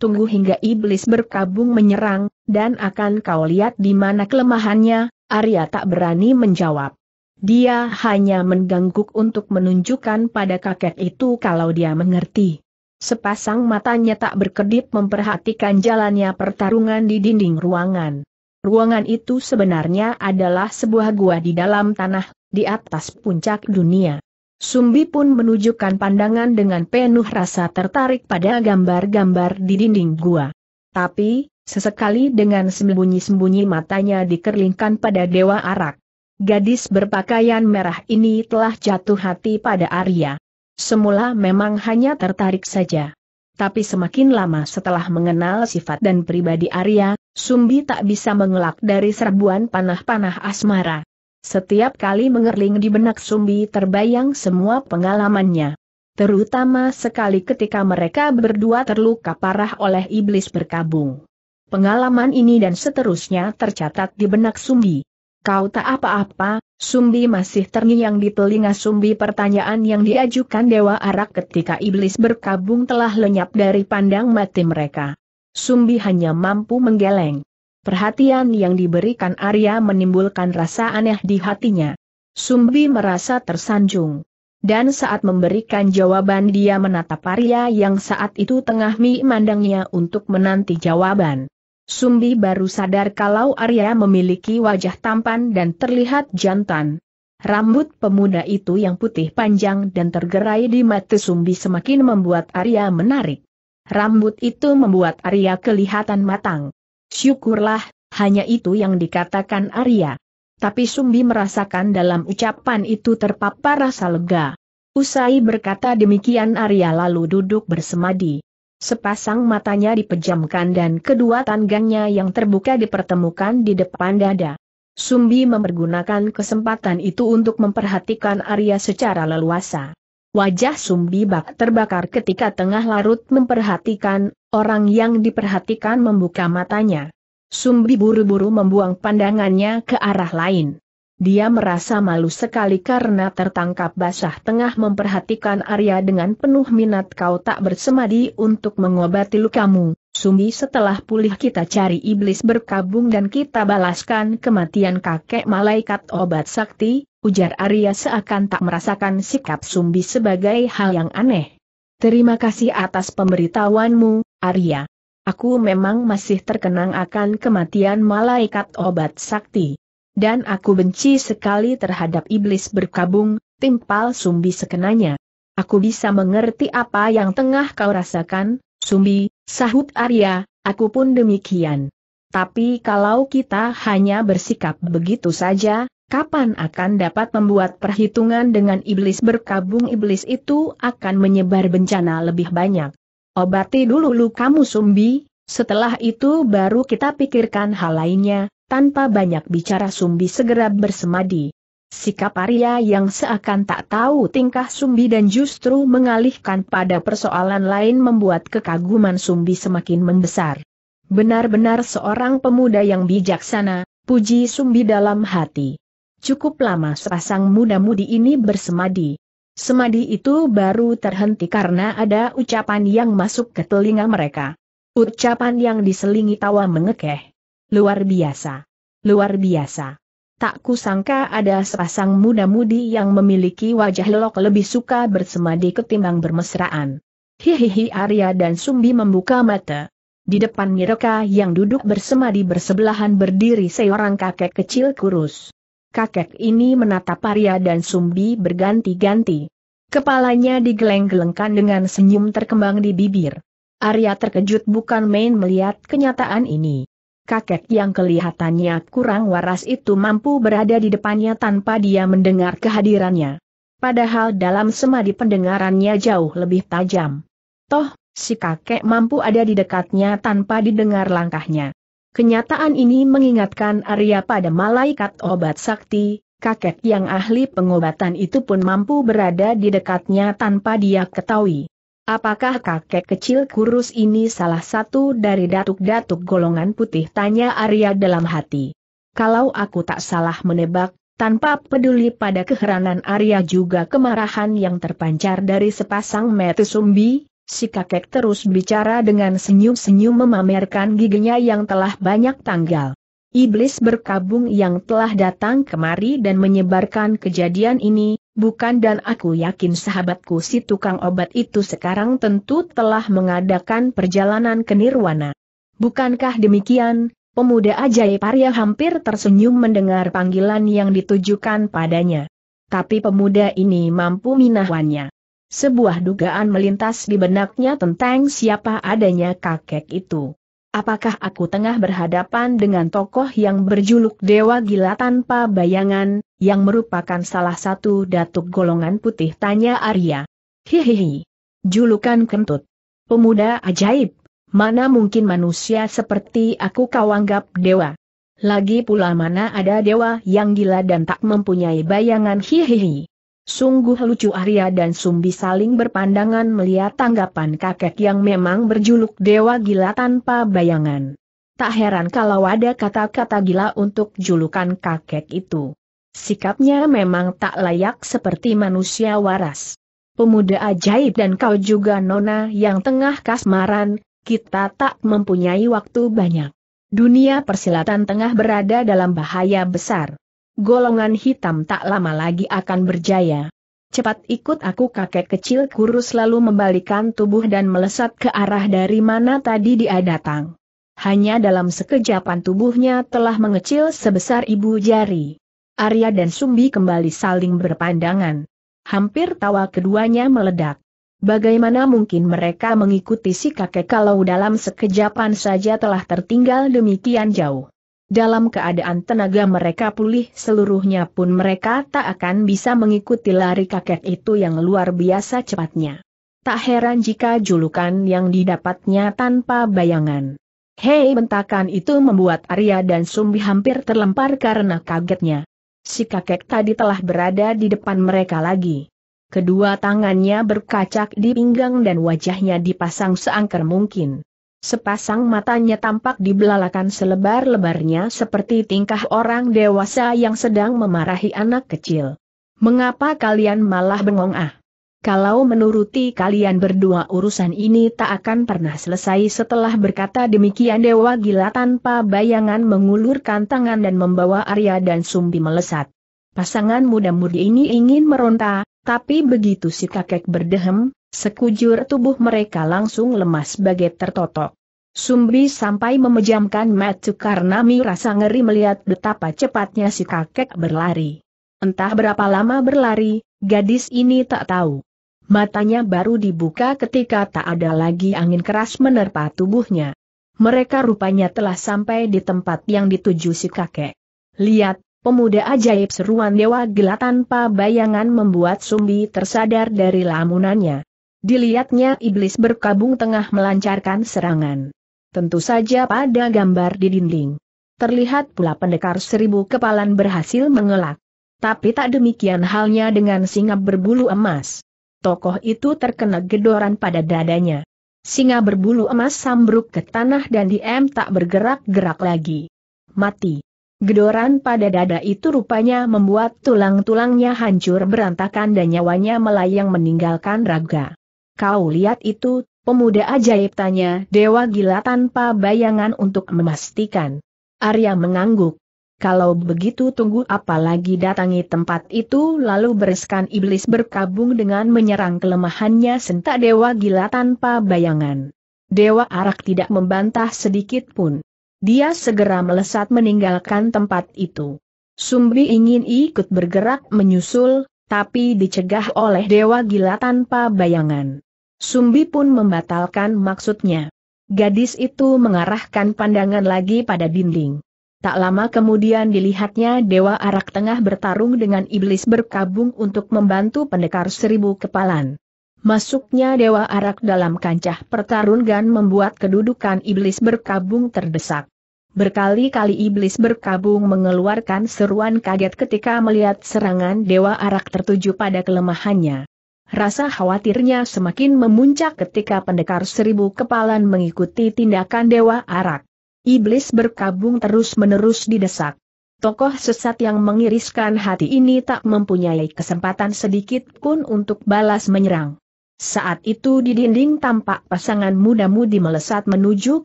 Tunggu hingga iblis berkabung menyerang, dan akan kau lihat di mana kelemahannya, Arya tak berani menjawab. Dia hanya mengangguk untuk menunjukkan pada kakek itu kalau dia mengerti. Sepasang matanya tak berkedip memperhatikan jalannya pertarungan di dinding ruangan. Ruangan itu sebenarnya adalah sebuah gua di dalam tanah, di atas puncak dunia. Sumbi pun menunjukkan pandangan dengan penuh rasa tertarik pada gambar-gambar di dinding gua. Tapi, sesekali dengan sembunyi-sembunyi matanya dikerlingkan pada Dewa Arak. Gadis berpakaian merah ini telah jatuh hati pada Arya. Semula memang hanya tertarik saja. Tapi semakin lama setelah mengenal sifat dan pribadi Arya, Sumbi tak bisa mengelak dari serbuan panah-panah asmara. Setiap kali mengerling di benak Sumbi terbayang semua pengalamannya. Terutama sekali ketika mereka berdua terluka parah oleh iblis berkabung. Pengalaman ini dan seterusnya tercatat di benak Sumbi. Kau tak apa-apa, Sumbi masih terngiang di telinga Sumbi pertanyaan yang diajukan Dewa Arak ketika iblis berkabung telah lenyap dari pandang mati mereka. Sumbi hanya mampu menggeleng. Perhatian yang diberikan Arya menimbulkan rasa aneh di hatinya. Sumbi merasa tersanjung. Dan saat memberikan jawaban dia menatap Arya yang saat itu tengah memandangnya untuk menanti jawaban. Sumbi baru sadar kalau Arya memiliki wajah tampan dan terlihat jantan. Rambut pemuda itu yang putih panjang dan tergerai di mata Sumbi semakin membuat Arya menarik. Rambut itu membuat Arya kelihatan matang. Syukurlah, hanya itu yang dikatakan Arya. Tapi Sumbi merasakan dalam ucapan itu terpapar rasa lega. Usai berkata demikian Arya lalu duduk bersemadi. Sepasang matanya dipejamkan dan kedua tanggangnya yang terbuka dipertemukan di depan dada. Sumbi mempergunakan kesempatan itu untuk memperhatikan Arya secara leluasa. Wajah Sumbi bak terbakar ketika tengah larut memperhatikan Orang yang diperhatikan membuka matanya. Sumbi buru-buru membuang pandangannya ke arah lain. Dia merasa malu sekali karena tertangkap basah tengah memperhatikan Arya dengan penuh minat kau tak bersemadi untuk mengobati lukamu. Sumbi setelah pulih kita cari iblis berkabung dan kita balaskan kematian kakek malaikat obat sakti, ujar Arya seakan tak merasakan sikap Sumbi sebagai hal yang aneh. Terima kasih atas pemberitahuanmu, Arya. Aku memang masih terkenang akan kematian malaikat obat sakti. Dan aku benci sekali terhadap iblis berkabung, timpal Sumbi sekenanya. Aku bisa mengerti apa yang tengah kau rasakan, Sumbi, sahut Arya, aku pun demikian. Tapi kalau kita hanya bersikap begitu saja, kapan akan dapat membuat perhitungan dengan iblis berkabung iblis itu akan menyebar bencana lebih banyak. Obati oh, dulu kamu Sumbi, setelah itu baru kita pikirkan hal lainnya, tanpa banyak bicara Sumbi segera bersemadi. Sikap Arya yang seakan tak tahu tingkah Sumbi dan justru mengalihkan pada persoalan lain membuat kekaguman Sumbi semakin membesar. Benar-benar seorang pemuda yang bijaksana, puji Sumbi dalam hati. Cukup lama sepasang muda-mudi ini bersemadi. Semadi itu baru terhenti karena ada ucapan yang masuk ke telinga mereka. Ucapan yang diselingi tawa mengekeh. Luar biasa. Luar biasa. Tak kusangka ada sepasang muda-mudi yang memiliki wajah lelok lebih suka bersemadi ketimbang bermesraan. Hihihi Arya dan Sumbi membuka mata. Di depan mereka yang duduk bersemadi bersebelahan berdiri seorang kakek kecil kurus kakek ini menatap Arya dan Sumbi berganti-ganti. Kepalanya digeleng-gelengkan dengan senyum terkembang di bibir. Arya terkejut bukan main melihat kenyataan ini. Kakek yang kelihatannya kurang waras itu mampu berada di depannya tanpa dia mendengar kehadirannya. Padahal dalam semadi pendengarannya jauh lebih tajam. Toh, si kakek mampu ada di dekatnya tanpa didengar langkahnya. Kenyataan ini mengingatkan Arya pada malaikat obat sakti, kakek yang ahli pengobatan itu pun mampu berada di dekatnya tanpa dia ketahui. Apakah kakek kecil kurus ini salah satu dari datuk-datuk golongan putih? Tanya Arya dalam hati. Kalau aku tak salah menebak, tanpa peduli pada keheranan Arya juga kemarahan yang terpancar dari sepasang mata sumbi, Si kakek terus bicara dengan senyum-senyum memamerkan giginya yang telah banyak tanggal. Iblis berkabung yang telah datang kemari dan menyebarkan kejadian ini, bukan dan aku yakin sahabatku si tukang obat itu sekarang tentu telah mengadakan perjalanan ke Nirwana. Bukankah demikian, pemuda ajaib Arya hampir tersenyum mendengar panggilan yang ditujukan padanya. Tapi pemuda ini mampu minahwannya. Sebuah dugaan melintas di benaknya tentang siapa adanya kakek itu. Apakah aku tengah berhadapan dengan tokoh yang berjuluk Dewa Gila Tanpa Bayangan, yang merupakan salah satu datuk golongan putih? Tanya Arya. Hihihi. Julukan kentut. Pemuda ajaib, mana mungkin manusia seperti aku kau anggap dewa? Lagi pula mana ada dewa yang gila dan tak mempunyai bayangan hihihi. Sungguh lucu Arya dan Sumbi saling berpandangan melihat tanggapan kakek yang memang berjuluk Dewa Gila tanpa bayangan. Tak heran kalau ada kata-kata gila untuk julukan kakek itu. Sikapnya memang tak layak seperti manusia waras. Pemuda ajaib dan kau juga nona yang tengah kasmaran, kita tak mempunyai waktu banyak. Dunia persilatan tengah berada dalam bahaya besar golongan hitam tak lama lagi akan berjaya. Cepat ikut aku kakek kecil kurus lalu membalikan tubuh dan melesat ke arah dari mana tadi dia datang. Hanya dalam sekejapan tubuhnya telah mengecil sebesar ibu jari. Arya dan Sumbi kembali saling berpandangan. Hampir tawa keduanya meledak. Bagaimana mungkin mereka mengikuti si kakek kalau dalam sekejapan saja telah tertinggal demikian jauh? Dalam keadaan tenaga mereka pulih seluruhnya pun mereka tak akan bisa mengikuti lari kakek itu yang luar biasa cepatnya. Tak heran jika julukan yang didapatnya tanpa bayangan. Hei bentakan itu membuat Arya dan Sumbi hampir terlempar karena kagetnya. Si kakek tadi telah berada di depan mereka lagi. Kedua tangannya berkacak di pinggang dan wajahnya dipasang seangker mungkin. Sepasang matanya tampak dibelalakan selebar-lebarnya seperti tingkah orang dewasa yang sedang memarahi anak kecil. Mengapa kalian malah bengong ah? Kalau menuruti kalian berdua urusan ini tak akan pernah selesai setelah berkata demikian Dewa Gila tanpa bayangan mengulurkan tangan dan membawa Arya dan Sumbi melesat. Pasangan muda-mudi ini ingin meronta, tapi begitu si kakek berdehem, Sekujur tubuh mereka langsung lemas bagai tertotok. Sumbi sampai memejamkan mata karena merasa ngeri melihat betapa cepatnya si kakek berlari. Entah berapa lama berlari, gadis ini tak tahu. Matanya baru dibuka ketika tak ada lagi angin keras menerpa tubuhnya. Mereka rupanya telah sampai di tempat yang dituju si kakek. Lihat, pemuda ajaib seruan dewa gelatan tanpa bayangan membuat Sumbi tersadar dari lamunannya. Dilihatnya iblis berkabung tengah melancarkan serangan. Tentu saja pada gambar di dinding. Terlihat pula pendekar seribu kepalan berhasil mengelak. Tapi tak demikian halnya dengan singa berbulu emas. Tokoh itu terkena gedoran pada dadanya. Singa berbulu emas sambruk ke tanah dan diem tak bergerak-gerak lagi. Mati. Gedoran pada dada itu rupanya membuat tulang-tulangnya hancur berantakan dan nyawanya melayang meninggalkan raga. Kau lihat itu, pemuda ajaib tanya Dewa Gila tanpa bayangan untuk memastikan. Arya mengangguk. Kalau begitu tunggu apalagi datangi tempat itu lalu bereskan iblis berkabung dengan menyerang kelemahannya sentak Dewa Gila tanpa bayangan. Dewa Arak tidak membantah sedikit pun. Dia segera melesat meninggalkan tempat itu. Sumbi ingin ikut bergerak menyusul, tapi dicegah oleh Dewa Gila tanpa bayangan. Sumbi pun membatalkan maksudnya. Gadis itu mengarahkan pandangan lagi pada dinding. Tak lama kemudian dilihatnya Dewa Arak tengah bertarung dengan iblis berkabung untuk membantu pendekar seribu kepalan. Masuknya Dewa Arak dalam kancah pertarungan membuat kedudukan iblis berkabung terdesak. Berkali-kali iblis berkabung mengeluarkan seruan kaget ketika melihat serangan Dewa Arak tertuju pada kelemahannya. Rasa khawatirnya semakin memuncak ketika pendekar seribu kepalan mengikuti tindakan Dewa Arak. Iblis berkabung terus-menerus didesak. Tokoh sesat yang mengiriskan hati ini tak mempunyai kesempatan sedikit pun untuk balas menyerang. Saat itu di dinding tampak pasangan muda-mudi melesat menuju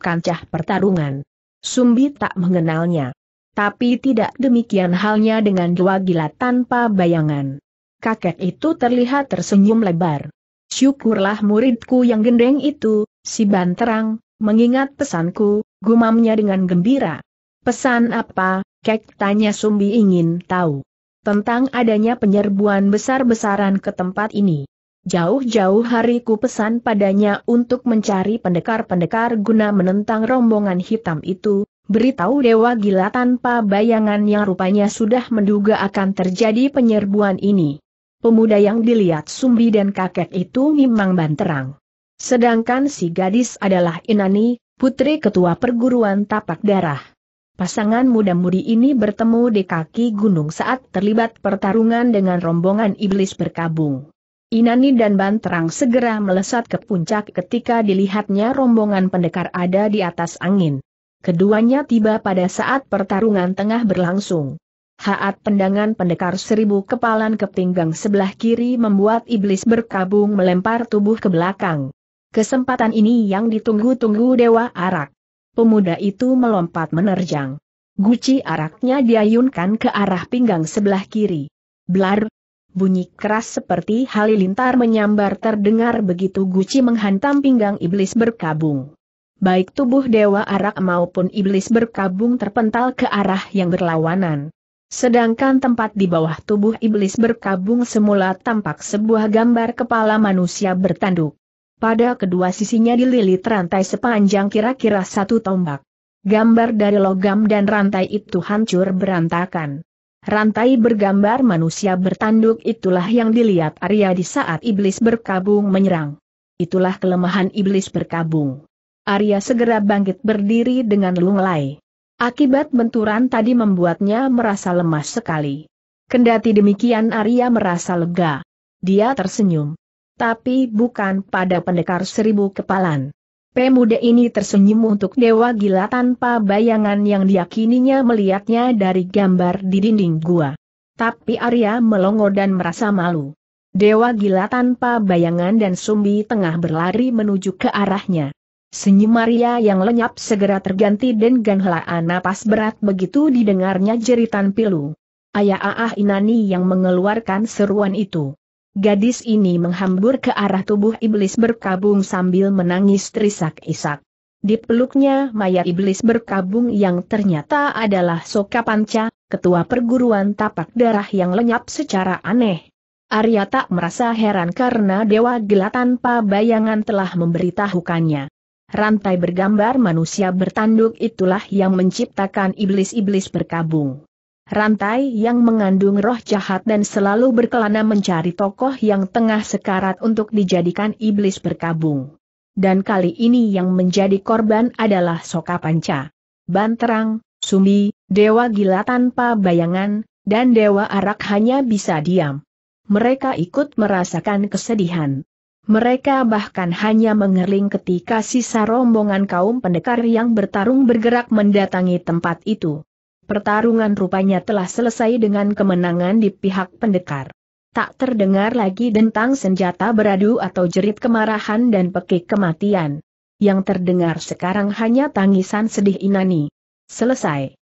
kancah pertarungan. Sumbi tak mengenalnya. Tapi tidak demikian halnya dengan dua gila tanpa bayangan kakek itu terlihat tersenyum lebar. Syukurlah muridku yang gendeng itu, si banterang, mengingat pesanku, gumamnya dengan gembira. Pesan apa, kek tanya Sumbi ingin tahu. Tentang adanya penyerbuan besar-besaran ke tempat ini. Jauh-jauh hari ku pesan padanya untuk mencari pendekar-pendekar guna menentang rombongan hitam itu, beritahu Dewa Gila tanpa bayangan yang rupanya sudah menduga akan terjadi penyerbuan ini. Pemuda yang dilihat Sumbi dan kakek itu memang banterang. Sedangkan si gadis adalah Inani, putri ketua perguruan tapak darah. Pasangan muda-mudi ini bertemu di kaki gunung saat terlibat pertarungan dengan rombongan iblis berkabung. Inani dan Banterang segera melesat ke puncak ketika dilihatnya rombongan pendekar ada di atas angin. Keduanya tiba pada saat pertarungan tengah berlangsung. Haat pendangan pendekar seribu kepalan ke pinggang sebelah kiri membuat iblis berkabung melempar tubuh ke belakang. Kesempatan ini yang ditunggu-tunggu Dewa Arak. Pemuda itu melompat menerjang. Guci araknya diayunkan ke arah pinggang sebelah kiri. Blar! Bunyi keras seperti halilintar menyambar terdengar begitu Guci menghantam pinggang iblis berkabung. Baik tubuh Dewa Arak maupun iblis berkabung terpental ke arah yang berlawanan. Sedangkan tempat di bawah tubuh iblis berkabung semula tampak sebuah gambar kepala manusia bertanduk. Pada kedua sisinya dililit rantai sepanjang kira-kira satu tombak. Gambar dari logam dan rantai itu hancur berantakan. Rantai bergambar manusia bertanduk itulah yang dilihat Arya di saat iblis berkabung menyerang. Itulah kelemahan iblis berkabung. Arya segera bangkit berdiri dengan lunglai. Akibat benturan tadi membuatnya merasa lemas sekali. Kendati demikian Arya merasa lega. Dia tersenyum. Tapi bukan pada pendekar seribu kepalan. Pemuda ini tersenyum untuk dewa gila tanpa bayangan yang diyakininya melihatnya dari gambar di dinding gua. Tapi Arya melongo dan merasa malu. Dewa gila tanpa bayangan dan sumbi tengah berlari menuju ke arahnya. Senyum Maria yang lenyap segera terganti dan helaan napas berat begitu didengarnya jeritan pilu. Ayah Aah Inani yang mengeluarkan seruan itu. Gadis ini menghambur ke arah tubuh iblis berkabung sambil menangis terisak-isak. Di peluknya mayat iblis berkabung yang ternyata adalah Soka Panca, ketua perguruan tapak darah yang lenyap secara aneh. Arya tak merasa heran karena dewa gelatan tanpa bayangan telah memberitahukannya rantai bergambar manusia bertanduk itulah yang menciptakan iblis-iblis berkabung. Rantai yang mengandung roh jahat dan selalu berkelana mencari tokoh yang tengah sekarat untuk dijadikan iblis berkabung. Dan kali ini yang menjadi korban adalah Soka Panca. Banterang, Sumi, Dewa Gila tanpa bayangan, dan Dewa Arak hanya bisa diam. Mereka ikut merasakan kesedihan. Mereka bahkan hanya mengerling ketika sisa rombongan kaum pendekar yang bertarung bergerak mendatangi tempat itu. Pertarungan rupanya telah selesai dengan kemenangan di pihak pendekar. Tak terdengar lagi dentang senjata beradu atau jerit kemarahan dan pekik kematian. Yang terdengar sekarang hanya tangisan sedih Inani. Selesai.